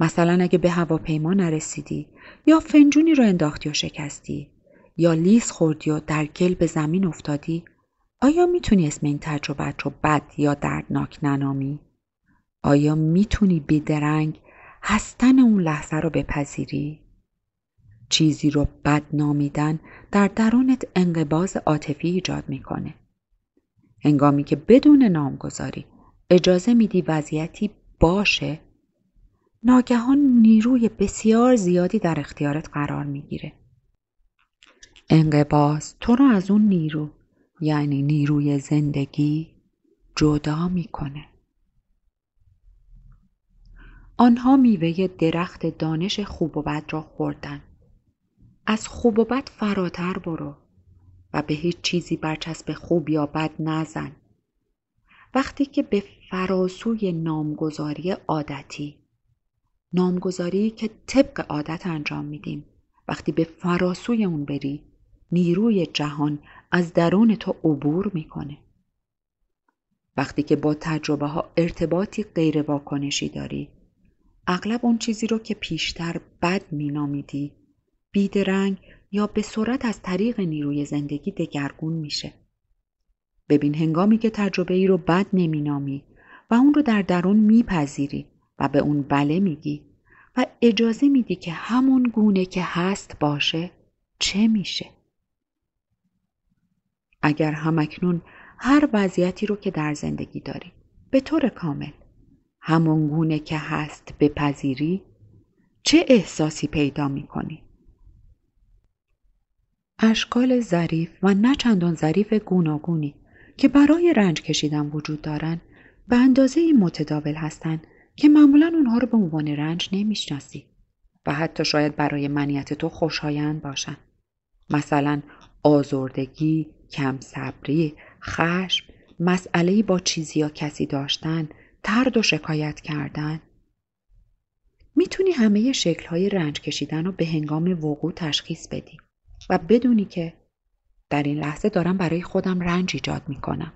مثلا اگه به هواپیما نرسیدی یا فنجونی رو انداختی و شکستی یا لیز خوردی و در گل به زمین افتادی آیا میتونی اسم این تجربت رو بد یا دردناک ننامی؟ آیا میتونی بیدرنگ هستن اون لحظه رو بپذیری؟ چیزی رو بد نامیدن در درونت انقباز عاطفی ایجاد میکنه. هنگامی که بدون نامگذاری اجازه میدی وضعیتی باشه ناگهان نیروی بسیار زیادی در اختیارت قرار میگیره انقباس تو رو از اون نیرو یعنی نیروی زندگی جدا میکنه آنها میوه درخت دانش خوب و بد را خوردن از خوب و بد فراتر برو و به هیچ چیزی برچسب خوب یا بد نزن. وقتی که به فراسوی نامگذاری عادتی نامگذاری که طبق عادت انجام میدیم وقتی به فراسوی اون بری نیروی جهان از درون تو عبور میکنه وقتی که با تجربه ها ارتباطی غیر داری اغلب اون چیزی رو که پیشتر بد مینامیدی بیدرنگ یا به سرعت از طریق نیروی زندگی دگرگون میشه. ببین هنگامی که تجربه ای رو بد نمینامی و اون رو در درون میپذیری و به اون بله میگی و اجازه میدی که همون گونه که هست باشه چه میشه؟ اگر همکنون هر وضعیتی رو که در زندگی داری به طور کامل همون گونه که هست بپذیری چه احساسی پیدا می کنی؟ اشکال ظریف و نه چندان ظریف گوناگونی که برای رنج کشیدن وجود دارند به اندازه متداول هستند که معمولا اونها رو به عنوان رنج نمیشناسی و حتی شاید برای منیت تو خوشایند باشن. مثلا آزردگی کم صبری خشم مسئله با چیزی یا کسی داشتن ترد و شکایت کردن میتونی همه های رنج کشیدن رو به هنگام وقوع تشخیص بدی و بدونی که در این لحظه دارم برای خودم رنج ایجاد می کنم.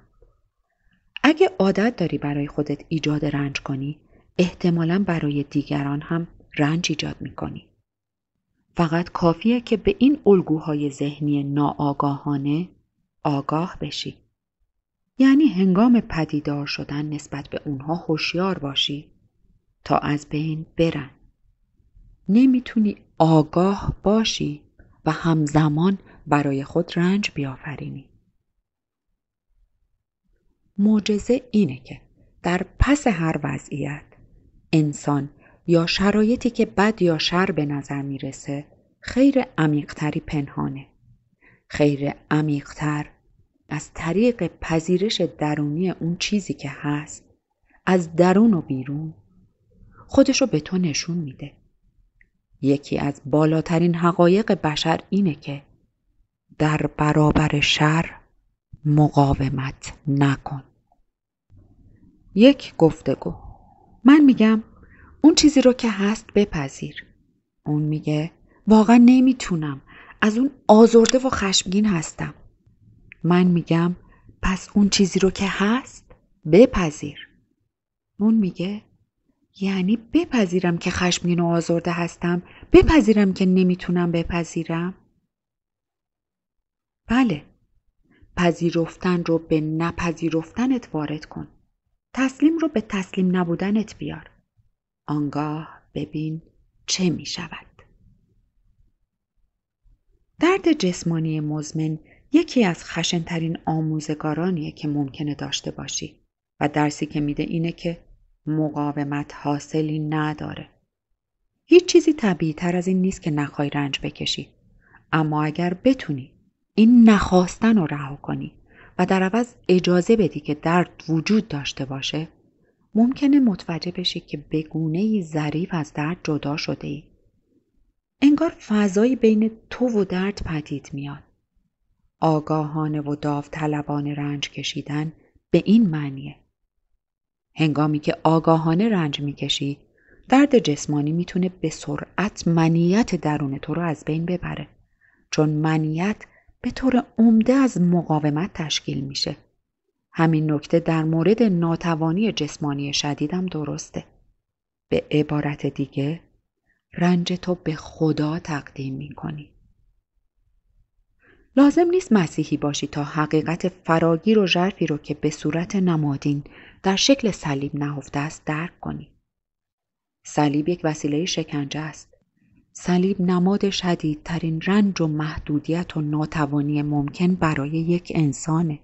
اگه عادت داری برای خودت ایجاد رنج کنی احتمالا برای دیگران هم رنج ایجاد می کنی. فقط کافیه که به این الگوهای ذهنی ناآگاهانه آگاه بشی. یعنی هنگام پدیدار شدن نسبت به اونها هوشیار باشی تا از بین برن. نمیتونی آگاه باشی و همزمان برای خود رنج بیافرینی. معجزه اینه که در پس هر وضعیت انسان یا شرایطی که بد یا شر به نظر میرسه خیر عمیقتری پنهانه خیر عمیقتر از طریق پذیرش درونی اون چیزی که هست از درون و بیرون خودشو به تو نشون میده یکی از بالاترین حقایق بشر اینه که در برابر شر مقاومت نکن یک گفتگو من میگم اون چیزی رو که هست بپذیر اون میگه واقعا نمیتونم از اون آزرده و خشمگین هستم من میگم پس اون چیزی رو که هست بپذیر اون میگه یعنی بپذیرم که خشمگین و آزرده هستم بپذیرم که نمیتونم بپذیرم بله پذیرفتن رو به نپذیرفتنت وارد کن تسلیم رو به تسلیم نبودنت بیار آنگاه ببین چه می شود درد جسمانی مزمن یکی از خشنترین آموزگارانیه که ممکنه داشته باشی و درسی که میده اینه که مقاومت حاصلی نداره هیچ چیزی طبیعی تر از این نیست که نخوای رنج بکشی اما اگر بتونی این نخواستن رو رها کنی و در عوض اجازه بدی که درد وجود داشته باشه ممکنه متوجه بشی که بگونه ای ظریف از درد جدا شده ای. انگار فضایی بین تو و درد پدید میاد. آگاهانه و داوطلبانه رنج کشیدن به این معنیه هنگامی که آگاهانه رنج میکشی درد جسمانی میتونه به سرعت منیت درون تو رو از بین ببره چون منیت به طور عمده از مقاومت تشکیل میشه همین نکته در مورد ناتوانی جسمانی شدیدم درسته به عبارت دیگه رنج تو به خدا تقدیم میکنی لازم نیست مسیحی باشی تا حقیقت فراگیر و ژرفی رو که به صورت نمادین در شکل صلیب نهفته است درک کنی. صلیب یک وسیله شکنجه است. صلیب نماد شدیدترین رنج و محدودیت و ناتوانی ممکن برای یک انسانه.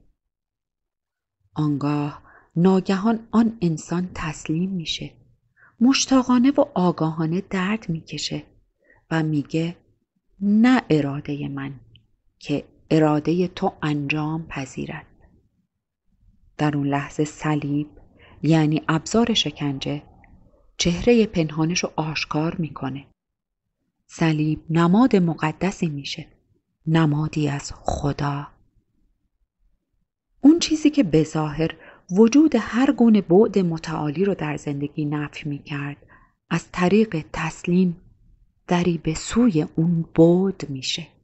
آنگاه ناگهان آن انسان تسلیم میشه. مشتاقانه و آگاهانه درد میکشه و میگه نه اراده من که اراده تو انجام پذیرد. در اون لحظه صلیب یعنی ابزار شکنجه چهره پنهانش رو آشکار میکنه صلیب نماد مقدسی میشه نمادی از خدا اون چیزی که به ظاهر وجود هر گونه بعد متعالی رو در زندگی نفی می کرد از طریق تسلیم دری به سوی اون بعد میشه